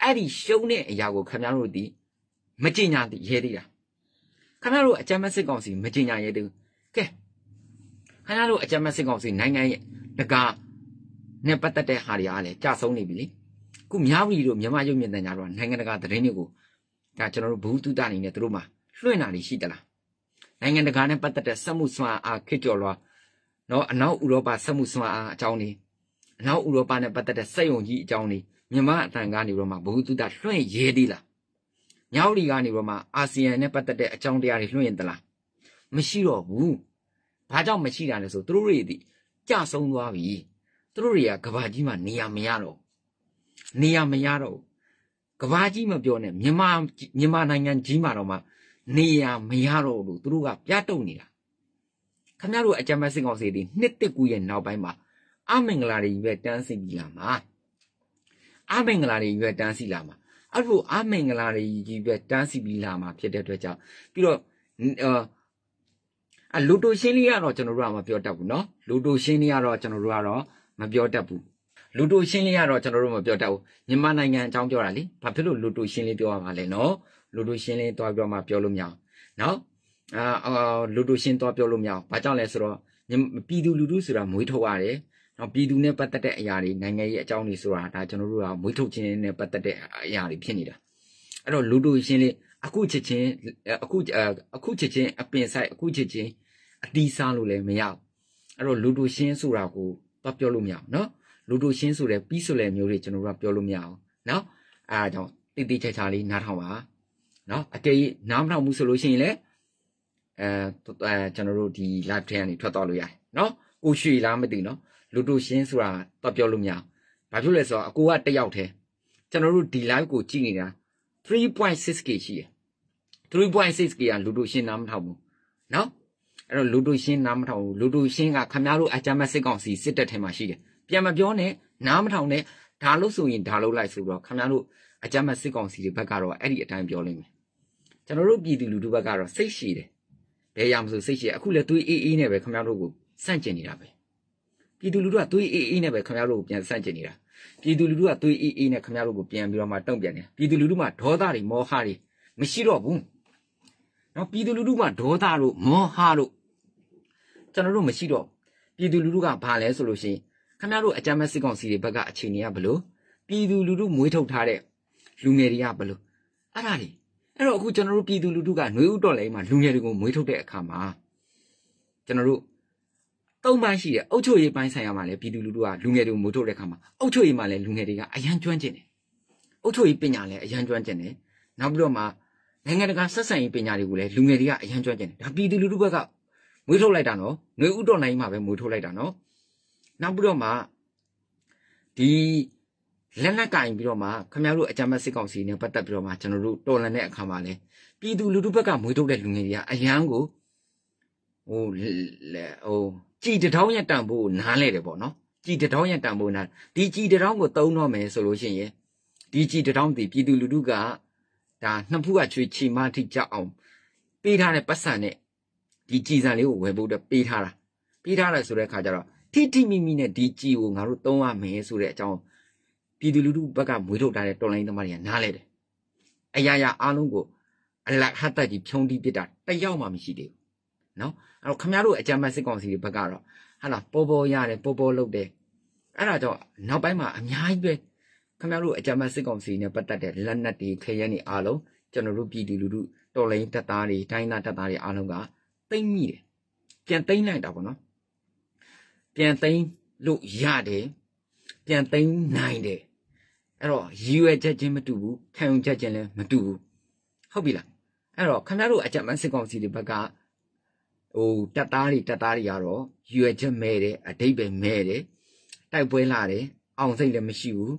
အဲ့ဒီရှုံးတဲ့အရာကိုခင်ဗျားတို့ဒီမကြင်ညာရဲသေးတာခင်ဗျားတို့အကြမ်းမစစ်ကောင်စီမကြင်ညာရဲသေးဘူးကဲခင်ဗျားတို့အကြမ်းမစစ်ကောင်စီနိုင်ငံရဲ့တကားနဲ့ပတ်သက်တဲ့ဟာတွေကလည်းကြဆုံးနေပြီလေခုမြားဝီတို့မြမရုပ်မြင့်တန်ကြတော့နိုင်ငံတကာသတင်းတွေကိုဒါကျွန်တော်တို့ဘူးတုတအနေနဲ့တို့မှာလွှင့်တာတွေရှိသလားနိုင်ငံတကာနဲ့ပတ်သက်တဲ့စက်မှုစွမ်းအားခစ်ကျော်လွှာနော်အနောက်ဥရောပစက်မှုစွမ်းအားအကြောင်းတွေအနောက်ဥရောပနဲ့ပတ်သက်တဲ့စက်ယုံကြီးအကြောင်းတွေမြန်မာအတန်ကနေတော့မှဘူးတုတလွှင့်ရဲသေးလားညောင်လီကနေတော့မှအာဆီယံနဲ့ပတ်သက်တဲ့အကြောင်းတရားတွေလွှင့်ရင်သလားမရှိတော့ဘူးဘာကြောင့်မရှိတာလဲဆိုသူတို့တွေဒီကြဆုံးသွားပြီသူတို့တွေကကဘာကြီးမှာနေရာမရတော့နေရာမရတော့ကဘာကြီးမပြောနဲ့မြန်မာမြန်မာနိုင်ငံကြီးမှာတော့မှနေရာမရတော့လို့သူတို့ကပြတ်တုံနေတာခင်ဗျားတို့အကြမ်းဖက်စစ်ကောင်စီတွေနှစ်တက်ကူရဲ့နောက်ပိုင်းမှာအမင်္ဂလာတွေပဲတန်းစီပြီးလာမှာအမင်္ဂလာတွေပဲတန်းစီလာမှာအဲ့လိုအမင်္ဂလာတွေကြီးပဲတန်းစီပြီးလာမှာဖြစ်တဲ့အတွက်ကြောင့်ပြီးတော့အလိုတိုရှင်းလေးကတော့ကျွန်တော်တို့ကမပြောတတ်ဘူးเนาะလိုတိုရှင်းလေးကတော့ကျွန်တော်တို့ကတော့မပြောတတ်ဘူးလူတူရှင်းလေးကတော့ကျွန်တော်တို့မပြောတတ်ဘူးမြန်မာနိုင်ငံအကြောင်းပြောတာလေဘာဖြစ်လို့လူတူရှင်းလေးပြောရမှာလဲနော်လူတူရှင်းလေးတွားပြောမှပြောလို့မရအောင်နော်အာလူတူရှင်းတွားပြောလို့မရအောင်ဘာကြောင့်လဲဆိုတော့ပြည်သူလူထုဆိုတာမွေးထုတ်ရတယ်နော်ပြည်သူနဲ့ပတ်သက်တဲ့အရာတွေနိုင်ငံရေးအကြောင်းတွေဆိုတာဒါကျွန်တော်တို့ကမွေးထုတ်ခြင်းနဲ့ပတ်သက်တဲ့အရာတွေဖြစ်နေတာအဲ့တော့လူတူရှင်းလေးအခုချက်ချင်းအခုအခုချက်ချင်းအပင်ဆိုင်အခုချက်ချင်းအတီးစားလို့လည်းမရဘူးအဲ့တော့လူတူရှင်းဆိုတာကိုသွားပြောလို့မရအောင်နော်လူတို့ရှင်းဆိုတဲ့ပြီးဆိုတဲ့မျိုးတွေကျွန်တော်တို့ကပြောလို့မရအောင်နော်အဲဒါကြောင့်တိတိကျကျလေးနားထောင်ပါနော်အကယ်၍နားမထောင်ဘူးဆိုလို့ရှိရင်လည်းအဲကျွန်တော်တို့ဒီ live ထဲကနေထွက်သွားလို့ရတယ်နော်ကိုရွှေလားမသိနော်လူတို့ရှင်းဆိုတာတော့ပြောလို့မရဘာဖြစ်လဲဆိုတော့အကိုကတယောက်တည်းကျွန်တော်တို့ဒီ live ကိုကြည့်နေတာ 3.6k ရှိရယ် 3.6k ကလူတို့ရှင်းနားမထောင်ဘူးနော်အဲ့တော့လူတူရှင်းနားမထောင်ဘူးလူတူရှင်းကခမားတို့အကြမ်းမဲ့စစ်ကောင်စီစစ်တပ်ထဲမှာရှိတယ်ပြန်မပြောနဲ့နားမထောင်နဲ့ဒါလို့ဆိုရင်ဒါလို့လိုက်ဆိုတော့ခမားတို့အကြမ်းမဲ့စစ်ကောင်စီတွေဘက်ကတော့အဲ့ဒီအတိုင်းပြောလိမ့်မယ်ကျွန်တော်တို့ပြည်သူလူထုဘက်ကတော့စိတ်ရှိတယ်ဘယ်ရမဆိုစိတ်ရှိအခုလည်းသွေးအေးအေးနဲ့ပဲခမားတို့ကိုစန့်ကျင်နေတာပဲပြည်သူလူထုကသွေးအေးအေးနဲ့ပဲခမားတို့ကိုပြန်စန့်ကျင်နေတာပြည်သူလူထုကသွေးအေးအေးနဲ့ခမားတို့ကိုပြန်ပြီးတော့မှတုံ့ပြန်တယ်ပြည်သူလူထုမှာဒေါသတွေမောဟတွေမရှိတော့ဘူးနော်ပြည်သူလူထုမှာဒေါသတို့မောဟတို့ကျွန်တော်တို့မရှိတော့ပြည်သူလူထုကဘာလဲဆိုလို့ရှိရင်ခမရတို့အကြမ်းမဲ့စစ်ကောင်စီတွေဘက်ကအခြေအနေကဘလို့ပြည်သူလူထုမွေးထုတ်ထားတဲ့လူငယ်တွေကဘလို့အဲ့ဒါတွေအဲ့တော့အခုကျွန်တော်တို့ပြည်သူလူထုကနှွေးဥတော်လည်းမှာလူငယ်တွေကိုမွေးထုတ်တဲ့အခါမှာကျွန်တော်တို့သုံးပိုင်းရှိတယ်အုတ်ချုပ်ရေးပိုင်းဆိုင်ရာမှာလည်းပြည်သူလူထုကလူငယ်တွေကိုမွေးထုတ်တဲ့အခါမှာအုတ်ချုပ်ရေးမှာလည်းလူငယ်တွေကအရန်ကျွမ်းကျင်တယ်အုတ်ချုပ်ရေးပညာလည်းအရန်ကျွမ်းကျင်တယ်နောက်ပြီးတော့မှနိုင်ငံတကာဆက်ဆံရေးပညာတွေကိုလည်းလူငယ်တွေကအရန်ကျွမ်းကျင်တယ်ဒါပြည်သူလူထုဘက်ကမွေးထုတ်လိုက်တာနော်ຫນွေဥတော်နိုင်မှာပဲမွေးထုတ်လိုက်တာနော်နောက်ပြီးတော့မှဒီလက်လက်ကင်ပြီးတော့မှခမရတို့အကြမ်းတ်စစ်ကောင်စီနဲ့ပတ်သက်ပြီးတော့မှကျွန်တော်တို့တော်လန်တဲ့အခါမှာလဲပြည်သူလူထုဘက်ကမွေးထုတ်တဲ့လူငယ်တွေကအယံကိုဟိုဟိုကြည်တောင်းရတန်ဖို့နားလဲတယ်ပေါ့နော်ကြည်တောင်းရတန်ဖို့နားဒီကြည်တောင်းကိုတုံးတော့မယ်ဆိုလို့ရှိရင်ဒီကြည်တောင်းတည်ပြည်သူလူထုကဒါနှစ်ဖူးကချွေချီမထိကြအောင်ပေးထားတဲ့ပတ်စံနဲ့ဒီကြည်စံလေးကိုဝယ်ဖို့အတွက်ပေးထားတာပေးထားတယ်ဆိုတဲ့အခါကျတော့ထိထိမိမိနဲ့ဒီကြည်ကိုငါတို့သုံးရမယ်ဆိုတဲ့အကြောင်းပြည်သူလူထုဘက်ကမွေးထုတ်ထားတဲ့တော်လိုင်းသမားတွေကနားလဲတယ်အရာရာအားလုံးကိုအလတ်ဟတ်တက်ကြီးဖြုံးတီးပစ်တာတယောက်မှမရှိသေးဘူးနော်အဲ့တော့ခမရတို့အကြမ်းမဲ့စစ်ကောင်စီတွေဘက်ကတော့ဟာလာပေါ်ပေါ်ရတယ်ပေါ်ပေါ်လုတ်တယ်အဲ့ဒါကြောင့်နောက်ပိုင်းမှာအများကြီးပဲခမရတို့အကြမ်းမဲ့စစ်ကောင်စီနဲ့ပတ်သက်တဲ့လက်နက်တွေခဲယမ်းတွေအားလုံးကျွန်တော်တို့ပြည်သူလူထုတော်လိုင်းတပ်သားတွေတိုင်းသားတပ်သားတွေအားလုံးကတိမ့်မိတယ်ပြန်တိမ့်လိုက်တာပေါ့နော်ပြန်တိမ့်လို့ရတယ်ပြန်သိမ်းနိုင်တယ်အဲ့တော့ရည်ရွယ်ချက်ချင်းမတူဘူးခံယူချက်ချင်းလည်းမတူဘူးဟုတ်ပြီလားအဲ့တော့ခဏတို့အကြမ်းမစစ်ကောင်စီတွေဘက်ကဟိုတက်သားတွေတက်သားတွေကတော့ရည်ရွယ်ချက်မဲတယ်အတိတ်ပဲမဲတယ်တိုက်ပွဲလာတယ်အောင်စိတ်လည်းမရှိဘူး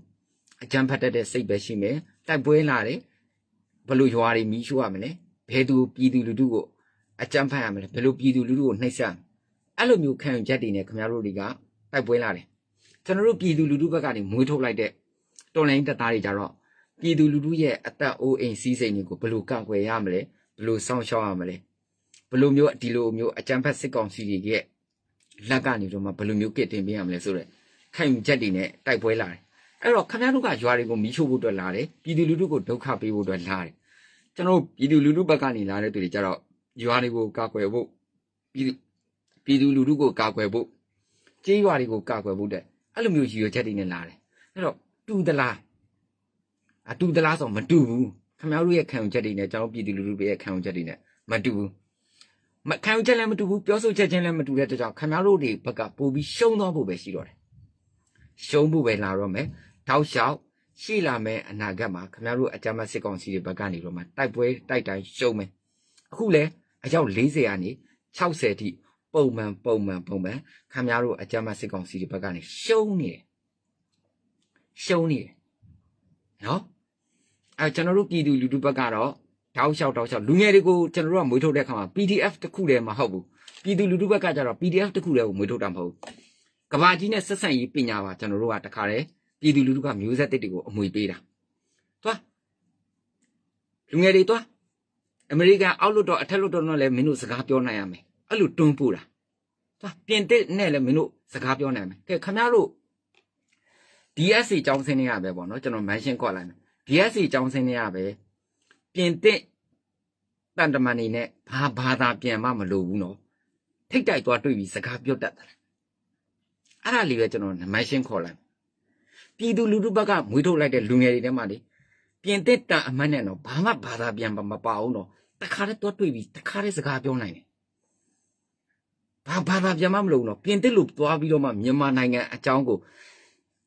အကြမ်းဖက်တတ်တဲ့စိတ်ပဲရှိမယ်တိုက်ပွဲလာတယ်ဘလို့ရွာတွေမီးရှို့ရမလဲဘဲသူပြည်သူလူထုကိုအကြမ်းဖက်ရမလဲဘယ်လိုပြည်သူလူထုကိုနှိပ်စက်အဲ့လိုမျိုးခံယူချက်တွေနဲ့ခင်ဗျားတို့တွေကတိုက်ပွဲလာတယ်ကျွန်တော်တို့ပြည်သူလူထုဘက်ကနေမွေးထုတ်လိုက်တဲ့တော်လိုင်းတပ်သားတွေကြတော့ပြည်သူလူထုရဲ့အသက်အိုးအိမ်စီးစိမ်တွေကိုဘယ်လိုကာကွယ်ရမလဲဘယ်လိုစောင့်ရှောက်ရမလဲဘယ်လိုမျိုးဒီလိုမျိုးအကြမ်းဖက်စစ်ကောင်စီတွေရဲ့လက်ကနေတော့မှဘယ်လိုမျိုးကစ်တင်ပေးရမလဲဆိုတော့ခံယူချက်တွေနဲ့တိုက်ပွဲလာတယ်အဲ့တော့ခမရတို့ကရွာတွေကိုမီးရှို့ဖို့အတွက်လာတယ်ပြည်သူလူထုကိုဒုက္ခပေးဖို့အတွက်လာတယ်ကျွန်တော်ပြည်သူလူထုဘက်ကနေလာတဲ့သူတွေကြတော့ရွာတွေကိုကာကွယ်ဖို့ပြည်ပြည်သူလူထုကိုကာကွယ်ဖို့ကြေးရွာတွေကိုကာကွယ်ဖို့တဲ့အဲ့လိုမျိုးရည်ရွယ်ချက်တွေနဲ့လာတယ်အဲ့တော့တူသလားအတူသလားဆိုမတူဘူးခမရတို့ရဲ့ခံယူချက်တွေနဲ့ကျွန်တော်ပြည်သူလူထုရဲ့ခံယူချက်တွေနဲ့မတူဘူးမခံယူချက်လည်းမတူဘူးပြောဆိုချက်ချင်းလည်းမတူတဲ့တကြောင်ခမရတို့တွေဘက်ကပို့ပြီးရှုံးသွားဖို့ပဲရှိတော့တယ်ရှုံးဖို့ပဲလာတော့မယ်တောက်လျှောက်ရှိလာမယ်အနာဂတ်မှာခမရတို့အကြမ်းဖက်စစ်ကောင်စီတွေဘက်ကနေတော့မှတိုက်ပွဲတိုက်တိုင်းရှုံးမယ်အခုလည်းအယောက်40ကနေ60ထိပုံမှန်ပုံမှန်ပုံမှန်ခမရတို့အကြမ်းမစစ်ကောင်စီတွေဘက်ကနေရှုံးနေတယ်ရှုံးနေတယ်နော်အဲကျွန်တော်တို့ပြည်သူလူထုဘက်ကတော့တောက်လျှောက်တောက်လျှောက်လူငယ်တွေကိုကျွန်တော်တို့ကမွေးထုတ်တဲ့အခါမှာ PDF တခုတည်းမဟုတ်ဘူးပြည်သူလူထုဘက်ကကျတော့ PDF တခုတည်းကိုမွေးထုတ်တာမဟုတ်ဘူးကဘာကြီးနဲ့ဆက်ဆံရေးပညာပါကျွန်တော်တို့ကတခါတည်းပြည်သူလူထုကမျိုးဆက်တစ်တွေကိုအမွေပေးတာသွားလူငယ်တွေသွားအမေရိကန်အောက်လွတ်တော်အထက်လွတ်တော်နဲ့လည်းမင်းတို့စကားပြောနိုင်ရမယ်အဲ့လိုတွန်းပို့တာဒါပြင်သစ်နဲ့လည်းမင်းတို့စကားပြောနိုင်မယ်ကဲခမရတို့ DSC ចောင်းစင်းနေရပဲပေါ့နော်ကျွန်တော် mention ခေါ်လိုက်မယ် DSC ចောင်းစင်းနေရပဲပြင်သစ်တန်တမန်နေနဲ့ဘာဘာသာပြန်မှမလိုဘူးနော်ထိတ်တိုက်သွားတွေ့ပြီးစကားပြောတတ်တယ်အဲ့ဒါလေးပဲကျွန်တော် mention ခေါ်လိုက်ပြည်သူလူထုဘက်ကမွေးထုတ်လိုက်တဲ့လူငယ်တွေထဲမှာလေပြင်သစ်တန်အမတ်နဲ့တော့ဘာမှဘာသာပြန်မပါအောင်တော့တခါတည်းတော့တွေ့ပြီတခါတည်းစကားပြောနိုင်တယ်ဘာဘာဘာပြန်မမလို့တော့ပြင်သစ်လို့သွားပြီးတော့မှမြန်မာနိုင်ငံအကြောင်းကို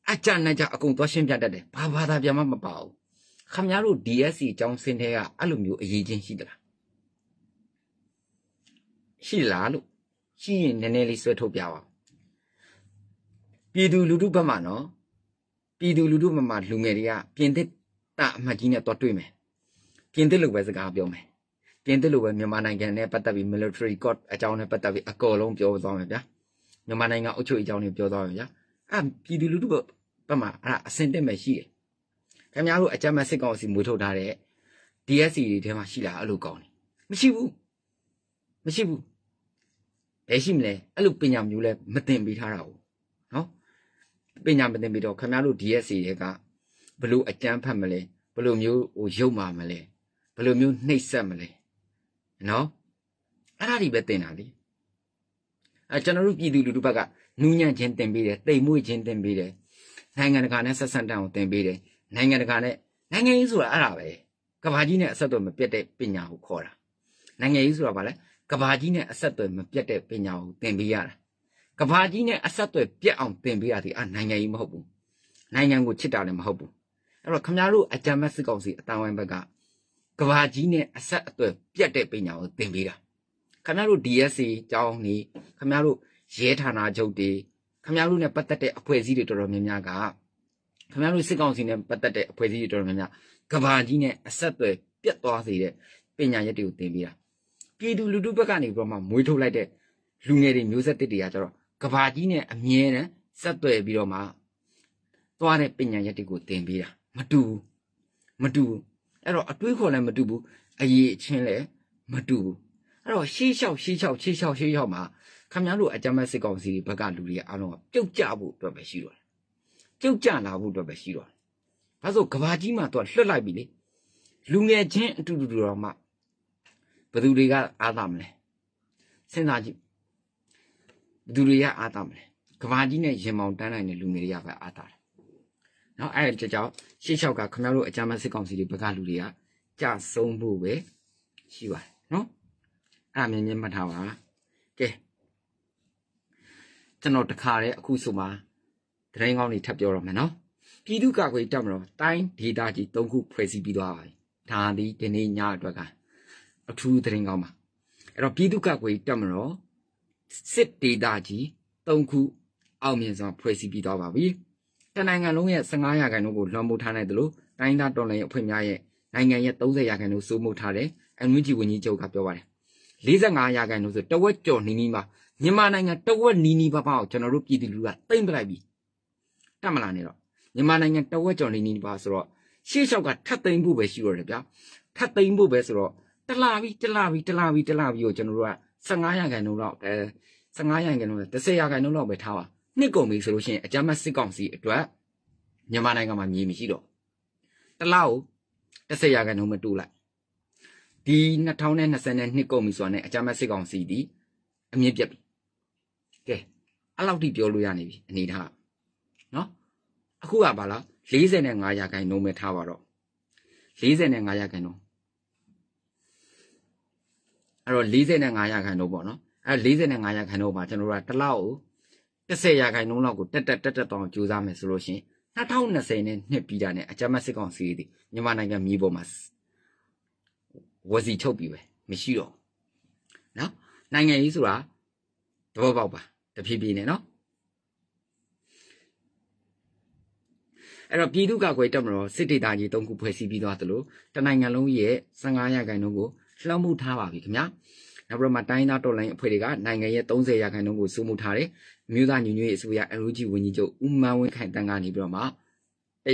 အကြမ်းနဲ့ကြအကုန်သွားရှင်းပြတတ်တယ်ဘာဘာသာပြန်မမပါဘူးခမရတို့ DSC အကြောင်းစင်တဲ့ကအဲ့လိုမျိုးအရေးချင်းရှိသလားရှိလားလို့ရှိရင်နည်းနည်းလေးဆွဲထုတ်ပြပါပြည်သူလူထုဘက်မှာနော်ပြည်သူလူထုဘက်မှာလူငယ်တွေကပြင်သစ်တအမှတ်ကြီးနဲ့သွားတွေ့မယ်ပြင်သစ်လို့ပဲစကားပြောမယ်ပြင်သစ်လိုပဲမြန်မာနိုင်ငံနဲ့ပတ်သက်ပြီး military court အကြောင်းနဲ့ပတ်သက်ပြီးအကော်လုံးပြောသွားမယ်ဗျာမြန်မာနိုင်ငံအုပ်ချုပ်ရေးအကြောင်းတွေပြောသွားမယ်ဗျာအဲ့ပြည်သူလူထုကဘက်မှာအဲ့အဆင်တက်မဲ့ရှိတယ်ခင်ဗျားတို့အကြမ်းမဲ့စစ်ကောင်စီမွေးထုတ်ထားတဲ့ DSC တွေထဲမှာရှိလားအဲ့လိုကောင်းတယ်မရှိဘူးမရှိဘူးဘယ်ရှိမလဲအဲ့လိုပညာမျိုးလဲမတင်ပေးထားတာဘူးနော်ပညာမတင်ပေးတော့ခင်ဗျားတို့ DSC တွေကဘလို့အကြမ်းဖက်မလဲဘလို့မျိုးဟိုရုပ်မာမလဲဘလို့မျိုးနှိပ်စက်မလဲနော်အဲ့ဒါတွေပဲတင်တာလေအဲကျွန်တော်တို့ပြည်သူလူထုဘက်ကနူးညံ့ခြင်းတင်ပေးတယ်တိမ်မွေ့ခြင်းတင်ပေးတယ်နိုင်ငံတကာနဲ့ဆက်ဆံတန်ကိုတင်ပေးတယ်နိုင်ငံတကာနဲ့နိုင်ငံရေးဆိုတာအဲ့ဒါပဲကဘာကြီးနဲ့အဆက်အသွယ်မပြတ်တဲ့ပညာကိုခေါ်တာနိုင်ငံရေးဆိုတာဘာလဲကဘာကြီးနဲ့အဆက်အသွယ်မပြတ်တဲ့ပညာကိုတင်ပေးရတာကဘာကြီးနဲ့အဆက်အသွယ်ပြတ်အောင်တင်ပေးရသည်အာနိုင်ငံရေးမဟုတ်ဘူးနိုင်ငံကိုချစ်တာလည်းမဟုတ်ဘူးအဲ့တော့ခမရတို့အကြမ်းမက်စစ်ကောင်စီအတန်ဝိုင်းဘက်ကကဘာကြီးနဲ့အဆက်အသွယ်ပြတ်တဲ့ပညာကိုသင်ပေးတာခင်ဗျားတို့ DSC ကျောင်းနေခင်ဗျားတို့ရဲဌာနချုပ်တွေခင်ဗျားတို့နဲ့ပတ်သက်တဲ့အဖွဲ့အစည်းတွေတော်တော်များများကခင်ဗျားတို့စစ်ကောင်စီနဲ့ပတ်သက်တဲ့အဖွဲ့အစည်းတွေတော်တော်များများကဘာကြီးနဲ့အဆက်အသွယ်ပြတ်သွားစေတဲ့ပညာရက်တွေကိုသင်ပေးတာပြည်သူလူထုဘက်ကနေပြီးတော့မှမွေးထုတ်လိုက်တဲ့လူငယ်တွေမျိုးဆက်တစ်တွေကကျတော့ကဘာကြီးနဲ့အမြဲတမ်းဆက်သွယ်ပြီးတော့မှသွားတဲ့ပညာရက်တွေကိုသင်ပေးတာမတူဘူးမတူဘူးအဲ့တော့အတွေးခေါ်လည်းမတူဘူးအရေးအချင်းလည်းမတူဘူးအဲ့တော့ရှေးလျှောက်ရှေးလျှောက်ရှေးလျှောက်ရှေးလျှောက်မှာခမရတို့အကြမ်းမဲ့စစ်ကောင်စီဘက်ကလူတွေအားလုံးကပြုတ်ကျဖို့အတွက်ပဲရှိတော့တယ်ပြုတ်ကျလာဖို့အတွက်ပဲရှိတော့တယ်ဒါဆိုကဘာကြီးမှသူကလွတ်လိုက်ပြီလေလူငယ်ချင်းအတူတူတော်မှဘယ်သူတွေကအားသမလဲစဉ်းစားကြည့်ဘယ်သူတွေကအားသမလဲကဘာကြီးနဲ့ရင်မောင်တန်းနိုင်တဲ့လူငယ်တွေကပဲအားတာတယ်နော်အဲ့ဒါကြောင့်ရှေ့လျှောက်ကခမရတို့အကြမ်းစစ်ကောင်စီတွေဘက်ကလူတွေကကြဆုံးဖို့ပဲရှိပါတယ်နော်အဲ့မြင်မြင်မှတ်ထားပါကဲကျွန်တော်တခါတည်းအခုဆိုမှတရင်ကောင်းတွေထပ်ပြောတော့မယ်နော်ပြည်သူ့ကာကွယ်တပ်မတော်တိုင်းဒေသကြီး၃ခုဖွဲ့စည်းပြီးသွားပါပြီဒါသည်ဒီနေ့ညအတွက်ကအထူးတရင်ကောင်းပါအဲ့တော့ပြည်သူ့ကာကွယ်တပ်မတော်စစ်ဒေသကြီး၃ခုအောင်မြင်စွာဖွဲ့စည်းပြီးသွားပါပြီတနိုင်ငံလုံးရဲ့15ရာခိုင်နှုန်းကိုလွှမ်းမိုးထားနိုင်တယ်လို့တိုင်းဒေသတော်လှန်ရေးအဖွဲ့များရဲ့နိုင်ငံရဲ့30ရာခိုင်နှုန်းစိုးမိုးထားတယ်အန်ဝင်းဂျီဝန်ကြီးချုပ်ကပြောပါတယ်45ရာခိုင်နှုန်းဆိုတဝက်ကျော်နီးနီးပါမြန်မာနိုင်ငံတဝက်နီးနီးပါးပါကိုကျွန်တော်တို့ပြည်သူလူထုကသိမ့်ပလိုက်ပြီတတ်မလားနေတော့မြန်မာနိုင်ငံတဝက်ကျော်နီးနီးပါဆိုတော့ရှေ့လျှောက်ကထပ်သိမ့်ဖို့ပဲရှိတော့တယ်ဗျာထပ်သိမ့်ဖို့ပဲဆိုတော့တလာပြီတလာပြီတလာပြီတလာပြီကိုကျွန်တော်တို့က15ရာခိုင်နှုန်းလောက်အဲ15ရာခိုင်နှုန်းလောက်10ရာခိုင်နှုန်းလောက်ပဲထားပါနှစ်ကုန်ပြီဆိုလို့ရှိရင်အကြမ်းတ်စစ်ကောင်စီအတွက်မြန်မာနိုင်ငံမှာမြေမရှိတော့တလောက်30ရာခိုင်နှုန်းမတိုးလိုက်ဒီ2022ကုန်ပြီဆိုတာ ਨੇ အကြမ်းတ်စစ်ကောင်စီဒီအမြင့်ပြက်ပြီကဲအဲ့လောက်ထိပြောလို့ရနေပြီအနေထားနော်အခုကဘာလား45ရာခိုင်နှုန်းပဲထားပါတော့45ရာခိုင်နှုန်းအဲ့တော့45ရာခိုင်နှုန်းပေါ့နော်အဲ့45ရာခိုင်နှုန်းမှာကျွန်တော်တို့ကတစ်လောက်ကို30ရာခိုင်နှုန်းလောက်ကိုတက်တက်တက်တက်တောင်းကြိုးစားမယ်ဆိုလို့ရှိရင်2020နဲ့နှစ်ပြီးတာနဲ့အကြမ်းမစစ်ကောင်စီတွေမြန်မာနိုင်ငံမြေပေါ်မှာဝစီချုပ်ပြီးပဲမရှိတော့နော်နိုင်ငံကြီးဆိုတာတဘောပေါက်ပါတဖြည်းဖြည်းနဲ့နော်အဲ့တော့ပြည်သူ့ကာကွယ်တပ်မတော်စစ်တေတာကြီး၃ခုဖွဲ့စည်းပြီးသွားသလိုတနိုင်ငံလုံးရဲ့15ရာခိုင်နှုန်းကိုလွှမ်းမိုးထားပါပြီခင်ဗျာနောက်ပြီးတော့မှတိုင်းသားတော်လိုင်းအဖွဲ့တွေကနိုင်ငံရဲ့30ရာခိုင်နှုန်းကိုစုမှုထားတယ်အမျိုးသားညီညွတ်ရေးအစိုးရ NUG ဝန်ကြီးချုပ်ဦးမန်းဝင်းခိုင်တန်းကနေပြီးတော့မှတ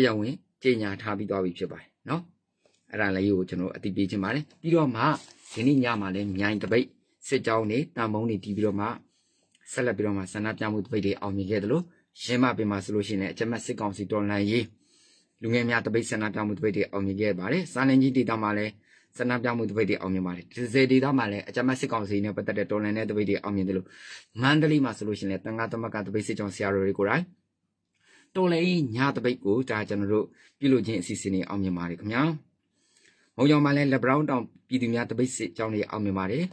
ရားဝင်ကြေညာထားပြီးသွားပြီဖြစ်ပါတယ်နော်အဲ့ဒါလေးကိုကျွန်တော်အတိပေးခြင်းပါတယ်ပြီးတော့မှဒီနေ့ညမှာလည်းမြိုင်တပိတ်စစ်ကြောင်းတွေတံမုံတွေတီးပြီးတော့မှဆက်လက်ပြီးတော့မှဆန္ဒပြမှုတပိတ်တွေအောင်မြင်ခဲ့တယ်လို့ရင်းမပင်မှာဆိုလို့ရှိရင်လည်းအချက်မဲ့စစ်ကောင်စီတော်လှန်ရေးလူငယ်များတပိတ်ဆန္ဒပြမှုတပိတ်တွေအောင်မြင်ခဲ့ပါတယ်စာလင်ကြီးဒေသမှာလည်းဆန္ဒပြမှုတပိတ်တွေအောင်မြင်ပါတယ်ဒီစေဒေသမှာလည်းအကြမ်းဖက်စစ်ကောင်စီနဲ့ပတ်သက်တဲ့တော်လှန်တဲ့တပိတ်တွေအောင်မြင်တယ်လို့မန္တလေးမှာဆိုလို့ရှိရင်လည်းတန်ခါသမကတပိတ်စစ်ကြောင်းဆရာတော်တွေကိုယ်တိုင်တော်လှန်ရေးညတပိတ်ကိုဒါကျွန်တော်တို့ပြုလုပ်ခြင်းအစီအစဉ်တွေအောင်မြင်ပါတယ်ခင်ဗျာမုံရောင်မှာလည်းလက်ဘရောင်းတောင်ပြည်သူများတပိတ်စစ်ကြောင်းတွေအောင်မြင်ပါတယ်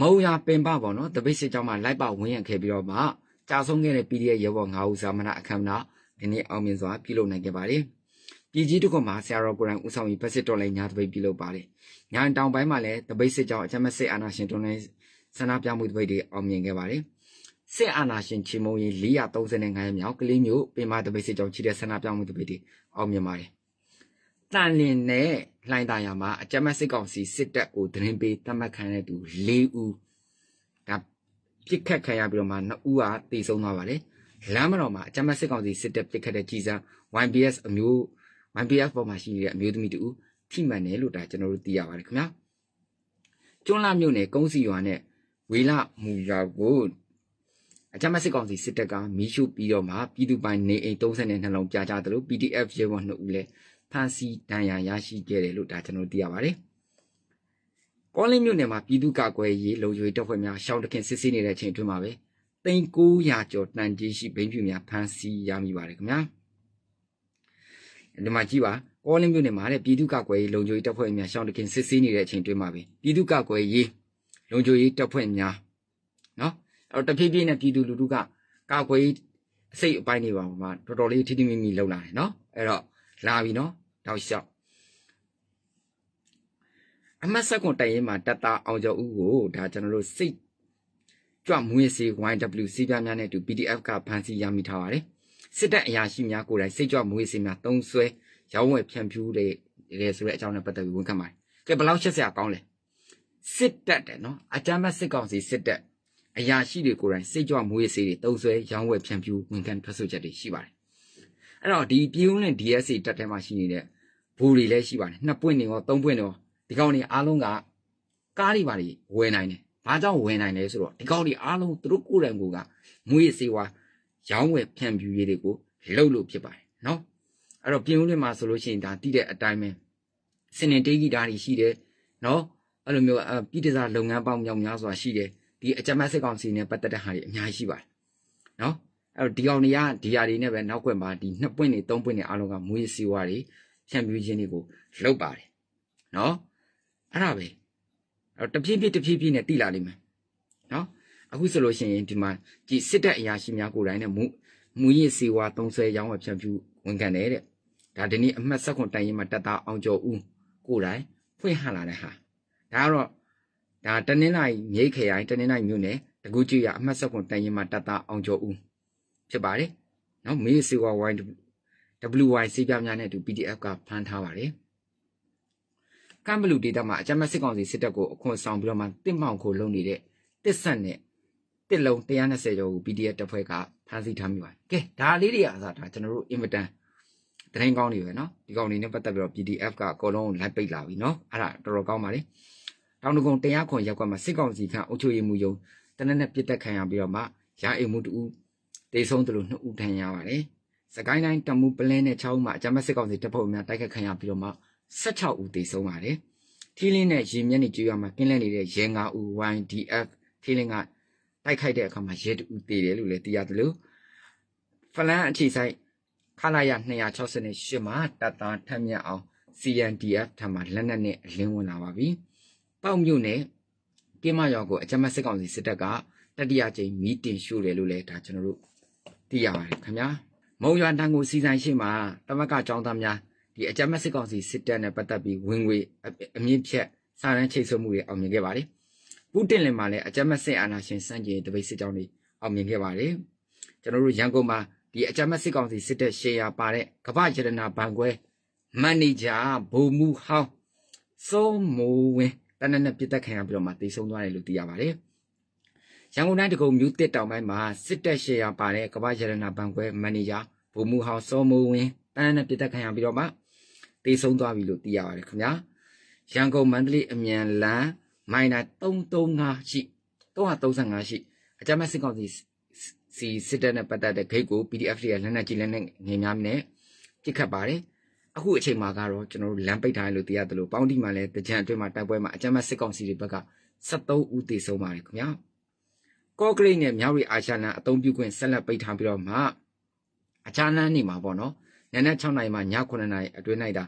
မုံရပင်ပပေါ့နော်တပိတ်စစ်ကြောင်းမှာလိုက်ပါဝင်းရခဲ့ပြီးတော့မှကြာဆုံးခဲ့တဲ့ PDF ရဲဘော်၅ဦးဇာမနာအခမ်းအနားဒီနေ့အောင်မြင်စွာပြုလုပ်နိုင်ခဲ့ပါတယ်ပြည်ကြီးတစ်ခုမှာဆရာတော်ကိုယ်တိုင်ဦးဆောင်ပြီးဗက်စစ်တော်လှန်ညာတပိတ်ပြုလုပ်ပါတယ်။ညာတောင်ပိုင်းမှာလည်းတပိတ်စစ်ကြောင့်အချက်မစစ်အာဏာရှင်တော်လှန်ဆန္ဒပြမှုတပိတ်တွေအောင်မြင်ခဲ့ပါတယ်။စစ်အာဏာရှင်ချေမုံရင်435ရက်မြောက်ကလေးမျိုးပင်မတပိတ်စစ်ကြောင့်ချီတဲ့ဆန္ဒပြမှုတပိတ်တွေအောင်မြင်ပါတယ်။တန်လင်နဲ့လှိုင်းတာယာမှာအချက်မစစ်ကောင်စီစစ်တပ်ကိုတရင်ပေးတတ်မှတ်ခံတဲ့သူ၄ဦးဒါပြစ်ခတ်ခံရပြီးတော့မှ2ဦးကတေဆုံးသွားပါတယ်။လမ်းမတော်မှာအချက်မစစ်ကောင်စီစစ်တပ်ပြစ်ခတ်တဲ့ကြီးစား YBS အမျိုး MyPF ပေါ်မှာရှိနေတဲ့အမျိုးသမီးတူထိမှန်တယ်လို့ဒါကျွန်တော်တို့သိရပါတယ်ခင်ဗျာကျွန်းလာမြို့နယ်ကုန်းစီရွာနဲ့ဝေလမူရွာကိုအကြမ်းစစ်ကောင်စီစစ်တပ်ကမီးရှို့ပြီးတော့မှပြည်သူပိုင်နေအိမ်32လုံးပြာကျတယ်လို့ PDF ရဲဘော်2ဦးလည်းဖမ်းဆီးဒဏ်ရာရရှိခဲ့တယ်လို့ဒါကျွန်တော်သိရပါတယ်။ကောလင်းမြို့နယ်မှာပြည်သူ့ကာကွယ်ရေးလုံခြုံရေးတပ်ဖွဲ့များရှောင်းတခင်စစ်ဆေးနေတဲ့အချိန်အတွင်းမှာပဲသိန်း900ကျော်တန်ကြီးရှိဗိမ်းပြူများဖမ်းဆီးရမိပါတယ်ခင်ဗျာ။ဒီမှာကြည့်ပါကောလင်းမြို့နယ်မှာတဲ့ပြည်သူ့ကာကွယ်ရေးလုံခြုံရေးတပ်ဖွဲ့များရှောင်းတခင်စစ်ဆေးနေတဲ့အချိန်တွင်းမှာပဲပြည်သူ့ကာကွယ်ရေးလုံခြုံရေးတပ်ဖွဲ့များနော်အဲ့တော့တဖြည်းဖြည်းနဲ့ပြည်သူလူထုကကာကွယ်ရေးအစိတ်အပိုင်းတွေပါမှာတော်တော်လေးထိထိမိမိလုံလာတယ်နော်အဲ့တော့လာပြီနော်တောက်လျှောက်အမတ်ဆက်ကွန်တိုင်ရင်မှာတတအောင်ကျော်ဦးကိုဒါကျွန်တော်တို့စိတ်ကြွမွေးစေ YWC ပြများနဲ့တူ PDF ကဖန်စီရမိထားပါတယ်စစ်တပ်အရာရှိများကိုယ်တိုင်စိတ်ကြွမွေးစင်များတုံးဆွဲရောင်းဝယ်ဖြန့်ဖြူးတဲ့လေဆိုတဲ့အကြောင်းနဲ့ပတ်သက်ပြီးဝန်ခံပါတယ်။ကဲဘလောက်ချက်စရာကောင်းလဲစစ်တပ်တယ်နော်အကြမ်းဖက်စစ်ကောင်စီစစ်တပ်အရာရှိတွေကိုယ်တိုင်စိတ်ကြွမွေးစေတွေတုံးဆွဲရောင်းဝယ်ဖြန့်ဖြူးဝန်ခံထွက်ဆိုချက်တွေရှိပါတယ်။အဲ့တော့ဒီပြည်ဦးနဲ့ DSA တပ်ထဲမှာရှိနေတဲ့ဘူတွေလည်းရှိပါတယ်။နှစ်ပွင့်နေရောသုံးပွင့်နေရောဒီကောင်တွေအားလုံးကကားတွေပါတွေဝယ်နိုင်တယ်။ဘာကြောင့်ဝယ်နိုင်လဲဆိုတော့ဒီကောင်တွေအားလုံးသူတို့ကိုယ်တိုင်ကိုယ်ကမွေးစေဝါးရောင်းဝယ်ဖြန့်ဖြူးရေးတွေကိုလှုပ်လို့ဖြစ်ပါတယ်နော်အဲ့တော့ပြင်ဦးလွင်မှာဆိုလို့ရှိရင်ဒါတိတဲ့အတိုင်းပဲစင်တင်တေးဂီတာတွေရှိတယ်နော်အဲ့လိုမျိုးပြည်တစားလုပ်ငန်းပေါင်းမြောက်များစွာရှိတယ်ဒီအကြမ်းဖက်စစ်ကောင်စီနဲ့ပတ်သက်တဲ့ဟာတွေအများကြီးရှိပါတယ်နော်အဲ့တော့ဒီအောင်တွေကဒီယာတွေနဲ့ပဲနောက်ွက်မှာဒီနှစ်ပွင့်နေသုံးပွင့်နေအားလုံးကမွေးစည်းဝါးတွေဖြန့်ဖြူးခြင်းတွေကိုလှုပ်ပါတယ်နော်အဲ့ဒါပဲအဲ့တော့တဖြည်းဖြည်းတဖြည်းဖြည်းနဲ့တိလာလိမ့်မယ်အခုဆိုလို့ရှိရင်ဒီမှာကြည်စစ်တပ်အရာရှိများကိုယ်တိုင်နဲ့မူမူရစ်စေဝါ30ရောင်းဝယ်ဖြန့်ဖြူးဝန်ခံတယ်တဲ့ဒါဒီနေ့အမှတ်ဆက်ခွန်တိုင်ရင်မှာတက်တာအောင်ကျော်ဦးကိုယ်တိုင်ဖွင့်ဟလာတဲ့ဟာဒါကတော့ဒါတနင်္လာရီမြိတ်ခရိုင်တနင်္လာရီမြို့နယ်တကူကြီးရအမှတ်ဆက်ခွန်တိုင်ရင်မှာတက်တာအောင်ကျော်ဦးဖြစ်ပါတယ်နော်မေးစေဝါ wine WY စေပြများနဲ့အတူ PDF ကဖမ်းထားပါတယ်ကမ်ဘလူဒေတာမှာအကြမ်းမဲ့စစ်ကောင်စီစစ်တပ်ကိုအခွန်ဆောင်ပြီးတော့မှတင့်မောင်ကိုလုံနေတဲ့တစ်ဆက်နဲ့တစ်လုံး120ကျော်ကို PDF တပ်ဖွဲ့ကဖမ်းဆီးထားမိပါတယ်။ကဲဒါလေးတွေအစားဒါကျွန်တော်တို့အင်မတန်တိုင်းကောင်းနေပဲเนาะဒီကောင်နေနဲ့ပတ်သက်ပြီးတော့ PDF ကအကုန်လုံးလိုက်ပိတ်လာပြီเนาะအဲ့ဒါတော်တော်ကောင်းပါလေ။တောင်တကုံတရားခွန်ရက်ကွက်မှာစစ်ကောင်စီကအုပ်ချုပ်ရေးမှူးယုံတနက်နဲ့ပြစ်တက်ခံရပြီးတော့မှရာအိမ်မှုတူတေဆုံးသလိုနှစ်ဦးထန်ရပါတယ်။စကိုင်းတိုင်းတမူပလင်းနဲ့6ဦးမှာအကြမ်းဖက်စစ်ကောင်စီတပ်ဖွဲ့များတိုက်ခတ်ခံရပြီးတော့မှ16ဦးတေဆုံးပါတယ်။ထီလင်းနဲ့ရေမျက်နှာကျွေးရမှာကင်းလဲနေတဲ့ရဲ9ဦး YDF ထီလင်းကတိုက်ခိုက်တဲ့အခါမှာရဲတူတည်တယ်လို့လည်းသိရတယ်လို့ဖလန်အခြေဆိုင်ခလာရ268မှာတပ်သားထက်မြက်အောင် CNDF ထံမှာလက်နက်နဲ့အလင်းဝင်လာပါပြီ။ပေါ့မြို့နယ်ကင်းမရွာကိုအကြမ်းဖက်စစ်ကောင်စီစစ်တပ်ကတတိယကြိမ်မီးတင်ရှို့တယ်လို့လည်းဒါကျွန်တော်တို့သိရပါတယ်ခင်ဗျာ။မုံရွာတန်ကိုစီဆိုင်ရှိမှာတမကကျောင်းသားများဒီအကြမ်းဖက်စစ်ကောင်စီစစ်တပ်နဲ့ပတ်သက်ပြီးဝင်ငွေအမြင့်ဖြတ်စာရန်ချိတ်ဆွမှုတွေအောင်မြင်ခဲ့ပါတယ်။ပူတင်လင်မှာလည်းအကြမ်းမစစ်အာဏာရှင်စန့်ကျင်တပိတ်စစ်ကြောင်းတွေအောင်မြင်ခဲ့ပါတယ်ကျွန်တော်တို့ရန်ကုန်မှာဒီအကြမ်းမစစ်ကောင်စီစစ်တပ်ရှယ်ယာပါတဲ့ကမ္ဘာ့ယတနာဘဏ်ခွဲမန်နေဂျာဘုံမူဟောင်းစောမိုးဝင်းတနက်နေ့ပြစ်တက်ခံရပြီးတော့မှတိတ်ဆုံးသွားတယ်လို့သိရပါတယ်ရန်ကုန်တိုင်းတကုံမြို့တစ်တောင်ပိုင်းမှာစစ်တပ်ရှယ်ယာပါတဲ့ကမ္ဘာ့ယရနာဘဏ်ခွဲမန်နေဂျာဘုံမူဟောင်းစောမိုးဝင်းတန်းနဲ့ပြစ်သက်ခံရပြီးတော့မှတေဆုံးသွားပြီလို့သိရပါတယ်ခင်ဗျာရန်ကုန်မန္တလေးအမြန်လမ်းမိုင်တာ335ရှိ335ရှိအကြမ်းမဲ့စစ်ကောင်စီစီစစ်တပ်နဲ့ပတ်သက်တဲ့ဂိတ်ကို PDF တွေကလက်နက်ကြီးလက်နက်ငယ်များနဲ့ပြစ်ခတ်ပါတယ်အခုအချိန်မှာကတော့ကျွန်တော်တို့လမ်းပိတ်ထားတယ်လို့သိရတယ်လို့ပေါင်းတီမှာလည်းတကြံအတွင်းမှာတိုက်ပွဲမှာအကြမ်းမဲ့စစ်ကောင်စီတွေဘက်က73ဦးသေဆုံးပါတယ်ခင်ဗျာကော့ဂရိတ်နဲ့မြောက်ရီအာရှလန်အုံပြုခွင့်ဆက်လက်ပိတ်ထားပြီးတော့မှအခြားလမ်းနေမှာပေါ့နော်နနက်6နာရီမှည9နာရီအတွင်း၌တာ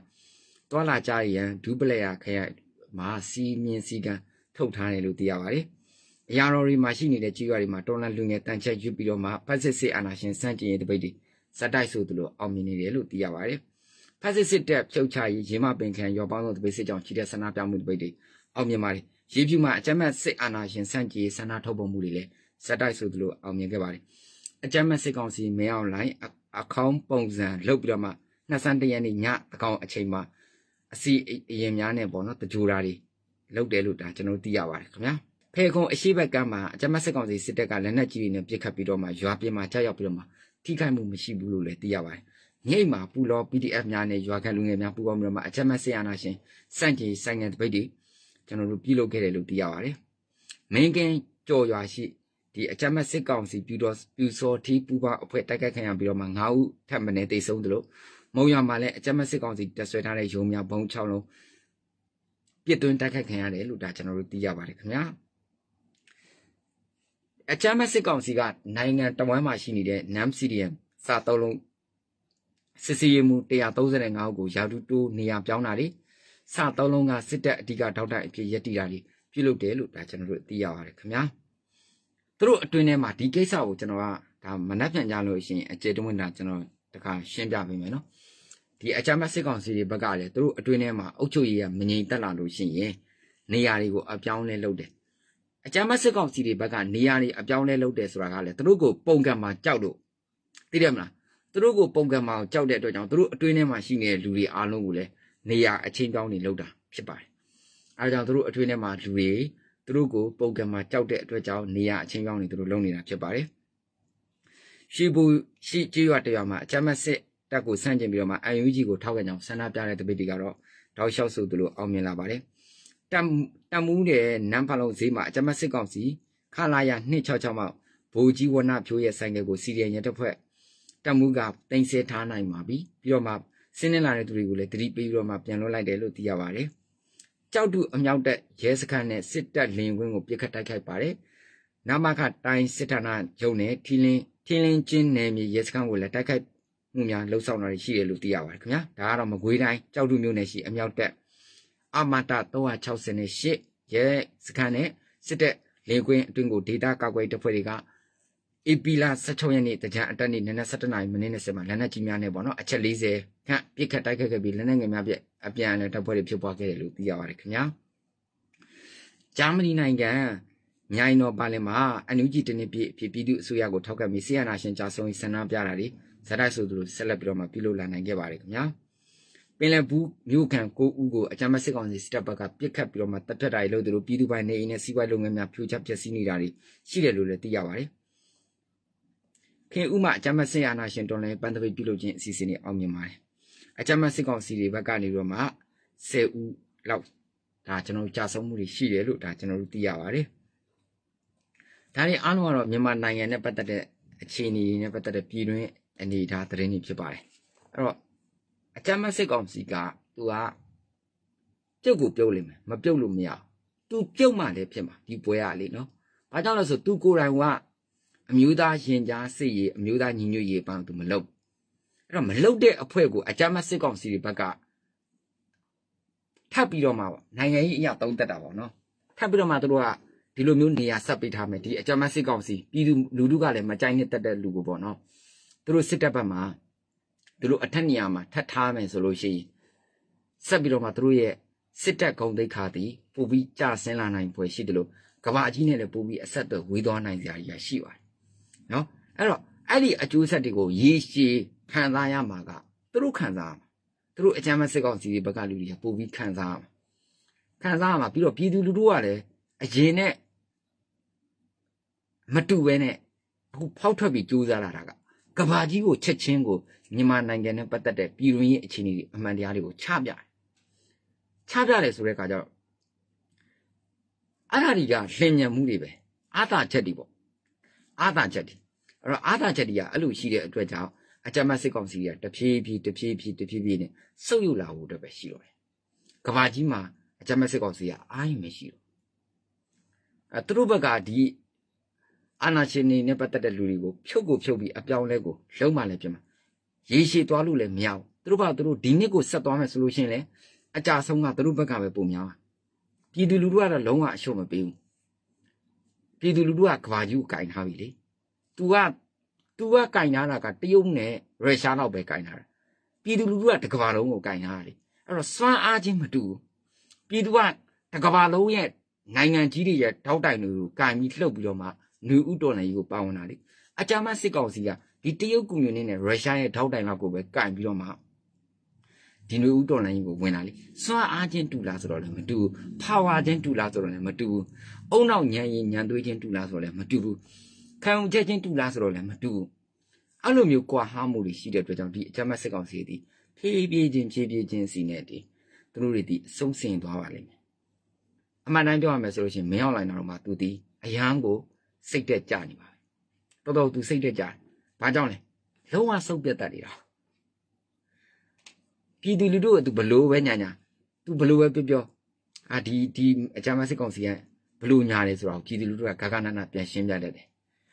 တွာလာကြရန်ဒူးပလေယာခရိုင်မှာစီမြင်စီကန်းထုတ်ထားတယ်လို့သိရပါတယ်။အရာတော်တွေမှာရှိနေတဲ့ကြေးရွာတွေမှာတော်လန်လူငယ်တန်ချက်ယူပြီးတော့မှဖက်စစ်စစ်အာဏာရှင်စန့်ကျင်ရေးတပိတ်တွေဇက်တိုက်ဆိုသလိုအောင်မြင်နေတယ်လို့သိရပါတယ်။ဖက်စစ်စစ်တပ်ဖြုတ်ချရေးရင်းမပင်ခံရောပေါင်းသောတပိတ်စစ်ကြောင့်ချီတဲ့ဆန္ဒပြမှုတပိတ်တွေအောင်မြင်ပါတယ်။ရေးပြူမှာအကြမ်းဖက်စစ်အာဏာရှင်စန့်ကျင်ရေးဆန္ဒထုတ်ပေါ်မှုတွေလည်းဇက်တိုက်ဆိုသလိုအောင်မြင်ခဲ့ပါတယ်။အကြမ်းဖက်စစ်ကောင်စီမဲအောင်လိုင်းအကောင့်ပုံစံလုပ်ပြီးတော့မှနှစ်ဆန်းတရက်နေ့ညအကောင်အချိန်မှာအစီအရင်များနဲ့ပေါ့နော်တကြိုတာတွေလုပ်တယ်လို့ဒါကျွန်တော်သိရပါတယ်ခင်ဗျာဖေခုံအရှိဘက်ကမ်းမှာအကြမ်းဆက်ကောင်စီစစ်တပ်ကလက်နက်ကြီးတွေနဲ့ပစ်ခတ်ပြီးတော့မှရွာပြင်မှာကြောက်ရောက်ပြီးတော့မှထိခိုက်မှုမရှိဘူးလို့လည်းသိရပါတယ်ညိတ်မှာပူလော PDF များနဲ့ရွာခံလူငယ်များပူးပေါင်းပြီးတော့မှအကြမ်းဆက်ရနာရှင်စန့်ကျင်ဆိုင်ငံတပိတ်တွေကျွန်တော်တို့ပြုလုပ်ခဲ့တယ်လို့သိရပါတယ်မင်းကင်းကြော်ရွာရှိဒီအကြမ်းဆက်ကောင်စီပြူတော်ပြူစော်ထီပူပေါင်းအဖွဲ့တိုက်ခိုက်ခံရပြီးတော့မှ9ဦးထပ်မံနေတိတ်ဆုံးတယ်လို့မုံရွာမှာလည်းအကြမ်းဆက်ကောင်စီတက်ဆွဲထားတဲ့ရုံများဘုံ6လုံးပြစ်တွင်းတိုက်ခိုက်ခံရတယ်လို့ဒါကျွန်တော်တို့သိရပါတယ်ခင်ဗျာအချမ်းမစစ်ကောင်စီကနိုင်ငံတဝမ်းမှာရှိနေတဲ့ NAM CDM စာသုံးလုံးစစ်စီရင်မှု135ကိုရာထူးတိုးနေရာပြောင်းတာလေစာသုံးလုံးကစစ်တပ်အဓိကဒေါက်တာအဖြစ်ယက်တီတာလေပြုလုပ်တယ်လို့ဒါကျွန်တော်တို့သိရပါတယ်ခင်ဗျာသူတို့အတွင်းထဲမှာဒီကိစ္စကိုကျွန်တော်ကဒါမနှက်ပြန်ကြလို့ရှင် အကျေတဝင့်တာကျွန်တော်တခါရှင်းပြပေးမယ်နော်ဒီအကြမ်းဖက်စစ်ကောင်စီတွေဘက်ကလည်းသူတို့အတွင်းထဲမှာအုပ်ချုပ်ရေးကမငြိမ်သက်လာလို့ရှိရင်နေရာတွေကိုအပြောင်းလဲလုပ်တယ်အကြမ်းဖက်စစ်ကောင်စီတွေဘက်ကနေရာတွေအပြောင်းလဲလုပ်တယ်ဆိုတာကလည်းသူတို့ကိုပုံကံမှာကြောက်လို့သိတယ်မလားသူတို့ကိုပုံကံမှာကြောက်တဲ့အတွက်ကြောင့်သူတို့အတွင်းထဲမှာရှိနေတဲ့လူတွေအားလုံးကိုလည်းနေရာအချင်းပြောင်းနေလောက်တာဖြစ်ပါတယ်အဲဒါကြောင့်သူတို့အတွင်းထဲမှာလူတွေသူတို့ကိုပုံကံမှာကြောက်တဲ့အတွက်ကြောင့်နေရာအချင်းပြောင်းနေသူတို့လုပ်နေတာဖြစ်ပါတယ်ရှိဘူးရှိကျွတ်တရွာမှာအကြမ်းဖက်စစ်တက်ကိုဆန့်ကျင်ပြီးတော့မှ UNG ကိုထောက်ခံကြောင်းဆန္ဒပြတဲ့တပိတ်တွေကတော့တောက်လျှောက်ဆိုသလိုအောင်မြင်လာပါတယ်တမ်တမ်မူးတဲ့နမ်ဖလုံဈေးမှာအကြမ်းစစ်ကောင်စီခလာရ266မှာဗိုလ်ကြီးဝနဖြိုးရဲ့ဆိုင်ကယ်ကိုစီရီယံရတစ်ဖက်တမ်မူးကတင်ဆဲထားနိုင်ပါပြီပြီးတော့မှဆင်းနေလာတဲ့သူတွေကိုလည်းတတိပေးပြီးတော့မှပြန်လွှတ်လိုက်တယ်လို့သိရပါတယ်ကြောက်တူအမြောက်တက်ရဲစခန်းနဲ့စစ်တပ်လင်ကွင်းကိုပြစ်ခတ်တိုက်ခိုက်ပါတယ်နမခတိုင်းစစ်ဌာနချုပ်နဲ့ထီလင်းထီလင်းချင်းနယ်မြေရဲစခန်းကိုလည်းတိုက်ခိုက်မှုများလှုပ်ဆောင်တာရှိတယ်လို့သိရပါတယ်ခင်ဗျာဒါကတော့မကွေးတိုင်းကြောက်တုမြို့နယ်ရှိအမြောက်တပ်အမတာ368ရဲစခန်းနဲ့စစ်တပ်လေကွင်းအတွင်းကိုဒေတာကာကွယ်တပ်ဖွဲ့တွေကဧပြီလ16ရက်နေ့တကြံအတက်နေ့နနက်7:00နာရီမိနစ်နဲ့ဆက်မှာလက်နက်ကြီးများနဲ့ပေါ့နော်အချက်40ခန့်ပြစ်ခတ်တိုက်ခတ်ခဲ့ပြီးလက်နက်ငယ်များပြက်အပြန်အလှန်တပ်ဖွဲ့တွေဖြစ်ပွားခဲ့တယ်လို့သိရပါတယ်ခင်ဗျာဂျာမနီနိုင်ငံမြိုင်တော်ပါလင်မှာအန်ယူဂျီတနစ်ပြည့်ပြည်သူအစိုးရကိုထောက်ခံပြီးဆီယနာရှင်ကြာဆုံးရေးဆန္ဒပြတာတွေဇာတိုက်ဆိုသူတို့ဆက်လက်ပြီးတော့မှပြုလုပ်လာနိုင်ခဲ့ပါတယ်ခင်ဗျာပင်လယ်ဘူးမြို့ခံကိုဦးကိုအကြမ်းဖက်စစ်ကောင်စီစစ်တပ်ဘက်ကပြစ်ခတ်ပြီးတော့မှတပ်ဖြတ်တာတွေလုပ်သူတို့ပြည်သူပိုင်နေအိမ်နဲ့စီးပွားလုပ်ငန်းများဖြိုချဖျက်ဆီးနေတာတွေရှိတယ်လို့လည်းသိရပါတယ်ခင်ဦးမှာအကြမ်းဖက်စစ်အာဏာရှင်တော်လှန်ရေးပန်းသပိတ်ပြုလုပ်ခြင်းအစီအစဉ်တွေအောင်မြင်ပါတယ်အကြမ်းဖက်စစ်ကောင်စီတွေဘက်ကနေပြီးတော့မှ10ဦးလောက်ဒါကျွန်တော်ကြာဆုံးမှုတွေရှိတယ်လို့ဒါကျွန်တော်တို့သိရပါတယ်ဒါတွေအားလုံးကတော့မြန်မာနိုင်ငံနဲ့ပတ်သက်တဲ့အခြေအနေတွေနဲ့ပတ်သက်တဲ့ပြည်တွင်းအနေထားသတင်းကြီးဖြစ်ပါတယ်အဲ့တော့အကြမ်းမစစ်ကောင်စီကသူကပြုတ်ကိုပြုတ်လိမ့်မယ်မပြုတ်လို့မရသူပြုတ်မှလည်းဖြစ်မှာဒီပွဲကလေနော်ဘာကြောင့်လဲဆိုသူကိုယ်တိုင်ကအမျိုးသားရင်ကြားစစ်ရေးအမျိုးသားညီညွတ်ရေးပန်းသူမလုပ်အဲ့တော့မလုပ်တဲ့အဖွဲ့ကိုအကြမ်းမစစ်ကောင်စီဘက်ကထပ်ပြီးတော့မှနိုင်ငံရေးအရာသုံးသက်တာပေါ့နော်ထပ်ပြီးတော့မှသူတို့ကဒီလိုမျိုးနေရာဆက်ပေးထားမယ်ဒီအကြမ်းမစစ်ကောင်စီပြည်သူလူထုကလည်းမကြိုက်နဲ့တက်တဲ့လူကိုပေါ့နော်သူတို့စစ်တပ်ဘက်မှာသူတို့အထက်နေရာမှာထပ်ထားမယ်ဆိုလို့ရှိရင်ဆက်ပြီးတော့မှသူတို့ရဲ့စစ်တပ်ဂုံသိက္ခာတီပို့ပြီးကြဆင်းလာနိုင် ဖွယ်ရှိတယ်လို့ကဘာကြီးနဲ့လည်းပို့ပြီးအဆက်အသွယ်ဝေးသွားနိုင်စရာကြီးရှိပါတယ်နော်အဲ့တော့အဲ့ဒီအကျိုးဆက်တွေကိုရေရှည်ခံစားရမှာကသူတို့ခံစားရမှာသူတို့အကြမ်းမဲ့စစ်ကောင်စီဘက်ကလူတွေကပို့ပြီးခံစားရမှာခံစားရမှာပြီးတော့ပြည်သူလူထုကလည်းအရင်နဲ့မတူပဲနဲ့အခုဖောက်ထွက်ပြီးကြိုးစားလာတာကကဘာကြီးကိုချက်ချင်းကိုမြန်မာနိုင်ငံနဲ့ပတ်သက်တဲ့ပြည်တွင်းရေးအခြေအနေတွေအမှန်တရားတွေကိုချပြတယ်ချပြတယ်ဆိုတဲ့အခါကျတော့အဲ့ဒါတွေကလင်ညံမှုတွေပဲအာသာချက်တွေပေါ့အာသာချက်တွေအဲ့တော့အာသာချက်တွေကအဲ့လိုရှိတဲ့အတွက်ကြောင့်အကြမ်းမစစ်ကောင်စီကတဖြည်းဖြည်းတဖြည်းဖြည်းတဖြည်းဖြည်းနဲ့ဆုပ်ယူလာဖို့အတွက်ပဲရှိတော့တယ်ကဘာကြီးမှာအကြမ်းမစစ်ကောင်စီကအားရင်မရှိတော့အဲသူတို့ဘက်ကဒီအာဏာရှင်နေနဲ့ပတ်သက်တဲ့လူတွေကိုဖြုတ်ကိုဖြုတ်ပြီးအပြောင်းလဲကိုလုံးမလဲပြင်မှာရေရှည်သွားလို့လည်းမရဘူးသူတို့ဘာသူတို့ဒီနှစ်ကိုဆက်သွားမယ်ဆိုလို့ရှိရင်လည်းအကြဆုံးကသူတို့ဘက်ကပဲပုံများပါပြည်သူလူထုကတော့လုံးဝအရှုံးမပေးဘူးပြည်သူလူထုကကဘာကြီးကိုကင်ထားပြီလေ तू က तू ကကင်ထားတာကတရုတ်နဲ့ရုရှားတော့ပဲကင်ထားတာပြည်သူလူထုကတကဘာလုံးကိုကင်ထားတယ်အဲ့တော့စွမ်းအားချင်းမတူဘူးပြည်သူကတကဘာလုံးရဲ့နိုင်ငံကြီးတွေရဲ့ထောက်တိုင်တွေကိုကင်ပြီးလှုပ်ပြီးတော့မှနွေဦးတော်လှန်ရေးကိုပါဝင်တာလေအကြမ်းမစစ်ကောင်စီကဒီတရုတ်ကွန်မြူနစ်နဲ့ရုရှားရဲ့ထောက်တိုင်လောက်ကိုပဲကင်ပြီးတော့မှဒီနွေဦးတော်လိုင်းကိုဝင်လာလေစွမ်းအားချင်းတူလားဆိုတော့လည်းမတူဘူးပါဝါချင်းတူလားဆိုတော့လည်းမတူဘူးအုံနောက်ညံရင်ညံသွေးချင်းတူလားဆိုတော့လည်းမတူဘူးခံုံချက်ချင်းတူလားဆိုတော့လည်းမတူဘူးအဲ့လိုမျိုးကွာဟားမှုတွေရှိတဲ့အတွက်ကြောင့်ဒီအကြမ်းတ်စစ်ကောင်စီဒီဖြည်းဖြည်းချင်းဖြည်းဖြည်းချင်းစီနဲ့ဒီသူတို့တွေဒီဆုံးစင်သွားပါလိမ့်မယ်အမှန်တမ်းပြောရမယ်ဆိုလို့ရှိရင်မင်းအောင်လိုက်တော့မှသူဒီအရန်ကိုစိတ်တက်ကြနေပါပဲတော်တော်သူစိတ်တက်ကြဘာကြောင့်လဲလုံးဝစုပ်ပြတ်တတ်နေတာပြည်သူလူထုကသူဘလို့ပဲညာညာသူဘလို့ပဲပြောပြောအာဒီဒီအချမ်းမစစ်ကောင်စီကဘလို့ညာတယ်ဆိုတာကိုပြည်သူလူထုကဂဂနနာပြန်ရှင်းပြတတ်တယ်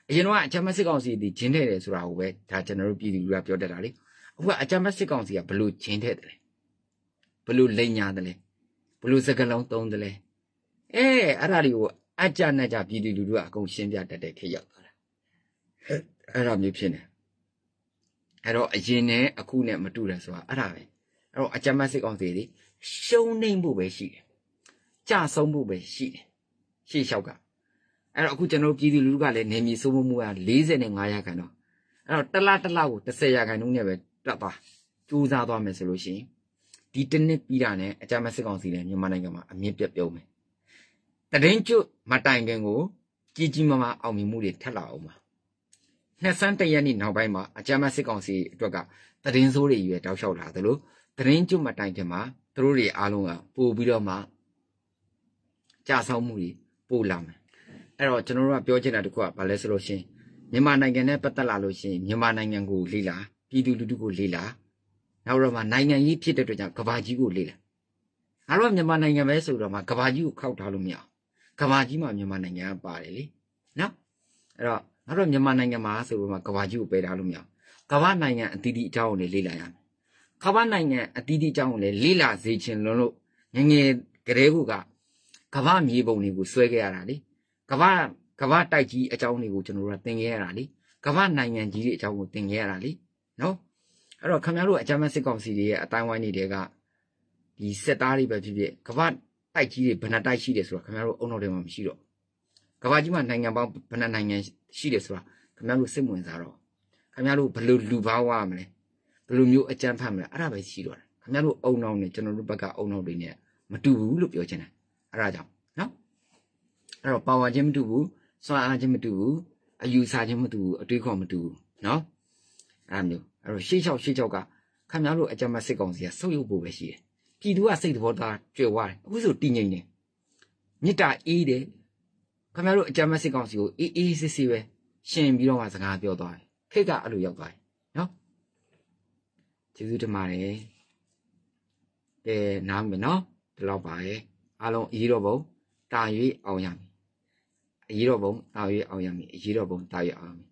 အရင်ကအချမ်းမစစ်ကောင်စီဒီဂျင်းထဲတယ်ဆိုတာကိုပဲဒါကျွန်တော်တို့ပြည်သူလူထုကပြောတတ်တာလေအခုကအချမ်းမစစ်ကောင်စီကဘလို့ဂျင်းထဲတယ်ဘလို့လိန်ညာတယ်ဘလို့စကလုံးသုံးတယ်အဲအဲ့ဒါတွေကိုအကြနဲ့ကြပြည်သူလူထုကအကုန်ရှင်းပြတတ်တဲ့ခေတ်ရောက်သွားတာအဲ့ဒါမျိုးဖြစ်နေအဲ့တော့အရင်နဲ့အခုနဲ့မတူတယ်ဆိုတာအဲ့ဒါပဲအဲ့တော့အကြမ်းမစစ်ကောင်စီတွေရှုံးနှိမ့်ဖို့ပဲရှိတယ်ကြဆုံးဖို့ပဲရှိတယ်ရှေ့လျှောက်ကအဲ့တော့အခုကျွန်တော်ပြည်သူလူထုကလည်းနေမြေစိုးမိုးမှုက45ရာခိုင်တော့အဲ့တော့တလတလကို30ရာခိုင်နှုန်းနဲ့ပဲတက်သွားစူးစမ်းသွားမယ်ဆိုလို့ရှိရင်ဒီတနစ်ပြီးတာနဲ့အကြမ်းမစစ်ကောင်စီနဲ့မြန်မာနိုင်ငံမှာအမြင့်ပြတ်ပြုံးမယ်တရင်ကျွတ်မတိုင်ခင်ကိုကြီးကြီးမားမားအောင်မြင်မှုတွေထက်လာအောင်ပါနှစ်ဆန်းတရက်နေ့နောက်ပိုင်းမှာအကြမ်းမစစ်ကောင်စီအတွက်ကတရင်စိုးတွေရွယ်တောက်လျှောက်လာသလိုတရင်ကျွတ်မတိုင်ခင်မှာသူတို့တွေအားလုံးကပို့ပြီးတော့မှကြာဆောင်မှုတွေပို့လာမယ်အဲ့တော့ကျွန်တော်တို့ကပြောချင်တာတခုကဘာလဲဆိုလို့ရှင်မြန်မာနိုင်ငံနဲ့ပတ်သက်လာလို့ရှင်မြန်မာနိုင်ငံကိုလေ့လာပြည်သူလူထုကိုလေ့လာနောက်တော့မှနိုင်ငံကြီးဖြစ်တဲ့အတွက်ကြောင့်ကဘာကြီးကိုလေ့လာငါတို့ကမြန်မာနိုင်ငံပဲဆိုတော့မှကဘာကြီးကိုခောက်ထားလို့မရအောင်ကဘာကြီးမှာမြန်မာနိုင်ငံကပါတယ်လေနော်အဲ့တော့ငါတို့မြန်မာနိုင်ငံမှာဆိုတော့ကဘာကြီးကိုပယ်ထားလို့မရဘူးကဘာနိုင်ငံအသီးသီးအကြောင်းကိုလည်းလေ့လာရမယ်ကဘာနိုင်ငံအသီးသီးအကြောင်းကိုလည်းလေ့လာစေချင်လို့လို့ငငယ်ကလေးကကဘာမြေပုံတွေကိုဆွဲခဲ့ရတာလေကဘာကဘာတိုက်ကြီးအကြောင်းတွေကိုကျွန်တော်တို့ကသင်ခဲ့ရတာလေကဘာနိုင်ငံကြီးတွေအကြောင်းကိုသင်ခဲ့ရတာလေနော်အဲ့တော့ခင်ဗျားတို့အကြမ်းဖက်စစ်ကောင်စီတွေရဲ့အတိုင်းဝိုင်းတွေကဒီစစ်သားတွေပဲဖြစ်ဖြစ်ကမ္ဘာတိုက်ကြီးတွေဘဏ္ဍတိုက်ရှိတယ်ဆိုတာခင်ဗျားတို့အုံနောက်တွေမှာမရှိတော့ကမ္ဘာကြီးမှာနိုင်ငံပေါင်းဘဏ္ဍနိုင်ငံရှိတယ်ဆိုတာခင်ဗျားတို့စိတ်ဝင်စားတော့ခင်ဗျားတို့ဘယ်လိုလူပါဝါမလဲဘယ်လိုမျိုးအကြမ်းဖက်မလဲအဲ့ဒါပဲရှိတော့တယ်ခင်ဗျားတို့အုံနောက်နဲ့ကျွန်တော်တို့ဘက်ကအုံနောက်တွေနဲ့မတူဘူးလို့ပြောချင်တယ်အဲ့ဒါကြောင့်နော်အဲ့တော့ပါဝါချင်းမတူဘူးစွမ်းအားချင်းမတူဘူးအယူဆချင်းမတူဘူးအတွေးခေါ်မတူဘူးနော်အဲ့လိုမျိုးအဲ့တော့ရှေ့လျှောက်ရှေ့လျှောက်ကခင်ဗျားတို့အကြမ်းဖက်စစ်ကောင်စီကဆုပ်ယုပ်ဖို့ပဲရှိတယ်ပြည်သူကစိတ်သဘောထားကြွယ်ဝတယ်အခုဆိုတည်ငြိမ်တယ်မြစ်တာအေးတယ်ခင်ဗျားတို့အကြမ်းမစစ်ကောင်စီကိုအေးအေးစစ်စစ်ပဲရှင်ပြီးတော့မှစကားပြောသွားတယ်ခေတ်ကအဲ့လိုရောက်သွားတယ်နော်ကျေးဇူးတင်ပါတယ်ကဲနားမယ်နော်ဒီလောက်ပါရဲ့အားလုံးအရေးတော်ပုံတာ၍အောင်ရမည်အရေးတော်ပုံတာ၍အောင်ရမည်အရေးတော်ပုံတာ၍အောင်ရမည်